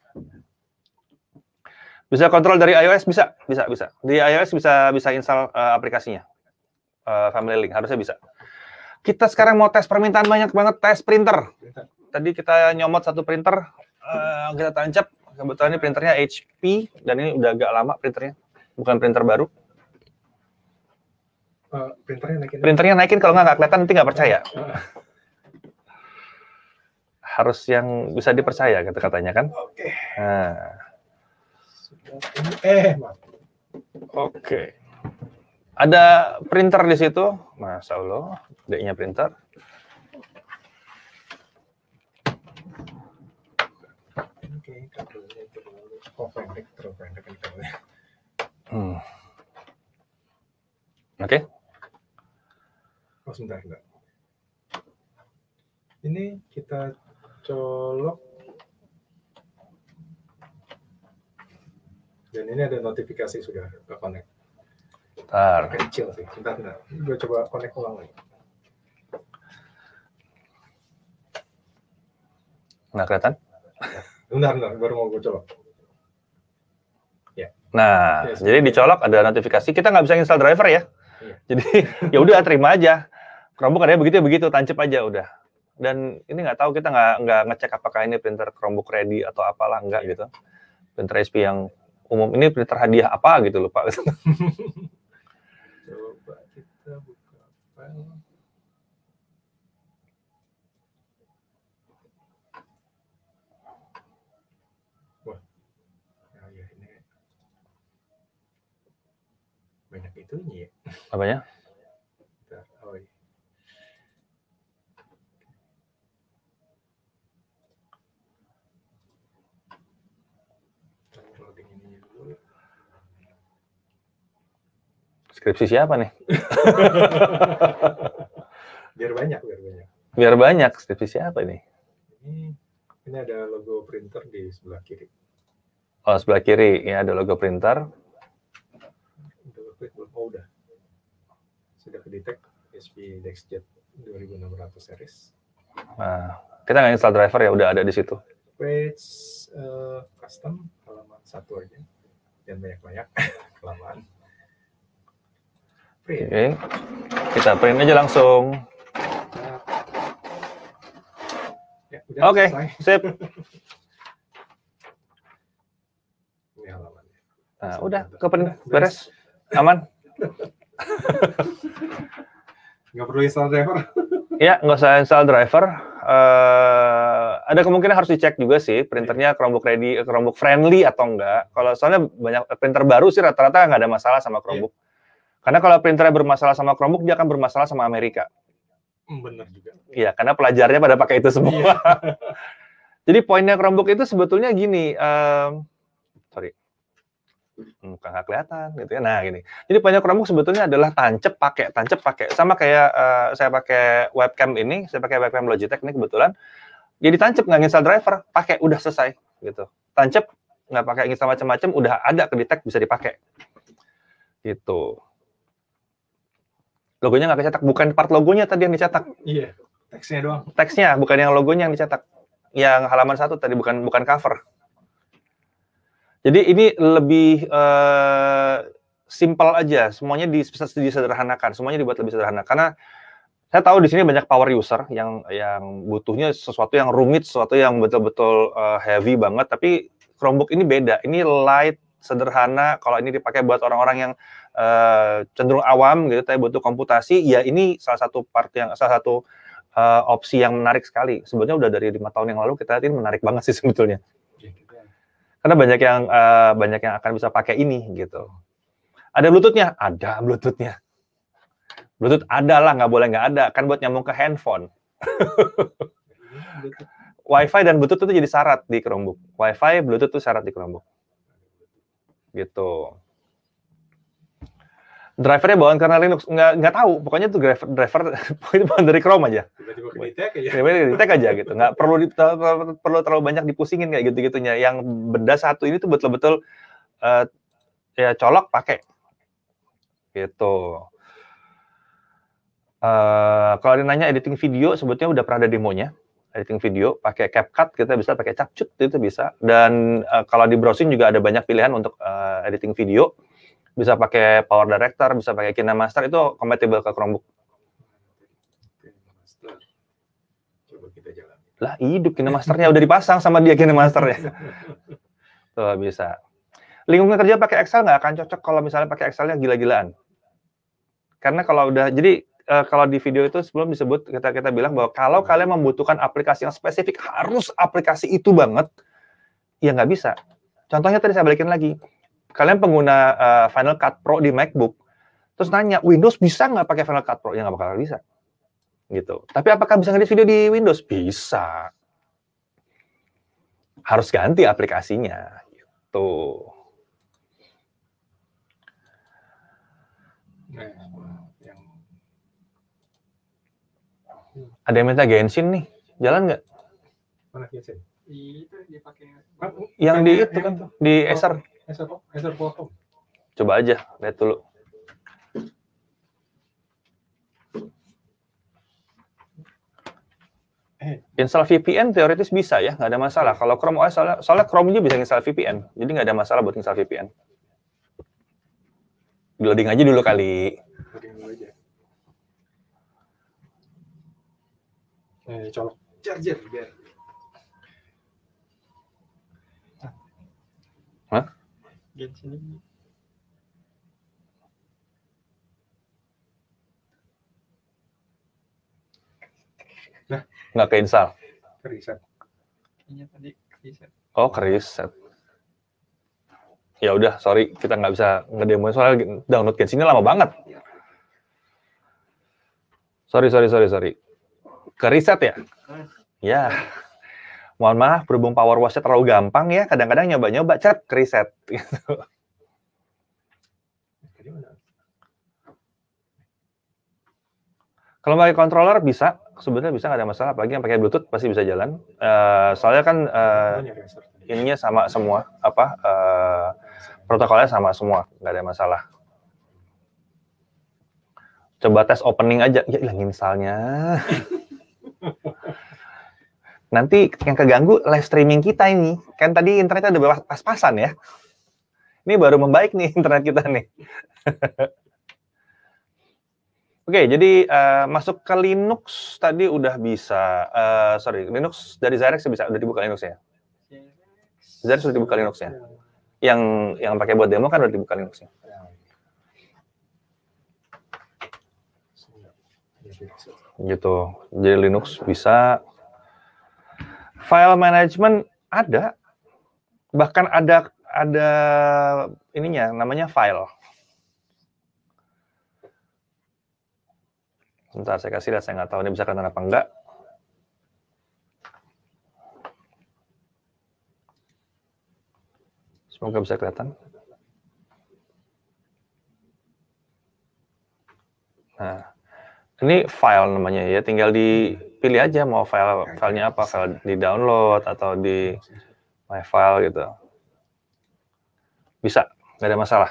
Bisa kontrol dari iOS bisa, bisa, bisa. Di iOS bisa bisa install uh, aplikasinya. Uh, Family Link harusnya bisa. Kita sekarang mau tes permintaan banyak banget tes printer. Tadi kita nyomot satu printer, uh, kita tancap. Kebetulan ini printernya HP dan ini udah agak lama printernya, bukan printer baru. printernya naikin. Printernya naikin kalau nggak kelihatan nanti nggak percaya. Ah harus yang bisa dipercaya kata-katanya gitu kan? Oke. Nah. Eh, Oke. Okay. Ada printer di situ, mas Allah, deknya printer. Oh, hmm. Oke. Okay. Oh, Ini kita colok. Dan ini ada notifikasi sudah ke connect. Bentar. Kecil sih. Bentar, bentar. Gue coba connect ulang lagi. Nah, kelihatan? Bentar, bentar. Baru mau gue colok. Ya. Nah, yes. Ya, jadi dicolok ada notifikasi. Kita nggak bisa install driver ya. Iya. Jadi [LAUGHS] ya udah terima aja. Chromebook ya begitu ya begitu, tancap aja udah dan ini nggak tahu kita nggak nggak ngecek apakah ini printer Chromebook ready atau apalah nggak iya. gitu printer HP yang umum ini printer hadiah apa gitu lupa. [LAUGHS] coba kita buka file wah ya, ya ini banyak itu ya apanya Skripsi siapa nih? [LAUGHS] biar banyak, biar banyak. Biar banyak, skripsi siapa nih? Ini, ini ada logo printer di sebelah kiri. Oh, sebelah kiri ya ada logo printer. Oh, udah. Sudah kedetek SP Dexjet 2600 series. Nah, kita nggak install driver ya, udah ada di situ. Page uh, eh, custom halaman satu aja, dan banyak-banyak [LAUGHS] kelamaan. Print. Oke. Okay. Kita print aja langsung. Ya, Oke, okay, sip. [LAUGHS] Ya. Nah, udah, ke beres. Aman. [LAUGHS] nggak perlu install driver. Iya, [LAUGHS] nggak usah install driver. Uh, ada kemungkinan harus dicek juga sih printernya iya. Chromebook ready, Chromebook friendly atau enggak. Kalau soalnya banyak printer baru sih rata-rata nggak ada masalah sama iya. Chromebook. Karena kalau printernya bermasalah sama Chromebook, dia akan bermasalah sama Amerika. Hmm, benar juga. Iya, karena pelajarnya pada pakai itu semua. Iya. [LAUGHS] Jadi poinnya Chromebook itu sebetulnya gini, um, sorry, muka hmm, nggak kelihatan gitu ya. Nah gini, jadi poinnya Chromebook sebetulnya adalah tancep pakai, tancep pakai. Sama kayak uh, saya pakai webcam ini, saya pakai webcam Logitech ini kebetulan. Jadi tancep nggak install driver, pakai udah selesai gitu. Tancep nggak pakai install macam-macam, udah ada ke detect bisa dipakai. Gitu. Logonya nggak kecetak, bukan part logonya tadi yang dicetak. Iya, teksnya doang. Teksnya, bukan yang logonya yang dicetak. Yang halaman satu tadi bukan bukan cover. Jadi ini lebih uh, eh, simple aja, semuanya di disederhanakan, semuanya dibuat lebih sederhana. Karena saya tahu di sini banyak power user yang yang butuhnya sesuatu yang rumit, sesuatu yang betul-betul uh, heavy banget. Tapi Chromebook ini beda, ini light, sederhana kalau ini dipakai buat orang-orang yang uh, cenderung awam gitu tapi butuh komputasi ya ini salah satu part yang salah satu uh, opsi yang menarik sekali sebetulnya udah dari lima tahun yang lalu kita lihat ini menarik banget sih sebetulnya iya, gitu ya. karena banyak yang uh, banyak yang akan bisa pakai ini gitu ada bluetoothnya ada bluetoothnya bluetooth ada lah nggak boleh nggak ada kan buat nyambung ke handphone iya, Wifi dan Bluetooth itu jadi syarat di Chromebook. Wifi, Bluetooth itu syarat di Chromebook gitu. Drivernya bawaan karena Linux nggak nggak tahu, pokoknya itu driver driver [LAUGHS] bawaan dari Chrome aja. Tiba-tiba di aja. Tiba-tiba di aja gitu, nggak perlu di, perlu terlalu banyak dipusingin kayak gitu-gitunya. Yang benda satu ini tuh betul-betul uh, ya colok pakai gitu. Uh, kalau ada nanya editing video, sebetulnya udah pernah ada demonya editing video, pakai CapCut kita bisa, pakai CapCut itu bisa. Dan uh, kalau di browsing juga ada banyak pilihan untuk uh, editing video. Bisa pakai Power Director, bisa pakai KineMaster, itu compatible ke Chromebook. Lah hidup KineMasternya udah dipasang sama dia Kinemaster KineMasternya. [LAUGHS] Tuh bisa. Lingkungan kerja pakai Excel nggak akan cocok kalau misalnya pakai Excelnya gila-gilaan. Karena kalau udah jadi uh, kalau di video itu sebelum disebut kita kita bilang bahwa kalau hmm. kalian membutuhkan aplikasi yang spesifik harus aplikasi itu banget, ya nggak bisa. Contohnya tadi saya balikin lagi, kalian pengguna uh, Final Cut Pro di MacBook, terus nanya Windows bisa nggak pakai Final Cut Pro? Ya nggak bakal bisa, gitu. Tapi apakah bisa ngedit video di Windows? Bisa. Harus ganti aplikasinya, tuh. Gitu. Ada yang minta Genshin nih. Jalan nggak? Mana Genshin? Itu dipakai yang di itu kan di Acer. Oh, Acer Acer Coba aja, lihat dulu. Eh. Install VPN teoritis bisa ya, nggak ada masalah. Kalau Chrome OS soalnya, Chrome-nya bisa install VPN, jadi nggak ada masalah buat install VPN. Loading aja dulu kali. Eh, colok charger biar. Hah? Genshin Nah, nggak keinstal. Keriset. Kayaknya tadi keriset. Oh, keriset. Ya udah, sorry kita nggak bisa ngedemo soalnya download Genshin ini lama banget. Iya. Sorry, sorry, sorry, sorry. Ke riset ya? Eh. Ya. Mohon maaf, berhubung power washnya terlalu gampang ya, kadang-kadang nyoba-nyoba, chat ke riset. [LAUGHS] Kalau pakai controller bisa, sebenarnya bisa nggak ada masalah. Apalagi yang pakai Bluetooth pasti bisa jalan. Uh, soalnya kan uh, ininya sama semua, apa uh, protokolnya sama semua, nggak ada masalah. Coba tes opening aja, ya hilang installnya. [LAUGHS] Nanti yang keganggu live streaming kita ini. Kan tadi internet ada pas-pasan ya. Ini baru membaik nih [LAUGHS] internet kita nih. [LAUGHS] Oke, okay, jadi uh, masuk ke Linux tadi udah bisa. Uh, sorry, Linux dari Zyrex ya bisa, udah dibuka Linux ya? Zyrex sudah dibuka Linux ya? Yang yang pakai buat demo kan udah dibuka Linux ya? Iya. Iya, iya, gitu. Jadi Linux bisa. File management ada. Bahkan ada ada ininya namanya file. Sebentar saya kasih lihat saya nggak tahu ini bisa kenapa apa enggak. Semoga bisa kelihatan. Nah, ini file namanya ya, tinggal dipilih aja mau file filenya apa, file di download atau di my file gitu. Bisa, nggak ada masalah.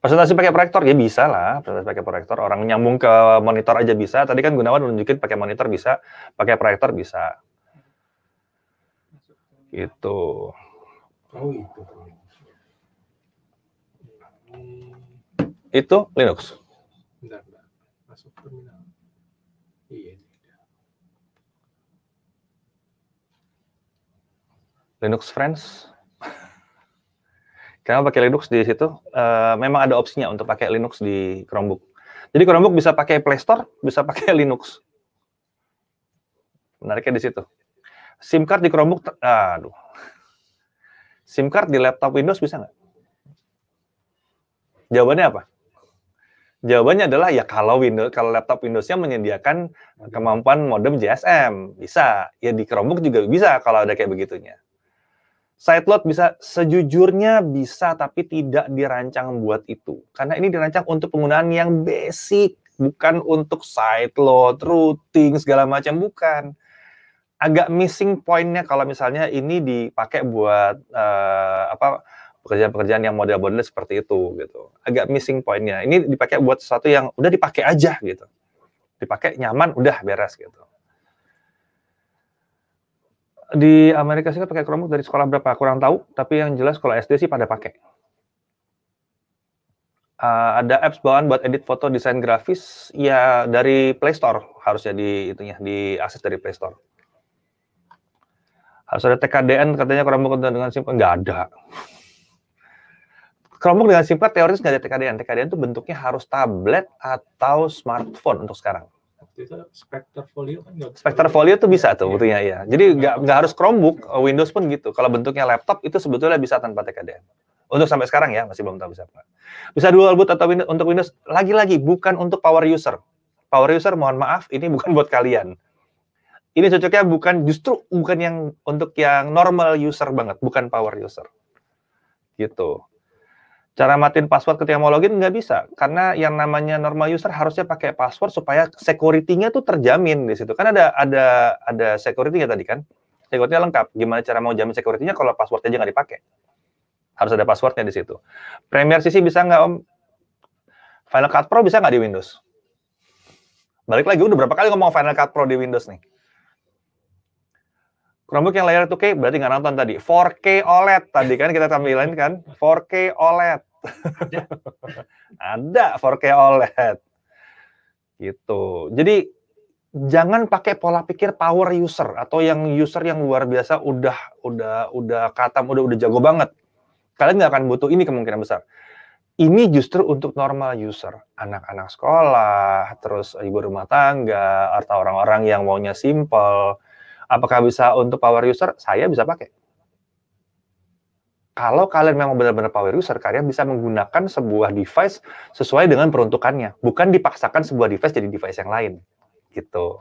Presentasi pakai proyektor ya bisa lah, presentasi pakai proyektor. Orang nyambung ke monitor aja bisa. Tadi kan Gunawan nunjukin pakai monitor bisa, pakai proyektor bisa. itu, oh, itu. Itu Linux masuk terminal. Iya Linux Friends. Kenapa pakai Linux di situ? Uh, memang ada opsinya untuk pakai Linux di Chromebook. Jadi Chromebook bisa pakai Play Store, bisa pakai Linux. Menariknya di situ. SIM card di Chromebook, aduh. SIM card di laptop Windows bisa nggak? Jawabannya apa? Jawabannya adalah ya kalau Windows kalau laptop Windows-nya menyediakan eh, kemampuan modem GSM, bisa. Ya di Chromebook juga bisa kalau ada kayak begitunya. Sideload bisa sejujurnya bisa tapi tidak dirancang buat itu. Karena ini dirancang untuk penggunaan yang basic, bukan untuk sideload, routing segala macam bukan. Agak missing pointnya kalau misalnya ini dipakai buat uh, apa pekerjaan-pekerjaan yang model model seperti itu gitu. Agak missing pointnya. Ini dipakai buat sesuatu yang udah dipakai aja gitu. Dipakai nyaman udah beres gitu. Di Amerika Serikat pakai Chromebook dari sekolah berapa? Kurang tahu, tapi yang jelas sekolah SD sih pada pakai. Uh, ada apps bawaan buat edit foto, desain grafis, ya dari Play Store harusnya di itu di akses dari Play Store harus ada TKDN katanya Chromebook bukan dengan simpan nggak ada Chromebook dengan SIM teoritis nggak ada TKDN. TKDN itu bentuknya harus tablet atau smartphone untuk sekarang. Spectre Folio kan nggak Folio tuh bisa tuh iya. betulnya ya. Jadi nggak nggak harus Chromebook, Windows pun gitu. Kalau bentuknya laptop itu sebetulnya bisa tanpa TKDN. Untuk sampai sekarang ya masih belum tahu bisa apa. Bisa dual boot atau Windows, untuk Windows lagi-lagi bukan untuk power user. Power user mohon maaf ini [LAUGHS] bukan buat kalian. Ini cocoknya bukan justru bukan yang untuk yang normal user banget, bukan power user. Gitu. Cara matiin password ketika mau login nggak bisa, karena yang namanya normal user harusnya pakai password supaya security-nya tuh terjamin di situ. Kan ada ada ada security-nya tadi kan? Security-nya lengkap. Gimana cara mau jamin security-nya kalau password aja nggak dipakai? Harus ada password-nya di situ. Premier CC bisa nggak Om? Final Cut Pro bisa nggak di Windows? Balik lagi, udah berapa kali ngomong Final Cut Pro di Windows nih? Chromebook yang layar itu k berarti nggak nonton tadi. 4K OLED tadi kan kita tampilan kan. 4K OLED. [LAUGHS] Ada. 4K OLED. Gitu. Jadi jangan pakai pola pikir power user atau yang user yang luar biasa udah udah udah katam udah udah jago banget. Kalian nggak akan butuh ini kemungkinan besar. Ini justru untuk normal user, anak-anak sekolah, terus ibu rumah tangga, atau orang-orang yang maunya simple. Apakah bisa untuk power user? Saya bisa pakai kalau kalian memang benar-benar power user, kalian bisa menggunakan sebuah device sesuai dengan peruntukannya, bukan dipaksakan sebuah device jadi device yang lain, gitu.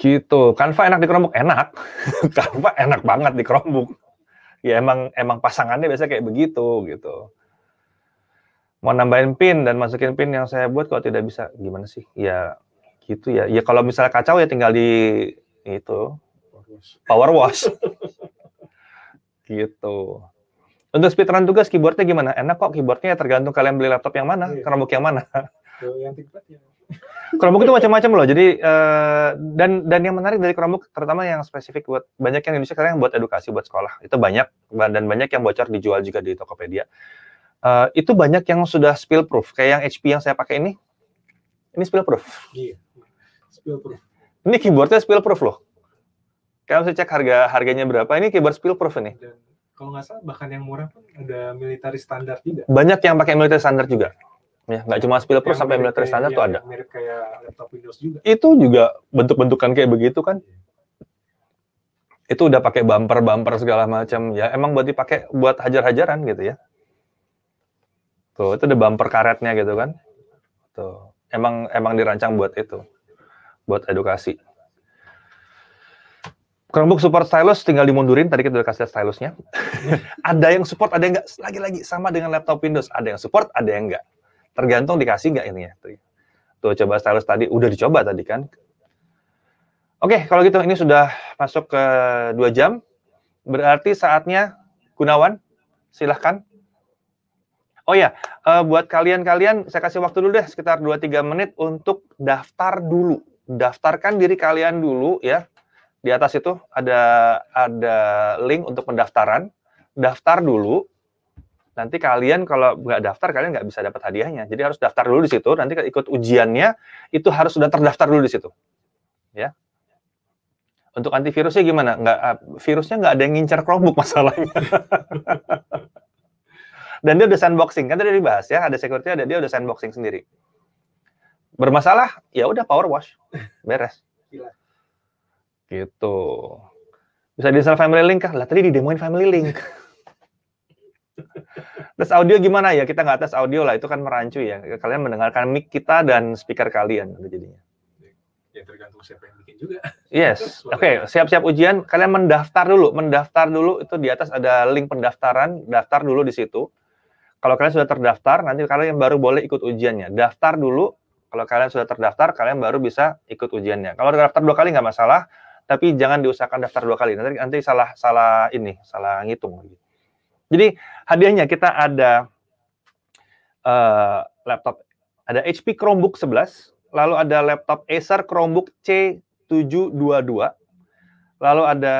Gitu, Canva enak di Chromebook, enak. [LAUGHS] Canva enak banget di Chromebook. Ya emang emang pasangannya biasanya kayak begitu, gitu. Mau nambahin pin dan masukin pin yang saya buat kalau tidak bisa, gimana sih? Ya gitu ya. Ya kalau misalnya kacau ya tinggal di itu Power wash. gitu. Untuk speedrun tugas keyboardnya gimana? Enak kok keyboardnya ya, tergantung kalian beli laptop yang mana, iya. Chromebook yang mana. yang ya. itu macam-macam loh. Jadi uh, dan dan yang menarik dari Chromebook terutama yang spesifik buat banyak yang Indonesia sekarang yang buat edukasi buat sekolah. Itu banyak dan banyak yang bocor dijual juga di Tokopedia. Uh, itu banyak yang sudah spill proof. Kayak yang HP yang saya pakai ini. Ini spill proof. Iya. Spill proof. Ini keyboardnya spill proof loh. Kalian bisa cek harga harganya berapa. Ini kayak spill-proof ini. kalau nggak salah bahkan yang murah pun ada military standar juga. Banyak yang pakai military standar juga. Ya, nggak cuma spill proof sampai military standar tuh ya, ada. Mirip kayak laptop Windows juga. Itu juga bentuk-bentukan kayak begitu kan. Itu udah pakai bumper-bumper segala macam. Ya emang buat dipakai buat hajar-hajaran gitu ya. Tuh, itu ada bumper karetnya gitu kan. Tuh, emang emang dirancang buat itu. Buat edukasi. Chromebook support stylus tinggal dimundurin, tadi kita udah kasih stylusnya. [LAUGHS] ada yang support, ada yang enggak. Lagi-lagi sama dengan laptop Windows, ada yang support, ada yang enggak. Tergantung dikasih enggak ini ya. Tuh coba stylus tadi, udah dicoba tadi kan. Oke, kalau gitu ini sudah masuk ke 2 jam. Berarti saatnya Gunawan, silahkan. Oh ya, uh, buat kalian-kalian saya kasih waktu dulu deh sekitar 2-3 menit untuk daftar dulu. Daftarkan diri kalian dulu ya di atas itu ada ada link untuk pendaftaran. Daftar dulu. Nanti kalian kalau nggak daftar kalian nggak bisa dapat hadiahnya. Jadi harus daftar dulu di situ. Nanti ikut ujiannya itu harus sudah terdaftar dulu di situ. Ya. Untuk antivirusnya gimana? Nggak eh, virusnya nggak ada yang ngincar Chromebook masalahnya. [LAUGHS] Dan dia udah sandboxing kan tadi dibahas ya. Ada security ada dia udah sandboxing sendiri. Bermasalah ya udah power wash beres. Gitu. Bisa di family link kah? Lah tadi demoin family link. [LAUGHS] tes audio gimana ya? Kita nggak tes audio lah, itu kan merancu ya. Kalian mendengarkan mic kita dan speaker kalian jadinya. Ya tergantung siapa yang bikin juga. Yes. [LAUGHS] Oke, okay, ya. siap-siap ujian. Kalian mendaftar dulu, mendaftar dulu itu di atas ada link pendaftaran, daftar dulu di situ. Kalau kalian sudah terdaftar, nanti kalian baru boleh ikut ujiannya. Daftar dulu. Kalau kalian sudah terdaftar, kalian baru bisa ikut ujiannya. Kalau terdaftar dua kali nggak masalah tapi jangan diusahakan daftar dua kali. Nanti nanti salah salah ini, salah ngitung. Jadi hadiahnya kita ada uh, laptop ada HP Chromebook 11, lalu ada laptop Acer Chromebook C722, lalu ada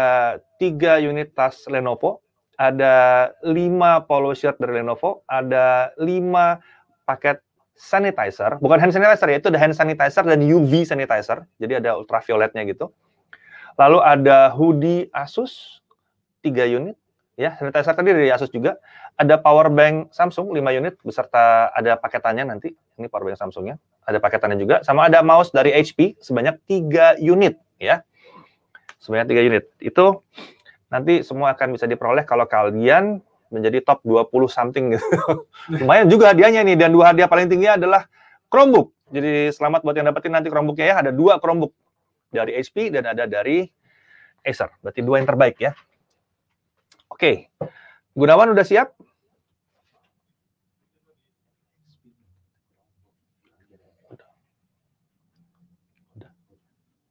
tiga unit tas Lenovo, ada lima polo shirt dari Lenovo, ada lima paket sanitizer, bukan hand sanitizer ya, itu ada hand sanitizer dan UV sanitizer, jadi ada ultravioletnya gitu. Lalu ada hoodie Asus 3 unit ya, sanitizer tadi dari Asus juga. Ada power bank Samsung 5 unit beserta ada paketannya nanti. Ini power bank Samsungnya. Ada paketannya juga sama ada mouse dari HP sebanyak 3 unit ya. Sebanyak 3 unit. Itu nanti semua akan bisa diperoleh kalau kalian menjadi top 20 something gitu. [LAUGHS] Lumayan juga hadiahnya nih dan dua hadiah paling tinggi adalah Chromebook. Jadi selamat buat yang dapetin nanti Chromebooknya ya. Ada dua Chromebook dari HP dan ada dari Acer. Berarti dua yang terbaik ya. Oke. Gunawan udah siap?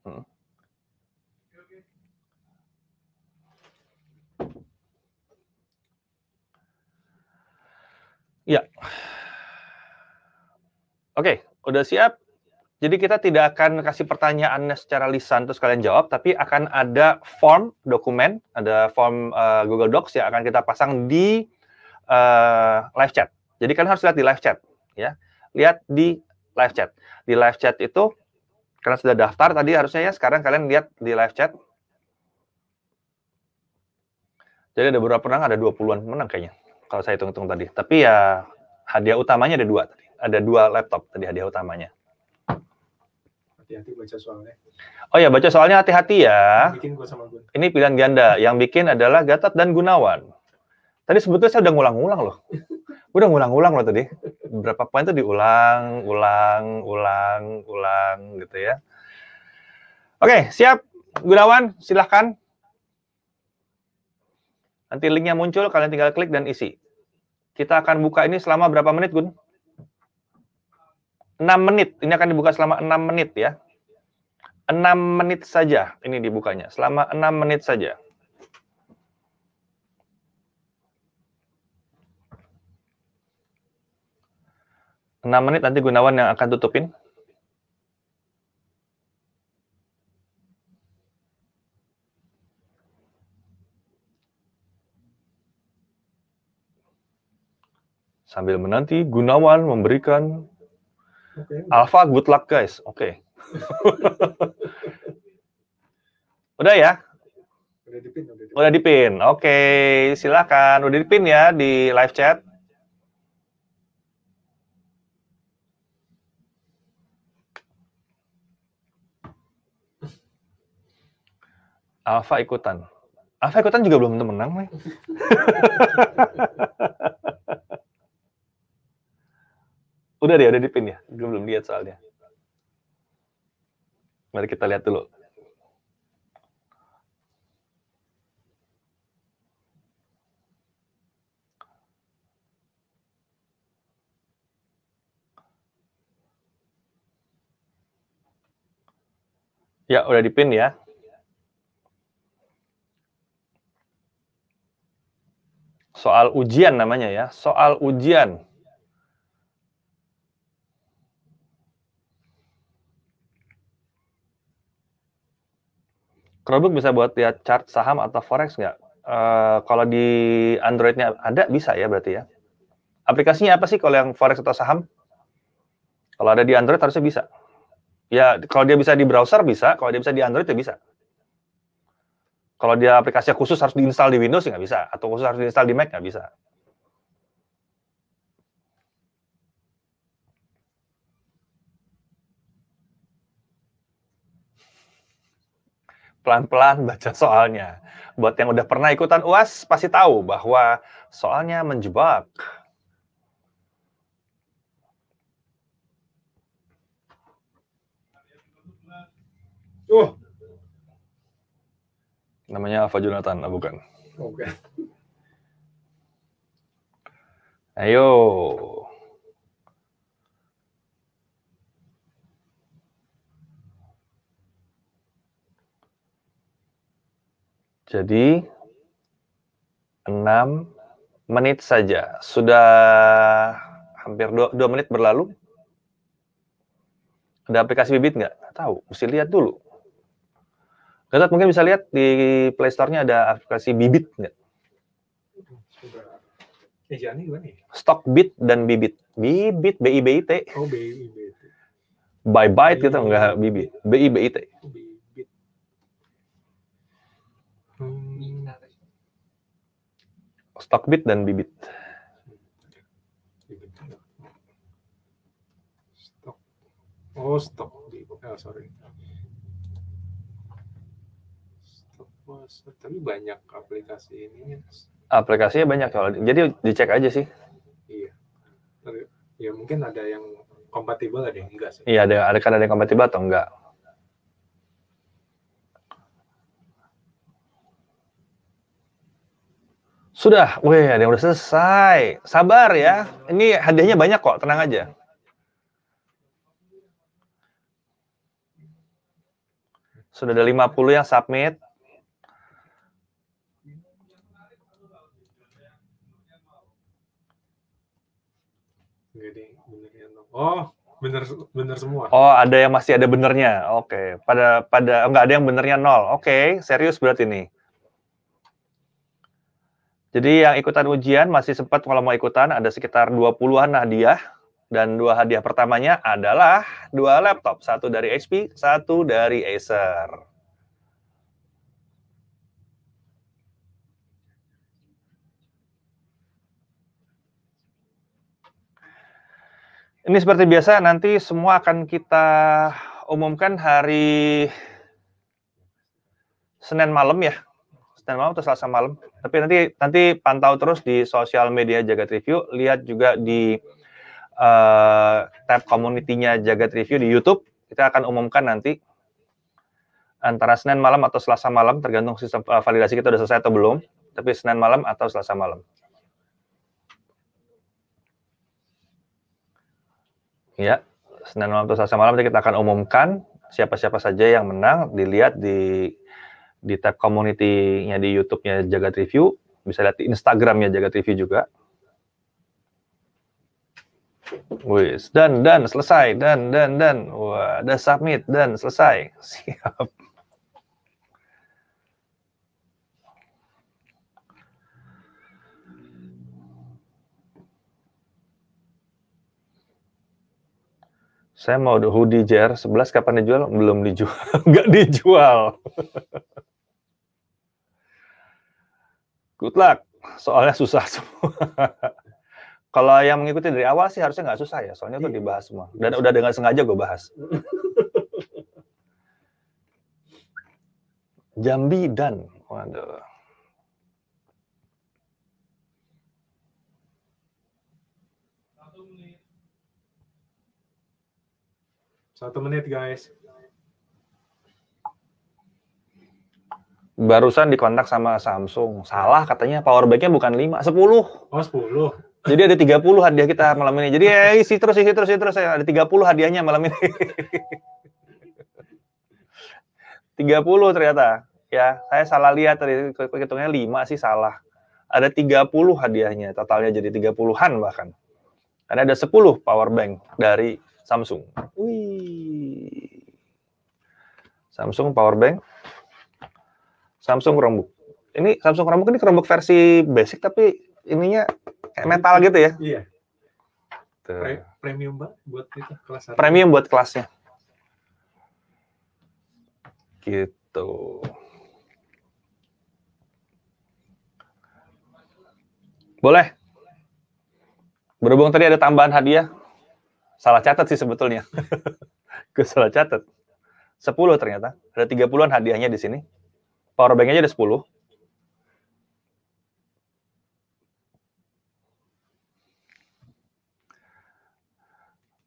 Hmm. Ya. Oke, udah siap? Jadi kita tidak akan kasih pertanyaannya secara lisan terus kalian jawab, tapi akan ada form dokumen, ada form uh, Google Docs yang akan kita pasang di uh, live chat. Jadi kalian harus lihat di live chat, ya. Lihat di live chat. Di live chat itu karena sudah daftar tadi harusnya ya sekarang kalian lihat di live chat. Jadi ada beberapa menang, ada 20-an menang kayaknya kalau saya hitung-hitung tadi. Tapi ya hadiah utamanya ada dua tadi. Ada dua laptop tadi hadiah utamanya hati-hati baca soalnya. Oh ya, baca soalnya hati-hati ya. bikin gua sama gua. Ini pilihan ganda. Yang bikin adalah Gatot dan Gunawan. Tadi sebetulnya saya udah ngulang ngulang loh. udah ngulang ngulang loh tadi. Berapa poin tuh diulang, ulang, ulang, ulang gitu ya. Oke, siap. Gunawan, silahkan. Nanti linknya muncul, kalian tinggal klik dan isi. Kita akan buka ini selama berapa menit, Gun? 6 menit. Ini akan dibuka selama 6 menit ya. 6 menit saja ini dibukanya. Selama 6 menit saja. Enam menit nanti Gunawan yang akan tutupin. Sambil menanti, Gunawan memberikan Okay. Alpha, good luck guys. Oke. Okay. [LAUGHS] udah ya? Udah dipin. Udah dipin. Oke, okay. silakan. Udah dipin ya di live chat. Alfa ikutan. Alfa ikutan juga belum menang nih. [LAUGHS] Udah deh, udah dipin ya. Gue belum lihat soalnya. Mari kita lihat dulu. Ya, udah dipin ya. Soal ujian namanya ya, soal ujian. Chromebook bisa buat lihat chart saham atau forex nggak? Uh, kalau di Androidnya ada bisa ya berarti ya. Aplikasinya apa sih kalau yang forex atau saham? Kalau ada di Android harusnya bisa. Ya kalau dia bisa di browser bisa, kalau dia bisa di Android ya bisa. Kalau dia aplikasi khusus harus diinstal di Windows ya nggak bisa, atau khusus harus diinstal di Mac nggak ya bisa. pelan-pelan baca soalnya. Buat yang udah pernah ikutan UAS, pasti tahu bahwa soalnya menjebak. Uh. Namanya Alfa Jonathan, ah, bukan? Okay. Ayo. Jadi 6 menit saja. Sudah hampir 2, 2 menit berlalu. Ada aplikasi bibit nggak? tahu. Mesti lihat dulu. Gatot mungkin bisa lihat di Play Store-nya ada aplikasi bibit nggak? Eh, ya? Stock bit dan bibit. Bibit, B-I-B-I-T. Oh, B-I-B-I-T. Bye-bye gitu, enggak bibit. B-I-B-I-T. B-I-B-I-T. Hmm. Stockbit dan Bibit. Kan stock. Oh, stock. Oh, sorry. tapi banyak aplikasi ini. Aplikasinya banyak kalau jadi dicek aja sih. Iya. Ya, ya mungkin ada yang kompatibel ada yang enggak sih. Iya, ada, ada kan ada yang kompatibel atau enggak. Sudah, weh ada yang udah selesai. Sabar ya, ini hadiahnya banyak kok, tenang aja. Sudah ada 50 yang submit. Ya, oh, bener bener semua. Oh, ada yang masih ada benernya. Oke. Okay. Pada pada enggak ada yang benernya nol. Oke, okay. serius berarti ini. Jadi yang ikutan ujian masih sempat kalau mau ikutan ada sekitar 20-an hadiah dan dua hadiah pertamanya adalah dua laptop, satu dari HP, satu dari Acer. Ini seperti biasa nanti semua akan kita umumkan hari Senin malam ya, Senin malam atau Selasa malam. Tapi nanti nanti pantau terus di sosial media Jagat Review, lihat juga di uh, tab community-nya Jagat Review di YouTube. Kita akan umumkan nanti antara Senin malam atau Selasa malam, tergantung sistem eh, validasi kita sudah selesai atau belum. Tapi Senin malam atau Selasa malam. Ya, Senin malam atau Selasa malam nanti kita akan umumkan siapa-siapa saja yang menang dilihat di di tab community-nya di YouTube-nya Jagat Review, bisa lihat di Instagram-nya Jagat Review juga. Wis, dan dan selesai, dan dan dan. Wah, ada submit dan selesai. [LAUGHS] Siap. Saya mau hoodie JR 11 kapan dijual? Belum dijual, [LAUGHS] nggak dijual. Good luck, soalnya susah semua. [LAUGHS] Kalau yang mengikuti dari awal sih harusnya nggak susah ya, soalnya tuh iya. dibahas semua. Iya, dan udah dengan sengaja gue bahas. [LAUGHS] Jambi dan, waduh. Satu menit, guys. Barusan dikontak sama Samsung. Salah katanya power bank bukan 5, 10. Oh, 10. Jadi ada 30 hadiah kita malam ini. Jadi eh isi terus, isi terus, isi terus. Eh, ada 30 hadiahnya malam ini. 30 [LAUGHS] ternyata. Ya, saya salah lihat tadi hitungnya 5 sih salah. Ada 30 hadiahnya, totalnya jadi 30-an bahkan. Karena ada 10 power bank dari Samsung. Wih. Samsung power bank. Samsung Chromebook. Ini Samsung Chromebook ini Chromebook versi basic tapi ininya kayak metal gitu ya. Iya. Pre premium buat itu kelas. Hari. Premium buat kelasnya. Gitu. Boleh. Berhubung tadi ada tambahan hadiah, salah catat sih sebetulnya. [LAUGHS] gue salah catat. 10 ternyata. Ada 30-an hadiahnya di sini. Power bank aja ada 10.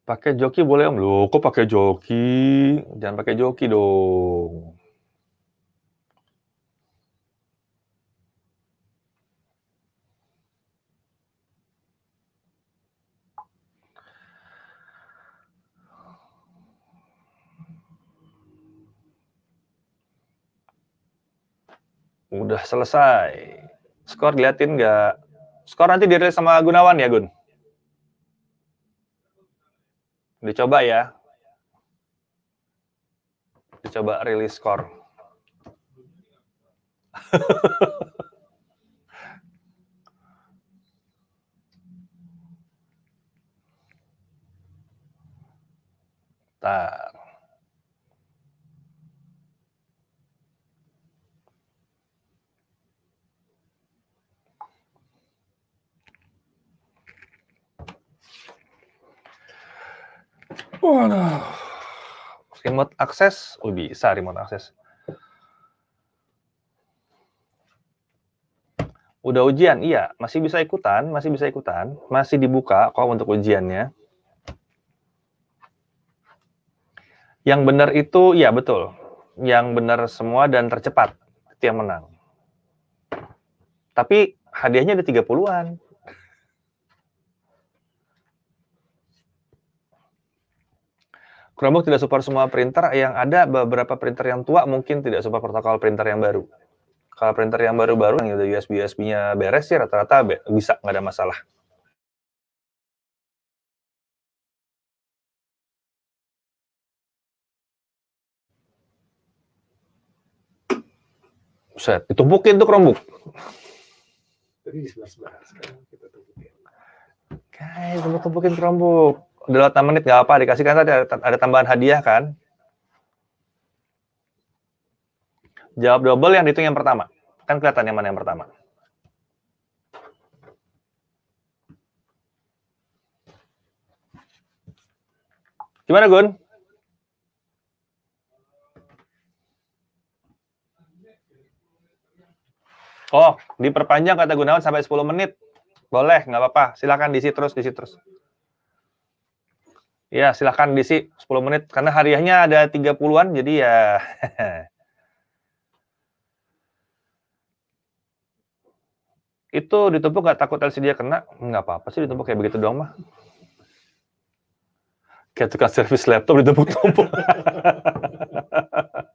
Pakai joki boleh om? Loh, kok pakai joki? Jangan pakai joki dong. Selesai. Skor diliatin nggak? Skor nanti dirilis sama Gunawan ya, Gun? Dicoba ya. Dicoba rilis skor. [LAUGHS] tak Waduh. Remote access, oh bisa remote akses. Udah ujian, iya. Masih bisa ikutan, masih bisa ikutan. Masih dibuka kok untuk ujiannya. Yang benar itu, ya betul. Yang benar semua dan tercepat. Itu yang menang. Tapi hadiahnya ada 30-an. Chromebook tidak support semua printer, yang ada beberapa printer yang tua mungkin tidak support protokol printer yang baru. Kalau printer yang baru-baru yang udah USB USB-nya beres sih rata-rata be bisa nggak ada masalah. Set, ditumpukin tuh Chromebook. Jadi sebelah-sebelah sekarang kita tumpukin. Guys, tumpukin Chromebook. 8 menit nggak apa dikasihkan dikasihkan ada, ada tambahan hadiah kan jawab double yang dihitung yang pertama kan kelihatan yang mana yang pertama gimana Gun Oh, diperpanjang kata Gunawan sampai 10 menit. Boleh, nggak apa-apa. Silakan diisi terus, diisi terus. Ya, silahkan diisi 10 menit. Karena hariahnya ada 30-an, jadi ya... [LAUGHS] Itu ditumpuk nggak takut LCD kena? Nggak apa-apa sih ditumpuk kayak begitu doang mah. Kayak tukang servis laptop ditumpuk-tumpuk.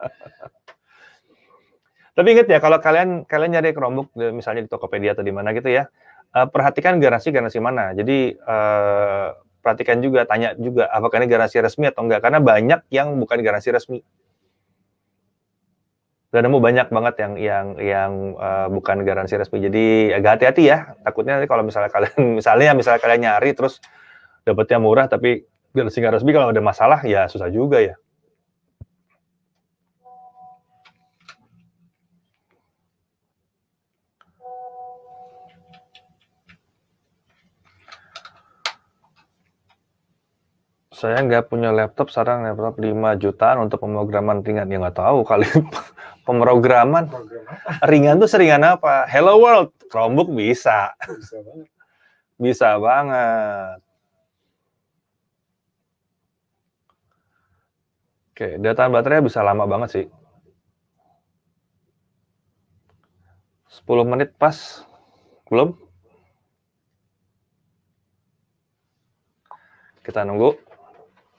[LAUGHS] Tapi ingat ya, kalau kalian kalian nyari Chromebook, misalnya di Tokopedia atau di mana gitu ya, eh, perhatikan garansi-garansi mana. Jadi eh, perhatikan juga, tanya juga apakah ini garansi resmi atau enggak karena banyak yang bukan garansi resmi. Dan nemu banyak banget yang yang yang uh, bukan garansi resmi. Jadi agak hati-hati ya. Takutnya nanti kalau misalnya kalian [LAUGHS] misalnya misalnya kalian nyari terus dapatnya murah tapi garansi nggak resmi kalau ada masalah ya susah juga ya. saya nggak punya laptop sekarang laptop 5 jutaan untuk pemrograman ringan ya nggak tahu kali [LAUGHS] pemrograman ringan tuh seringan apa Hello World Chromebook bisa bisa banget bisa banget Oke, data baterai bisa lama banget sih. 10 menit pas. Belum? Kita nunggu.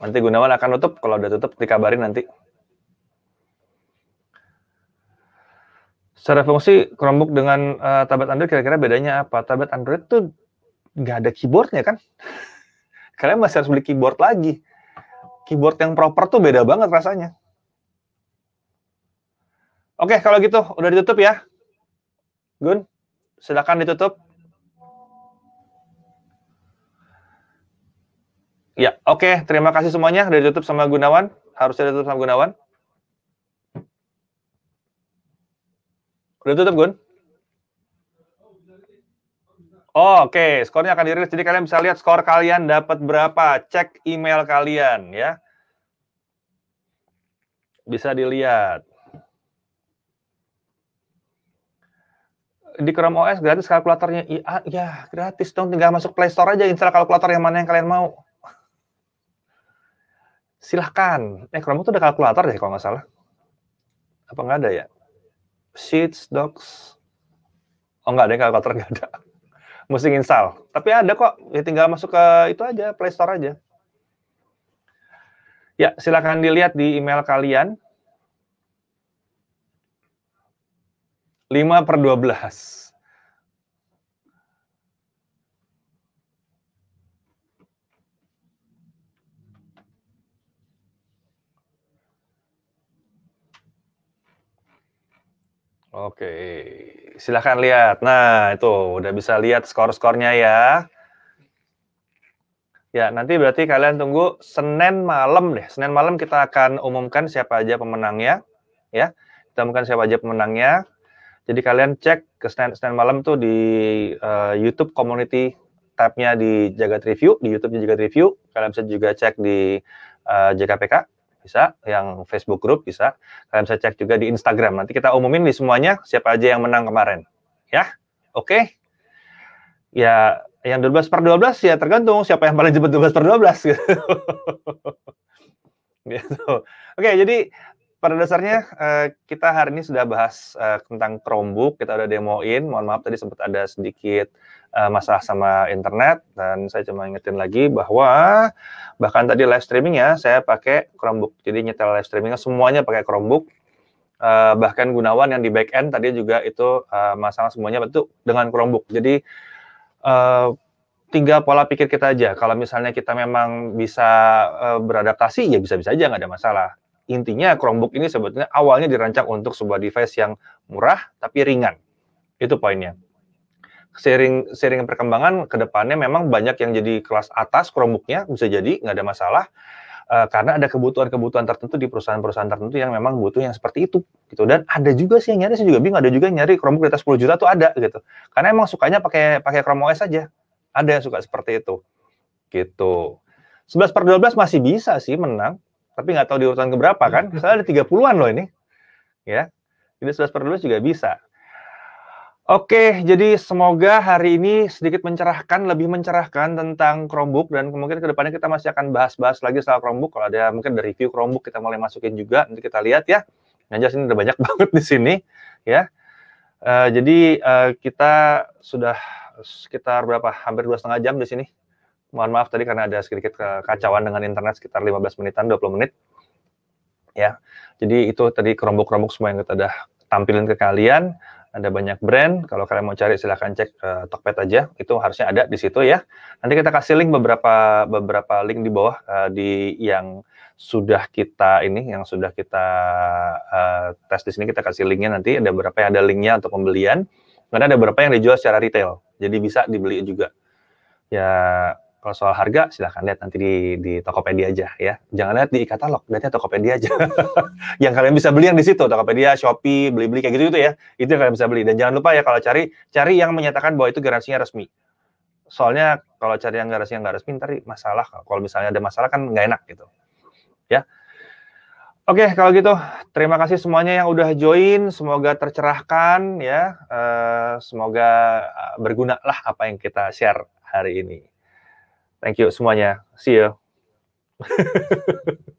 Nanti Gunawan akan tutup. Kalau udah tutup, dikabarin nanti. Secara fungsi, Chromebook dengan uh, tablet Android kira-kira bedanya apa? Tablet Android tuh nggak ada keyboardnya kan? [LAUGHS] Kalian masih harus beli keyboard lagi. Keyboard yang proper tuh beda banget rasanya. Oke, kalau gitu udah ditutup ya. Gun, silakan ditutup. Ya, oke. Okay. Terima kasih semuanya. Udah ditutup sama Gunawan. Harusnya ditutup sama Gunawan. Udah tutup, Gun? Oh, Oke, okay. skornya akan dirilis. Jadi kalian bisa lihat skor kalian dapat berapa. Cek email kalian ya. Bisa dilihat. Di Chrome OS gratis kalkulatornya. Iya, ya, gratis dong. Tinggal masuk Play Store aja, install kalkulator yang mana yang kalian mau silahkan. Eh, Chromebook tuh ada kalkulator deh kalau nggak salah. Apa nggak ada ya? Sheets, Docs. Oh, nggak ada yang kalkulator, [LAUGHS] nggak ada. Mesti install. Tapi ada kok, ya tinggal masuk ke itu aja, Play Store aja. Ya, silahkan dilihat di email kalian. 5 per 12. Oke, silahkan lihat. Nah, itu udah bisa lihat skor-skornya ya. Ya, nanti berarti kalian tunggu Senin malam deh. Senin malam kita akan umumkan siapa aja pemenangnya. Ya, kita umumkan siapa aja pemenangnya. Jadi kalian cek ke Senin, Senin malam tuh di uh, YouTube Community tabnya di Jagat Review, di YouTube-nya Jagat Review. Kalian bisa juga cek di uh, eh, JKPK bisa, yang Facebook group bisa. Kalian bisa cek juga di Instagram. Nanti kita umumin di semuanya siapa aja yang menang kemarin. Ya, oke. Okay? Ya, yang 12 per 12 ya tergantung siapa yang paling cepat 12 per 12 gitu. [LAUGHS] gitu. Oke, okay, jadi pada dasarnya eh, kita hari ini sudah bahas eh, tentang Chromebook, kita udah demoin. Mohon maaf tadi sempat ada sedikit uh, masalah sama internet dan saya cuma ingetin lagi bahwa bahkan tadi live streaming ya saya pakai Chromebook jadi nyetel live streaming semuanya pakai Chromebook uh, bahkan Gunawan yang di back end tadi juga itu uh, masalah semuanya itu dengan Chromebook jadi uh, tiga pola pikir kita aja kalau misalnya kita memang bisa uh, beradaptasi ya bisa-bisa aja nggak ada masalah intinya Chromebook ini sebetulnya awalnya dirancang untuk sebuah device yang murah tapi ringan itu poinnya sering-sering perkembangan kedepannya memang banyak yang jadi kelas atas Chromebooknya bisa jadi nggak ada masalah uh, karena ada kebutuhan-kebutuhan tertentu di perusahaan-perusahaan tertentu yang memang butuh yang seperti itu gitu dan ada juga sih yang nyari saya juga bingung ada juga yang nyari Chromebook di atas 10 juta tuh ada gitu karena emang sukanya pakai pakai Chrome OS aja ada yang suka seperti itu gitu 11 per 12 masih bisa sih menang tapi nggak tahu di urutan keberapa kan misalnya ada 30-an loh ini ya jadi 11 per 12 juga bisa Oke, jadi semoga hari ini sedikit mencerahkan, lebih mencerahkan tentang Chromebook dan kemungkinan kedepannya kita masih akan bahas-bahas lagi soal Chromebook. Kalau ada mungkin ada review Chromebook kita mulai masukin juga, nanti kita lihat ya. Nanti sini ini ada banyak [LAUGHS] banget di sini, ya. Uh, jadi uh, kita sudah sekitar berapa? Hampir dua setengah jam di sini. Mohon maaf tadi karena ada sedikit kekacauan eh, dengan internet sekitar 15 menitan, 20 menit. Ya, jadi itu tadi Chromebook-Chromebook semua yang kita udah tampilin ke kalian ada banyak brand. Kalau kalian mau cari silahkan cek uh, Tokped aja, itu harusnya ada di situ ya. Nanti kita kasih link beberapa beberapa link di bawah uh, di yang sudah kita ini, yang sudah kita uh, tes di sini kita kasih linknya nanti. Ada beberapa yang ada linknya untuk pembelian. Karena ada beberapa yang dijual secara retail, jadi bisa dibeli juga. Ya kalau soal harga silahkan lihat nanti di, di Tokopedia aja ya. Jangan lihat di e-katalog, lihatnya Tokopedia aja. [LAUGHS] yang kalian bisa beli yang di situ, Tokopedia, Shopee, beli-beli kayak gitu-gitu ya. Itu yang kalian bisa beli. Dan jangan lupa ya kalau cari, cari yang menyatakan bahwa itu garansinya resmi. Soalnya kalau cari yang garansinya nggak resmi, nanti masalah. Kalau misalnya ada masalah kan nggak enak gitu. Ya. Oke, kalau gitu terima kasih semuanya yang udah join. Semoga tercerahkan ya. Eh, semoga eh, berguna lah apa yang kita share hari ini. Thank you semuanya. See you. Ya. [LAUGHS]